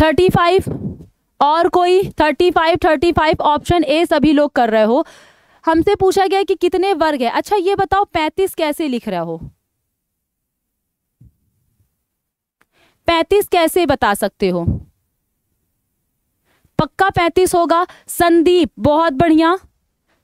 थर्टी फाइव और कोई thirty five thirty five option A सभी लोग कर रहे हो हमसे पूछा गया कि कितने वर्ग है अच्छा ये बताओ पैंतीस कैसे लिख रहे हो पैंतीस कैसे बता सकते हो पक्का पैंतीस होगा संदीप बहुत बढ़िया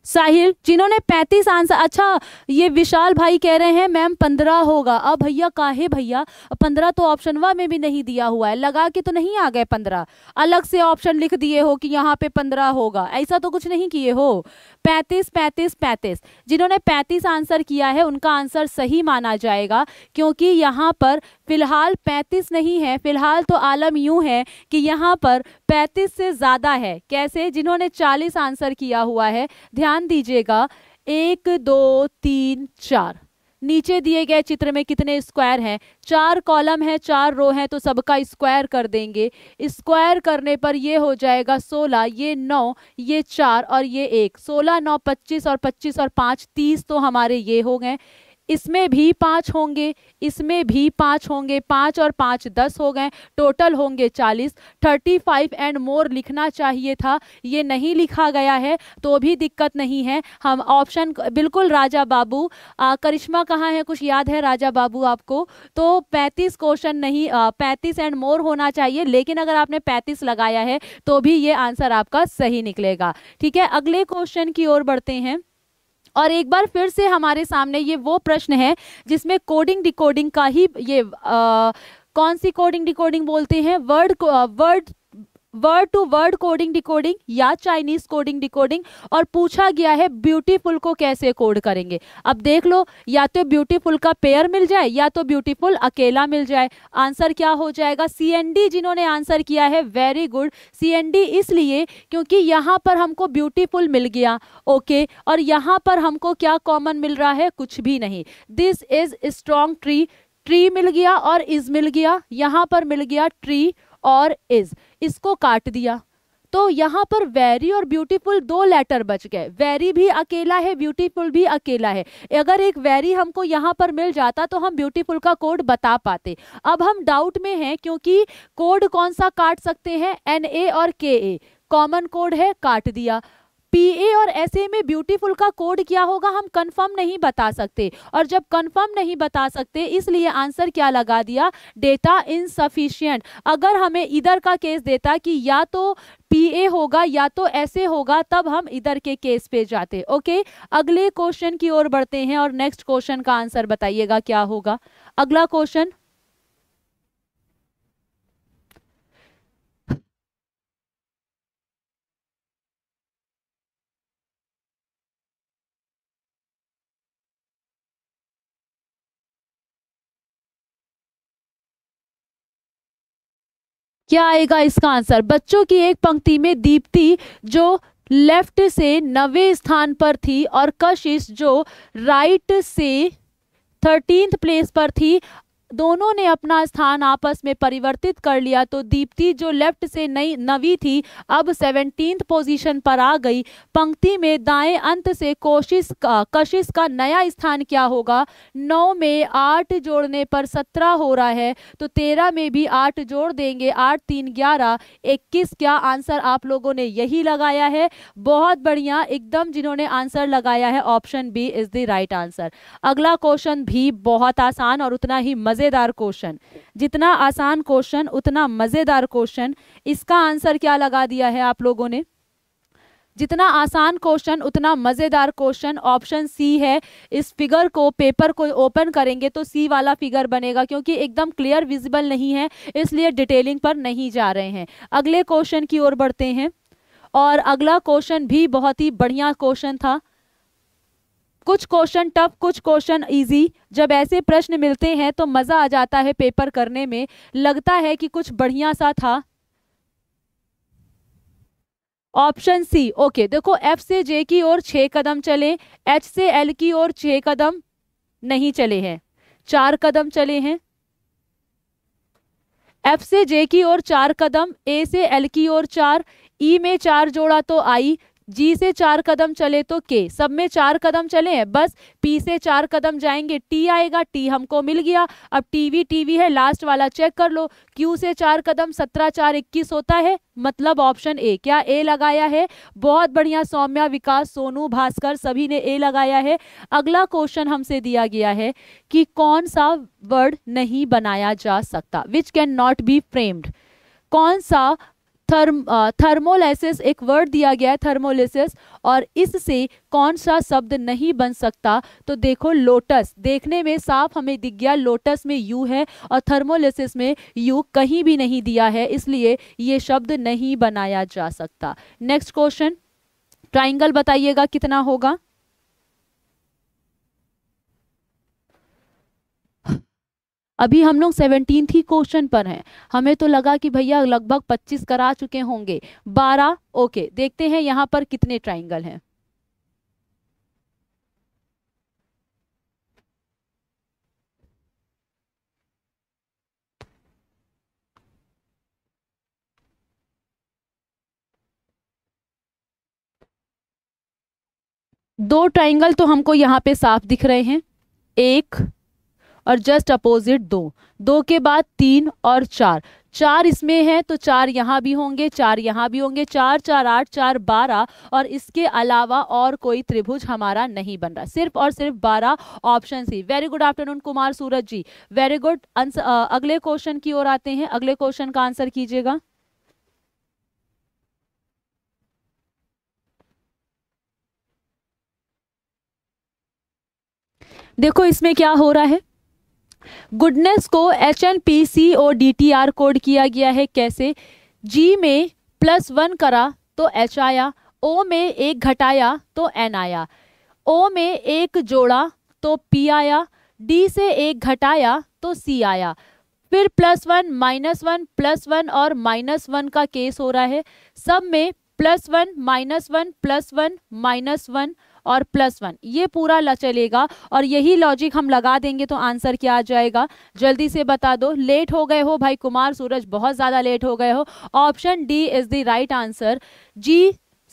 साहिल जिन्होंने पैंतीस आंसर अच्छा ये विशाल भाई कह रहे हैं मैम पंद्रह होगा अब भैया काहे भैया पंद्रह तो ऑप्शन वा में भी नहीं दिया हुआ है लगा के तो नहीं आ गए पंद्रह अलग से ऑप्शन लिख दिए हो कि यहाँ पे पंद्रह होगा ऐसा तो कुछ नहीं किए हो पैंतीस पैंतीस पैंतीस जिन्होंने पैंतीस आंसर किया है उनका आंसर सही माना जाएगा क्योंकि यहाँ पर फिलहाल पैंतीस नहीं है फिलहाल तो आलम यूँ है कि यहाँ पर पैंतीस से ज़्यादा है कैसे जिन्होंने चालीस आंसर किया हुआ है ध्यान दीजिएगा एक दो तीन चार नीचे दिए गए चित्र में कितने स्क्वायर हैं चार कॉलम हैं चार रो हैं तो सबका स्क्वायर कर देंगे स्क्वायर करने पर ये हो जाएगा सोलह ये नौ ये चार और ये एक सोलह नौ पच्चीस और पच्चीस और पाँच तीस तो हमारे ये हो गए इसमें भी पाँच होंगे इसमें भी पाँच होंगे पाँच और पाँच दस हो गए टोटल होंगे चालीस थर्टी फाइव एंड मोर लिखना चाहिए था ये नहीं लिखा गया है तो भी दिक्कत नहीं है हम ऑप्शन बिल्कुल राजा बाबू करिश्मा कहाँ है कुछ याद है राजा बाबू आपको तो पैंतीस क्वेश्चन नहीं पैंतीस एंड मोर होना चाहिए लेकिन अगर आपने पैंतीस लगाया है तो भी ये आंसर आपका सही निकलेगा ठीक है अगले क्वेश्चन की ओर बढ़ते हैं और एक बार फिर से हमारे सामने ये वो प्रश्न है जिसमें कोडिंग डिकोडिंग का ही ये आ, कौन सी कोडिंग डिकोडिंग बोलते हैं word word word to word coding decoding या चाइनीज कोडिंग डिकोडिंग और पूछा गया है ब्यूटीफुल को कैसे कोड करेंगे अब देख लो या तो ब्यूटीफुल का पेयर मिल जाए या तो ब्यूटीफुल अकेला मिल जाए आंसर क्या हो जाएगा सी जिन्होंने आंसर किया है वेरी गुड सी इसलिए क्योंकि यहाँ पर हमको ब्यूटीफुल मिल गया ओके okay, और यहाँ पर हमको क्या कॉमन मिल रहा है कुछ भी नहीं this is strong tree tree मिल गया और इज मिल गया यहाँ पर मिल गया ट्री और इज इसको काट दिया तो यहाँ पर वेरी और ब्यूटीफुल दो लेटर बच गए वेरी भी अकेला है ब्यूटीफुल भी अकेला है अगर एक वेरी हमको यहाँ पर मिल जाता तो हम ब्यूटीफुल का कोड बता पाते अब हम डाउट में हैं क्योंकि कोड कौन सा काट सकते हैं एन ए और के ए कॉमन कोड है काट दिया पीए और एसए में ब्यूटीफुल का कोड क्या होगा हम कंफर्म नहीं बता सकते और जब कंफर्म नहीं बता सकते इसलिए आंसर क्या लगा दिया डेटा इनसफिशियंट अगर हमें इधर का केस देता कि या तो पीए होगा या तो ऐसे होगा तब हम इधर के केस पे जाते ओके अगले क्वेश्चन की ओर बढ़ते हैं और नेक्स्ट क्वेश्चन का आंसर बताइएगा क्या होगा अगला क्वेश्चन क्या आएगा इसका आंसर बच्चों की एक पंक्ति में दीप्ति जो लेफ्ट से नवे स्थान पर थी और कशिश जो राइट से थर्टींथ प्लेस पर थी दोनों ने अपना स्थान आपस में परिवर्तित कर लिया तो दीप्ति जो लेफ्ट से नई नवी थी अब सेवनटीन पोजीशन पर आ गई पंक्ति में दाएं अंत से कोशिश का कशिश का नया स्थान क्या होगा नौ में आठ जोड़ने पर सत्रह हो रहा है तो तेरह में भी आठ जोड़ देंगे आठ तीन ग्यारह इक्कीस क्या आंसर आप लोगों ने यही लगाया है बहुत बढ़िया एकदम जिन्होंने आंसर लगाया है option B is the right answer अगला क्वेश्चन भी बहुत आसान और उतना ही मजे मज़ेदार क्वेश्चन जितना आसान क्वेश्चन उतना मज़ेदार क्वेश्चन इसका आंसर क्या लगा दिया है आप लोगों ने जितना आसान क्वेश्चन उतना मज़ेदार क्वेश्चन ऑप्शन सी है इस फिगर को पेपर को ओपन करेंगे तो सी वाला फिगर बनेगा क्योंकि एकदम क्लियर विजिबल नहीं है इसलिए डिटेलिंग पर नहीं जा रहे हैं अगले क्वेश्चन की ओर बढ़ते हैं और अगला क्वेश्चन भी बहुत ही बढ़िया क्वेश्चन था कुछ क्वेश्चन टफ कुछ क्वेश्चन इजी जब ऐसे प्रश्न मिलते हैं तो मज़ा आ जाता है पेपर करने में लगता है कि कुछ बढ़िया सा था ऑप्शन सी ओके देखो एफ से जे की ओर छः कदम चले एच से एल की ओर छः कदम नहीं चले हैं चार कदम चले हैं एफ से जे की ओर चार कदम ए से एल की ओर चार ई e में चार जोड़ा तो आई जी से चार कदम चले तो के सब में चार कदम चले हैं बस पी से चार कदम जाएंगे टी आएगा टी हमको मिल गया अब टीवी टीवी है लास्ट वाला चेक कर लो क्यू से चार कदम सत्रह चार इक्कीस होता है मतलब ऑप्शन ए क्या ए लगाया है बहुत बढ़िया सौम्या विकास सोनू भास्कर सभी ने ए लगाया है अगला क्वेश्चन हमसे दिया गया है कि कौन सा वर्ड नहीं बनाया जा सकता which can not be framed कौन सा थर्म थर्मोलाइसिस एक वर्ड दिया गया है थर्मोलिसिस और इससे कौन सा शब्द नहीं बन सकता तो देखो लोटस देखने में साफ हमें दिख गया लोटस में यू है और थर्मोलाइसिस में यू कहीं भी नहीं दिया है इसलिए ये शब्द नहीं बनाया जा सकता नेक्स्ट क्वेश्चन ट्राइंगल बताइएगा कितना होगा अभी हम लोग सेवनटीन ही क्वेश्चन पर हैं हमें तो लगा कि भैया लगभग पच्चीस करा चुके होंगे बारह ओके देखते हैं यहाँ पर कितने ट्राइंगल हैं दो ट्राइंगल तो हमको यहाँ पे साफ दिख रहे हैं एक और जस्ट अपोजिट दो दो के बाद तीन और चार चार इसमें है तो चार यहाँ भी होंगे चार यहाँ भी होंगे चार चार आठ चार बारह और इसके अलावा और कोई त्रिभुज हमारा नहीं बन रहा सिर्फ और सिर्फ बारह ऑप्शन ही very good afternoon Kumar Suraj ji very good अगले क्वेश्चन की ओर आते हैं अगले क्वेश्चन का आंसर कीजिएगा देखो इसमें क्या हो रहा है गुडनेस को H N P C O D T R code किया गया है कैसे जी में प्लस वन करा तो एच आया ओ में एक घटाया तो एन आया ओ में एक जोड़ा तो पी आया डी से एक घटाया तो सी आया फिर plus one minus one plus one और माइनस वन का केस हो रहा है सब में plus one minus one plus one minus one और प्लस वन ये पूरा चलेगा और यही लॉजिक हम लगा देंगे तो आंसर क्या आ जाएगा जल्दी से बता दो लेट हो गए हो भाई कुमार सूरज बहुत ज़्यादा लेट हो गए हो option D is the right answer G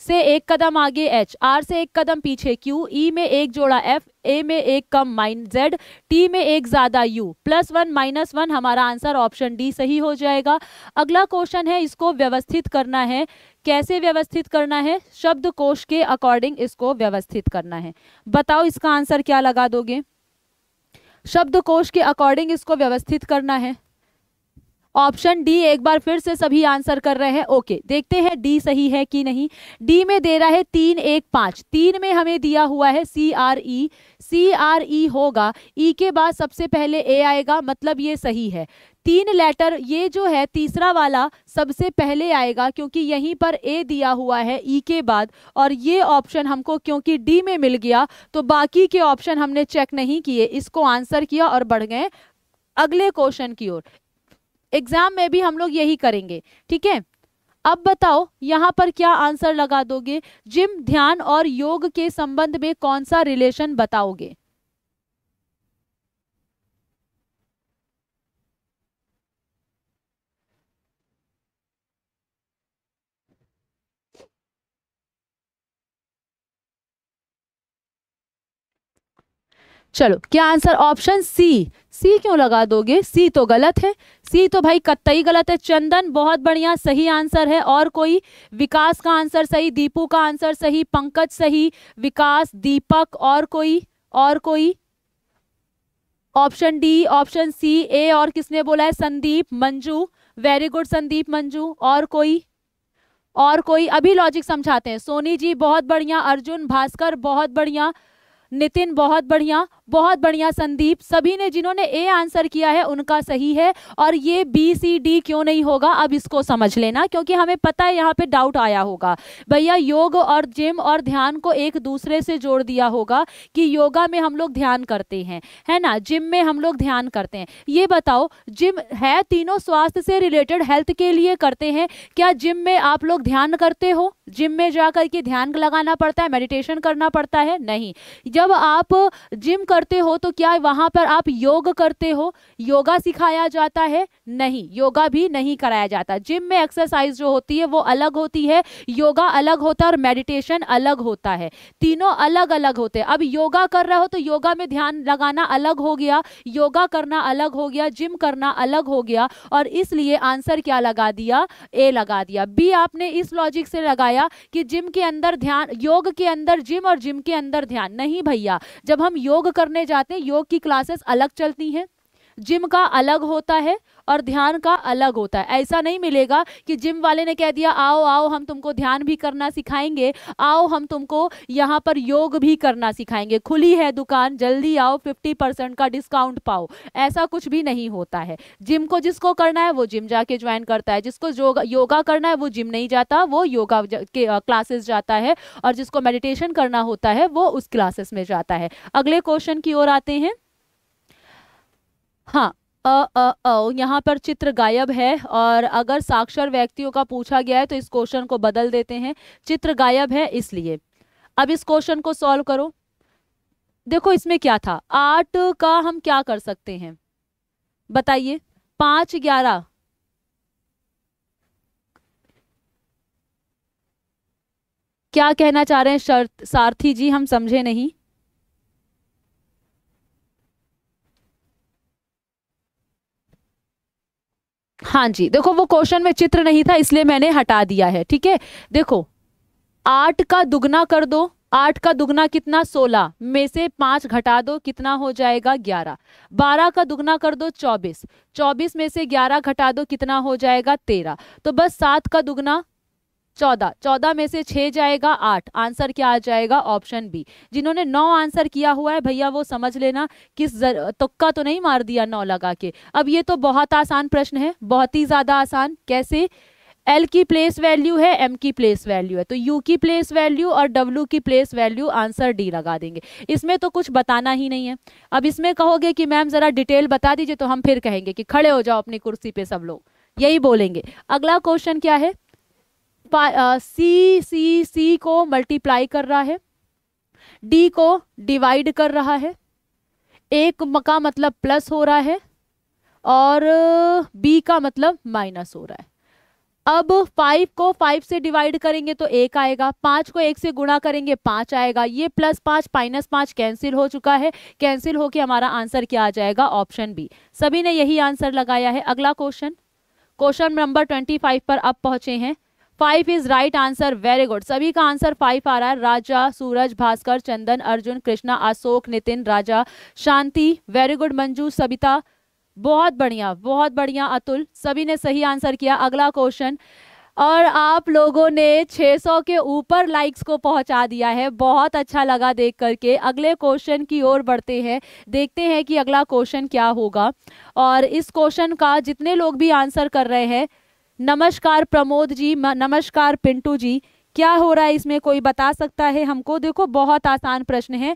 से एक कदम आगे एच आर से एक कदम पीछे क्यू ई e में एक जोड़ा एफ ए में एक कम माइन जेड टी में एक ज़्यादा U plus one minus one हमारा आंसर ऑप्शन डी सही हो जाएगा अगला क्वेश्चन है इसको व्यवस्थित करना है कैसे व्यवस्थित करना है शब्द कोश के अकॉर्डिंग इसको व्यवस्थित करना है बताओ इसका आंसर क्या लगा दोगे शब्द कोश के अकॉर्डिंग इसको व्यवस्थित करना है ऑप्शन डी एक बार फिर से सभी आंसर कर रहे हैं ओके देखते हैं डी सही है कि नहीं डी में दे रहा है तीन एक पाँच तीन में हमें दिया हुआ है C R E C R E होगा ई e के बाद सबसे पहले ए आएगा मतलब ये सही है तीन लेटर ये जो है तीसरा वाला सबसे पहले आएगा क्योंकि यहीं पर ए दिया हुआ है ई के बाद और ये ऑप्शन हमको क्योंकि डी में मिल गया तो बाकी के ऑप्शन हमने चेक नहीं किए इसको आंसर किया और बढ़ गए अगले क्वेश्चन की ओर एग्जाम में भी हम लोग यही करेंगे ठीक है अब बताओ यहाँ पर क्या आंसर लगा दोगे जिम ध्यान और योग के संबंध में कौन सा रिलेशन बताओगे चलो क्या आंसर ऑप्शन सी सी क्यों लगा दोगे सी तो गलत है सी तो भाई कतई गलत है चंदन बहुत बढ़िया सही आंसर है और कोई विकास का आंसर सही दीपू का आंसर सही पंकज सही विकास दीपक और कोई और कोई option D option C A और किसने बोला है संदीप मंजू वेरी गुड संदीप मंजू और कोई और कोई अभी लॉजिक समझाते हैं सोनी जी बहुत बढ़िया अर्जुन भास्कर बहुत बढ़िया नितिन बहुत बढ़िया बहुत बढ़िया संदीप सभी ने जिन्होंने ए आंसर किया है उनका सही है और ये बी सी डी क्यों नहीं होगा अब इसको समझ लेना क्योंकि हमें पता है यहाँ पे डाउट आया होगा भैया योग और जिम और ध्यान को एक दूसरे से जोड़ दिया होगा कि योगा में हम लोग ध्यान करते हैं है ना जिम में हम लोग ध्यान करते हैं ये बताओ जिम है तीनों स्वास्थ्य से रिलेटेड हेल्थ के लिए करते हैं क्या जिम में आप लोग ध्यान करते हो जिम में जा के ध्यान लगाना पड़ता है मेडिटेशन करना पड़ता है नहीं जब आप जिम कर करते हो तो क्या वहां पर आप योग करते हो योगा सिखाया जाता है नहीं योगा भी नहीं कराया जाता जिम में एक्सरसाइज जो होती है वो अलग होती है योगा अलग होता है और मेडिटेशन अलग होता है तीनों अलग अलग होते हैं अब योगा कर रहे हो तो योगा में ध्यान लगाना अलग हो गया योगा करना अलग हो गया जिम करना अलग हो गया और इसलिए आंसर क्या लगा दिया ए लगा दिया बी आपने इस लॉजिक से लगाया कि जिम के अंदर ध्यान योग के अंदर जिम और जिम के अंदर ध्यान नहीं भैया जब हम योग कर करने जाते हैं योग की क्लासेस अलग चलती हैं जिम का अलग होता है और ध्यान का अलग होता है ऐसा नहीं मिलेगा कि जिम वाले ने कह दिया आओ आओ हम तुमको ध्यान भी करना सिखाएंगे आओ हम तुमको यहाँ पर योग भी करना सिखाएंगे खुली है दुकान जल्दी आओ फिफ्टी परसेंट का डिस्काउंट पाओ ऐसा कुछ भी नहीं होता है जिम को जिसको करना है वो जिम जाके ज्वाइन करता है जिसको योगा करना है वो जिम नहीं जाता वो योगा के क्लासेस जाता है और जिसको मेडिटेशन करना होता है वो उस क्लासेस में जाता है अगले क्वेश्चन की ओर आते हैं हाँ अ अ अ यहाँ पर चित्र गायब है और अगर साक्षर व्यक्तियों का पूछा गया है तो इस क्वेश्चन को बदल देते हैं चित्र गायब है इसलिए अब इस क्वेश्चन को सॉल्व करो देखो इसमें क्या था आठ का हम क्या कर सकते हैं बताइए पांच ग्यारह क्या कहना चाह रहे हैं शर्त सारथी जी हम समझे नहीं हाँ जी देखो वो क्वेश्चन में चित्र नहीं था इसलिए मैंने हटा दिया है ठीक है देखो आठ का दुगना कर दो आठ का दुगना कितना सोलह में से पांच घटा दो कितना हो जाएगा ग्यारह बारह का दुगना कर दो चौबीस चौबीस में से ग्यारह घटा दो कितना हो जाएगा तेरह तो बस सात का दुगना चौदह चौदह में से छः जाएगा आठ आंसर क्या आ जाएगा ऑप्शन बी जिन्होंने नौ आंसर किया हुआ है भैया वो समझ लेना किस तुक्का तो नहीं मार दिया नौ लगा के अब ये तो बहुत आसान प्रश्न है बहुत ही ज़्यादा आसान कैसे एल की प्लेस वैल्यू है एम की प्लेस वैल्यू है तो यू की प्लेस वैल्यू और डब्ल्यू की प्लेस वैल्यू आंसर डी लगा देंगे इसमें तो कुछ बताना ही नहीं है अब इसमें कहोगे कि मैम ज़रा डिटेल बता दीजिए तो हम फिर कहेंगे कि खड़े हो जाओ अपनी कुर्सी पे सब लोग यही बोलेंगे अगला क्वेश्चन क्या है सी सी सी को मल्टीप्लाई कर रहा है डी को डिवाइड कर रहा है एक का मतलब प्लस हो रहा है और बी का मतलब माइनस हो रहा है अब फाइव को फाइव से डिवाइड करेंगे तो एक आएगा पाँच को एक से गुणा करेंगे पाँच आएगा ये प्लस पाँच माइनस पाँच कैंसिल हो चुका है कैंसिल होके हमारा आंसर क्या आ जाएगा ऑप्शन बी सभी ने यही आंसर लगाया है अगला question question number twenty five पर अब पहुंचे हैं five is right answer very good सभी का आंसर फाइव आ रहा है राजा सूरज भास्कर चंदन अर्जुन कृष्णा अशोक नितिन राजा शांति वेरी गुड मंजू सबिता बहुत बढ़िया बहुत बढ़िया अतुल सभी ने सही आंसर किया अगला क्वेश्चन और आप लोगों ने 600 के ऊपर लाइक्स को पहुंचा दिया है बहुत अच्छा लगा देख करके अगले क्वेश्चन की ओर बढ़ते हैं देखते हैं कि अगला क्वेश्चन क्या होगा और इस क्वेश्चन का जितने लोग भी आंसर कर रहे हैं नमस्कार प्रमोद जी नमस्कार पिंटू जी क्या हो रहा है इसमें कोई बता सकता है हमको देखो बहुत आसान प्रश्न है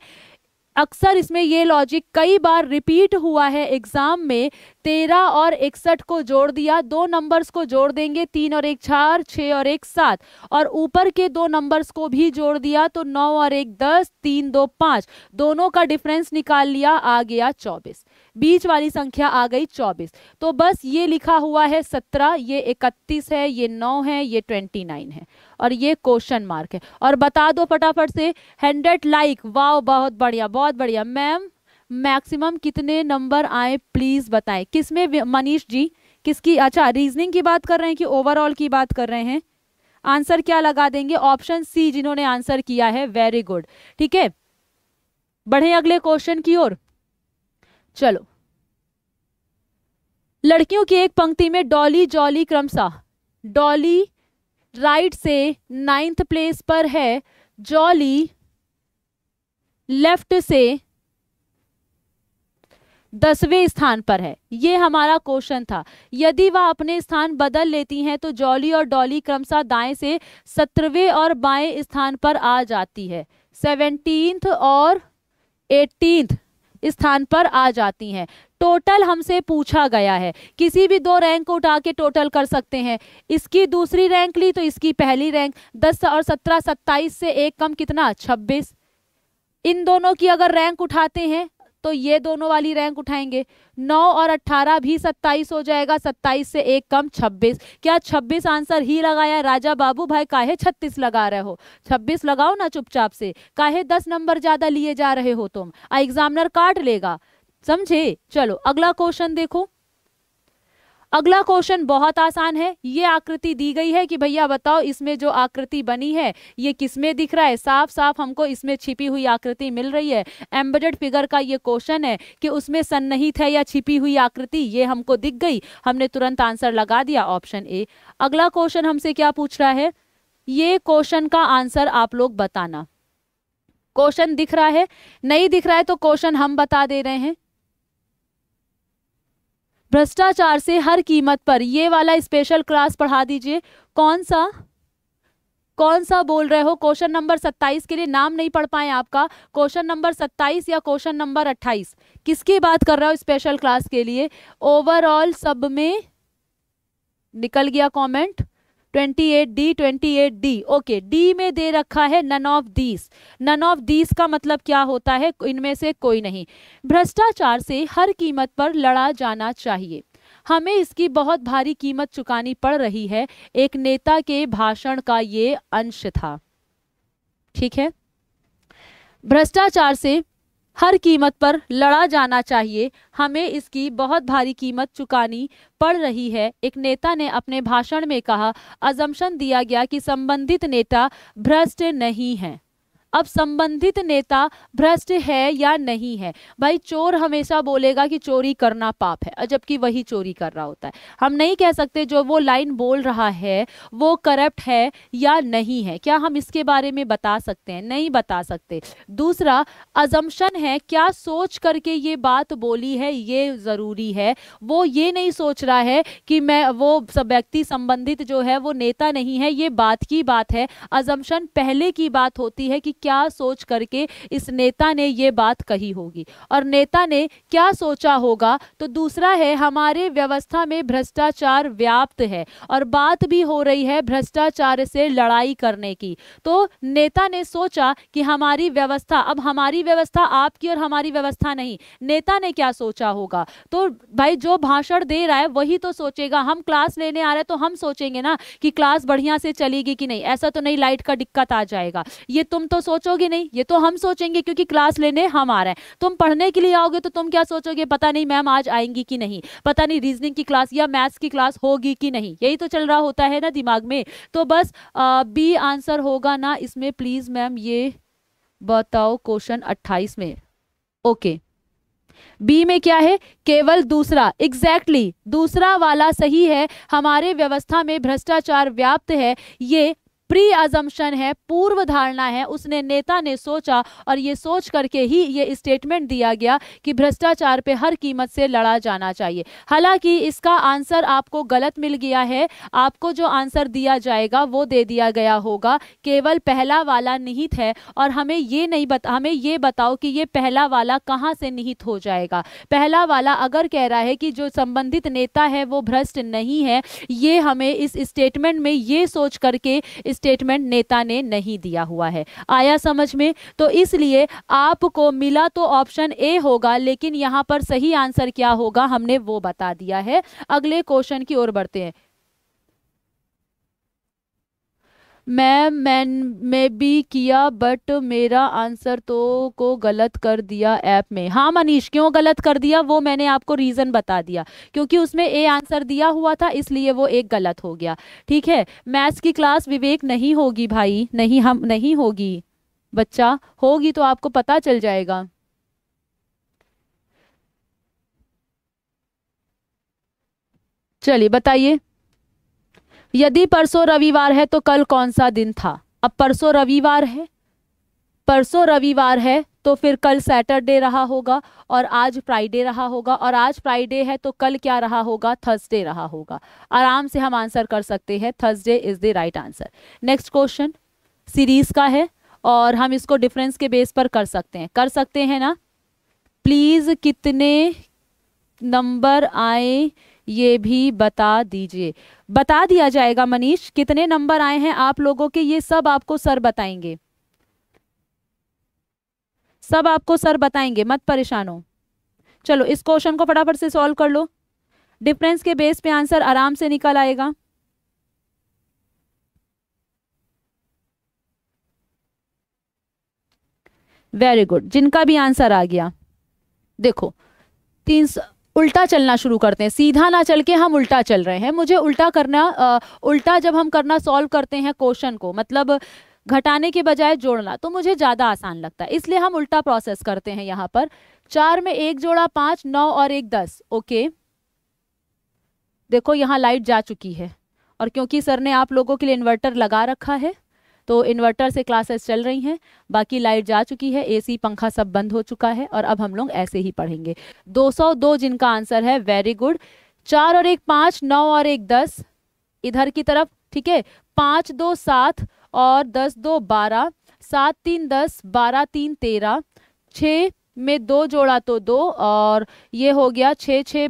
अक्सर इसमें ये लॉजिक कई बार रिपीट हुआ है एग्जाम में तेरह और इकसठ को जोड़ दिया दो नंबर्स को जोड़ देंगे तीन और एक चार छः और एक सात और ऊपर के दो नंबर्स को भी जोड़ दिया तो नौ और एक दस तीन दो पाँच दोनों का डिफरेंस निकाल लिया आ गया चौबीस बीच वाली संख्या आ गई चौबीस तो बस ये लिखा हुआ है सत्रह ये इकतीस है ये नौ है ये ट्वेंटी नाइन है और ये क्वेश्चन मार्क है और बता दो फटाफट से हंड्रेड लाइक वाह बहुत बढ़िया बहुत बढ़िया मैम मैक्सिमम कितने नंबर आए प्लीज़ बताएं किस में मनीष जी किसकी अच्छा रीजनिंग की बात कर रहे हैं कि ओवरऑल की बात कर रहे हैं आंसर क्या लगा देंगे ऑप्शन सी जिन्होंने आंसर किया है वेरी गुड ठीक है बढ़े अगले क्वेश्चन की ओर चलो लड़कियों की एक पंक्ति में डॉली जॉली क्रमशः डॉली राइट से नाइन्थ प्लेस पर है जॉली लेफ्ट से दसवें स्थान पर है ये हमारा क्वेश्चन था यदि वह अपने स्थान बदल लेती हैं तो जॉली और डॉली क्रमशः दाएं से सत्रहवें और बाएं स्थान पर आ जाती है सेवनटीन्थ और एटीन्थ स्थान पर आ जाती हैं टोटल हमसे पूछा गया है किसी भी दो रैंक को उठा के टोटल कर सकते हैं इसकी दूसरी रैंक ली तो इसकी पहली रैंक दस और सत्रह सत्ताईस से एक कम कितना छब्बीस इन दोनों की अगर रैंक उठाते हैं तो ये दोनों वाली रैंक उठाएंगे नौ और अट्ठारह भी सत्ताईस हो जाएगा सत्ताईस से एक कम छब्बीस क्या छब्बीस आंसर ही लगाया राजा बाबू भाई काहे छत्तीस लगा रहे हो छब्बीस लगाओ ना चुपचाप से काहे दस नंबर ज्यादा लिए जा रहे हो तुम एग्जामिनर काट लेगा समझे चलो अगला क्वेश्चन देखो अगला क्वेश्चन बहुत आसान है ये आकृति दी गई है कि भैया बताओ इसमें जो आकृति बनी है ये किसमें दिख रहा है साफ साफ हमको इसमें छिपी हुई आकृति मिल रही है एम्बेडेड फिगर का ये क्वेश्चन है कि उसमें सन्निहित है या छिपी हुई आकृति ये हमको दिख गई हमने तुरंत आंसर लगा दिया ऑप्शन ए अगला क्वेश्चन हमसे क्या पूछ रहा है ये क्वेश्चन का आंसर आप लोग बताना क्वेश्चन दिख रहा है नहीं दिख रहा है तो क्वेश्चन हम बता दे रहे हैं भ्रष्टाचार से हर कीमत पर ये वाला स्पेशल क्लास पढ़ा दीजिए कौन सा कौन सा बोल रहे हो क्वेश्चन नंबर सत्ताईस के लिए नाम नहीं पढ़ पाए आपका क्वेश्चन नंबर सत्ताईस या क्वेश्चन नंबर अट्ठाईस किसकी बात कर रहे हो स्पेशल क्लास के लिए ओवरऑल सब में निकल गया comment twenty eight D twenty eight D okay D में दे रखा है none of these none of these का मतलब क्या होता है इनमें से कोई नहीं भ्रष्टाचार से हर कीमत पर लड़ा जाना चाहिए हमें इसकी बहुत भारी कीमत चुकानी पड़ रही है एक नेता के भाषण का ये अंश था ठीक है भ्रष्टाचार से हर कीमत पर लड़ा जाना चाहिए हमें इसकी बहुत भारी कीमत चुकानी पड़ रही है एक नेता ने अपने भाषण में कहा अजम्पन दिया गया कि संबंधित नेता भ्रष्ट नहीं हैं अब संबंधित नेता भ्रष्ट है या नहीं है भाई चोर हमेशा बोलेगा कि चोरी करना पाप है जबकि वही चोरी कर रहा होता है हम नहीं कह सकते जो वो लाइन बोल रहा है वो करप्ट है या नहीं है क्या हम इसके बारे में बता सकते हैं नहीं बता सकते दूसरा अजम्पन है क्या सोच करके ये बात बोली है ये ज़रूरी है वो ये नहीं सोच रहा है कि मैं वो व्यक्ति संबंधित जो है वो नेता नहीं है ये बात की बात है अजम्पन पहले की बात होती है कि क्या सोच करके इस नेता ने ये बात कही होगी और नेता ने क्या सोचा होगा तो दूसरा है हमारे व्यवस्था में भ्रष्टाचार व्याप्त है और बात भी हो रही है भ्रष्टाचार से लड़ाई करने की तो नेता ने सोचा कि हमारी व्यवस्था अब हमारी व्यवस्था आपकी और हमारी व्यवस्था नहीं नेता ने क्या सोचा होगा तो भाई जो भाषण दे रहा है वही तो सोचेगा हम क्लास लेने आ रहे तो हम सोचेंगे ना कि क्लास बढ़िया से चलेगी कि नहीं ऐसा तो नहीं लाइट का दिक्कत आ जाएगा ये तुम तो सोचोगे नहीं ये तो हम सोचेंगे क्योंकि क्लास लेने हम आ रहे हैं तुम पढ़ने के लिए आओगे तो तुम क्या सोचोगे पता नहीं मैम आज आएंगी कि नहीं पता नहीं रीजनिंग की क्लास या मैथ्स की क्लास होगी कि नहीं यही तो चल रहा होता है ना दिमाग में तो बस बी आंसर होगा ना इसमें प्लीज़ मैम ये बताओ क्वेश्चन अट्ठाईस में ओके बी में क्या है केवल दूसरा एग्जैक्टली exactly, दूसरा वाला सही है हमारे व्यवस्था में भ्रष्टाचार व्याप्त है ये प्री अजम्पन है पूर्व धारणा है उसने नेता ने सोचा और ये सोच करके ही ये स्टेटमेंट दिया गया कि भ्रष्टाचार पे हर कीमत से लड़ा जाना चाहिए हालांकि इसका आंसर आपको गलत मिल गया है आपको जो आंसर दिया जाएगा वो दे दिया गया होगा केवल पहला वाला निहित है और हमें ये नहीं बता हमें ये बताओ कि ये पहला वाला कहाँ से निहित हो जाएगा पहला वाला अगर कह रहा है कि जो संबंधित नेता है वो भ्रष्ट नहीं है ये हमें इस स्टेटमेंट में ये सोच करके स्टेटमेंट नेता ने नहीं दिया हुआ है आया समझ में तो इसलिए आपको मिला तो ऑप्शन ए होगा लेकिन यहाँ पर सही आंसर क्या होगा हमने वो बता दिया है अगले क्वेश्चन की ओर बढ़ते हैं मैन में भी किया बट मेरा आंसर तो को गलत कर दिया ऐप में हाँ मनीष क्यों गलत कर दिया वो मैंने आपको रीज़न बता दिया क्योंकि उसमें ए आंसर दिया हुआ था इसलिए वो एक गलत हो गया ठीक है मैथ्स की क्लास विवेक नहीं होगी भाई नहीं हम नहीं होगी बच्चा होगी तो आपको पता चल जाएगा चलिए बताइए यदि परसों रविवार है तो कल कौन सा दिन था अब परसों रविवार है परसों रविवार है तो फिर कल सैटरडे रहा होगा और आज फ्राइडे रहा होगा और आज फ्राइडे है तो कल क्या रहा होगा थर्सडे रहा होगा आराम से हम आंसर कर सकते हैं Thursday is the right answer next question series का है और हम इसको डिफरेंस के बेस पर कर सकते हैं कर सकते हैं ना प्लीज़ कितने नंबर आए ये भी बता दीजिए बता दिया जाएगा मनीष कितने नंबर आए हैं आप लोगों के ये सब आपको सर बताएंगे सब आपको सर बताएंगे मत परेशान हो चलो इस क्वेश्चन को फटाफट से सॉल्व कर लो डिफरेंस के बेस पे आंसर आराम से निकल आएगा वेरी गुड जिनका भी आंसर आ गया देखो तीन सौ उल्टा चलना शुरू करते हैं सीधा ना चल के हम उल्टा चल रहे हैं मुझे उल्टा करना आ, उल्टा जब हम करना सॉल्व करते हैं क्वेश्चन को मतलब घटाने के बजाय जोड़ना तो मुझे ज़्यादा आसान लगता है इसलिए हम उल्टा प्रोसेस करते हैं यहाँ पर चार में एक जोड़ा पाँच नौ और एक दस ओके देखो यहाँ लाइट जा चुकी है और क्योंकि सर ने आप लोगों के लिए इन्वर्टर लगा रखा है तो इन्वर्टर से क्लासेस चल रही हैं बाकी लाइट जा चुकी है एसी पंखा सब बंद हो चुका है और अब हम लोग ऐसे ही पढ़ेंगे 202 जिनका आंसर है वेरी गुड चार और एक पाँच नौ और एक दस इधर की तरफ ठीक है पाँच दो सात और दस दो बारह सात तीन दस बारह तीन तेरह छः में दो जोड़ा तो दो और ये हो गया छः छः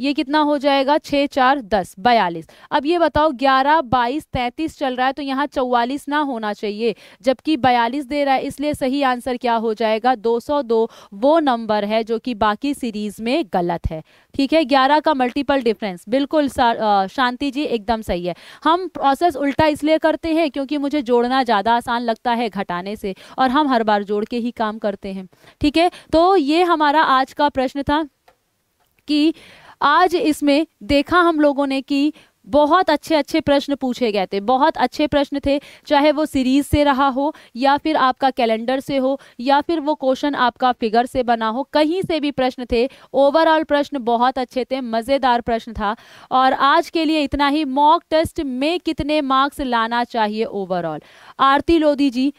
ये कितना हो जाएगा छः चार दस बयालीस अब ये बताओ ग्यारह बाईस तैंतीस चल रहा है तो यहाँ चौवालीस ना होना चाहिए जबकि बयालीस दे रहा है इसलिए सही आंसर क्या हो जाएगा दो सौ दो वो नंबर है जो कि बाकी सीरीज में गलत है ठीक है ग्यारह का मल्टीपल डिफरेंस बिल्कुल शांति जी एकदम सही है हम प्रोसेस उल्टा इसलिए करते हैं क्योंकि मुझे जोड़ना ज़्यादा आसान लगता है घटाने से और हम हर बार जोड़ के ही काम करते हैं ठीक है तो ये हमारा आज का प्रश्न था कि आज इसमें देखा हम लोगों ने कि बहुत अच्छे अच्छे प्रश्न पूछे गए थे बहुत अच्छे प्रश्न थे चाहे वो सीरीज से रहा हो या फिर आपका कैलेंडर से हो या फिर वो क्वेश्चन आपका फिगर से बना हो कहीं से भी प्रश्न थे ओवरऑल प्रश्न बहुत अच्छे थे मज़ेदार प्रश्न था और आज के लिए इतना ही मॉक टेस्ट में कितने मार्क्स लाना चाहिए ओवरऑल आरती लोधी जी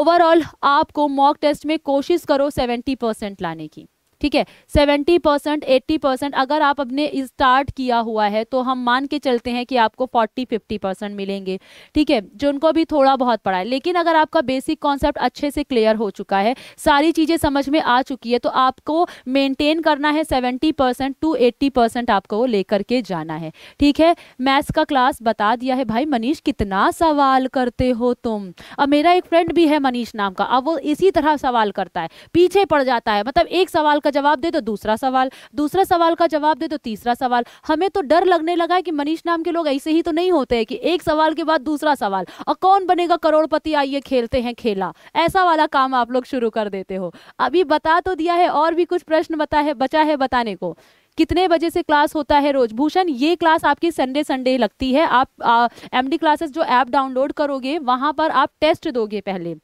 ओवरऑल आपको मॉक टेस्ट में कोशिश करो सेवेंटी परसेंट लाने की ठीक है सेवेंटी परसेंट एट्टी परसेंट अगर आप अपने स्टार्ट किया हुआ है तो हम मान के चलते हैं कि आपको फोर्टी फिफ्टी परसेंट मिलेंगे ठीक है जिनको भी थोड़ा बहुत पढ़ा है लेकिन अगर आपका बेसिक कॉन्सेप्ट अच्छे से क्लियर हो चुका है सारी चीज़ें समझ में आ चुकी है तो आपको मेनटेन करना है seventy percent to eighty percent आपको लेकर के जाना है ठीक है मैथ्स का क्लास बता दिया है भाई मनीष कितना सवाल करते हो तुम अब मेरा एक फ्रेंड भी है मनीष नाम का अब वो इसी तरह सवाल करता है पीछे पड़ जाता है मतलब एक सवाल का का जवाब दे दो तो दूसरा सवाल दूसरा सवाल का जवाब दे दो तो तीसरा सवाल हमें तो डर लगने लगा है कि मनीष नाम के लोग ऐसे ही तो नहीं होते हैं कि एक सवाल के बाद दूसरा सवाल और कौन बनेगा करोड़पति आइए खेलते हैं खेला ऐसा वाला काम आप लोग शुरू कर देते हो अभी बता तो दिया है और भी कुछ प्रश्न बता है बचा है बताने को कितने बजे से क्लास होता है रोज भूषण ये क्लास आपकी संडे संडे लगती है आप एमडी क्लासेस जो ऐप डाउनलोड करोगे वहां पर आप टेस्ट दोगे पहले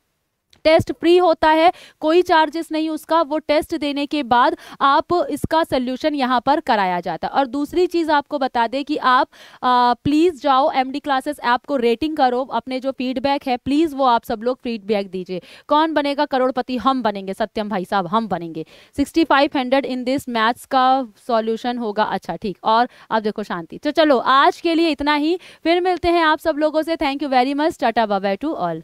टेस्ट फ्री होता है कोई चार्जेस नहीं उसका वो टेस्ट देने के बाद आप इसका सोल्यूशन यहाँ पर कराया जाता है और दूसरी चीज़ आपको बता दें कि आप प्लीज़ जाओ एम डी क्लासेस ऐप को रेटिंग करो अपने जो फीडबैक है प्लीज़ वो आप सब लोग फीडबैक दीजिए कौन बनेगा करोड़पति हम बनेंगे सत्यम भाई साहब हम बनेंगे sixty five hundred in this maths का सॉल्यूशन होगा अच्छा ठीक और आप देखो शांति तो चलो आज के लिए इतना ही फिर मिलते हैं आप सब लोगों से thank you very much tata बाबा टू ऑल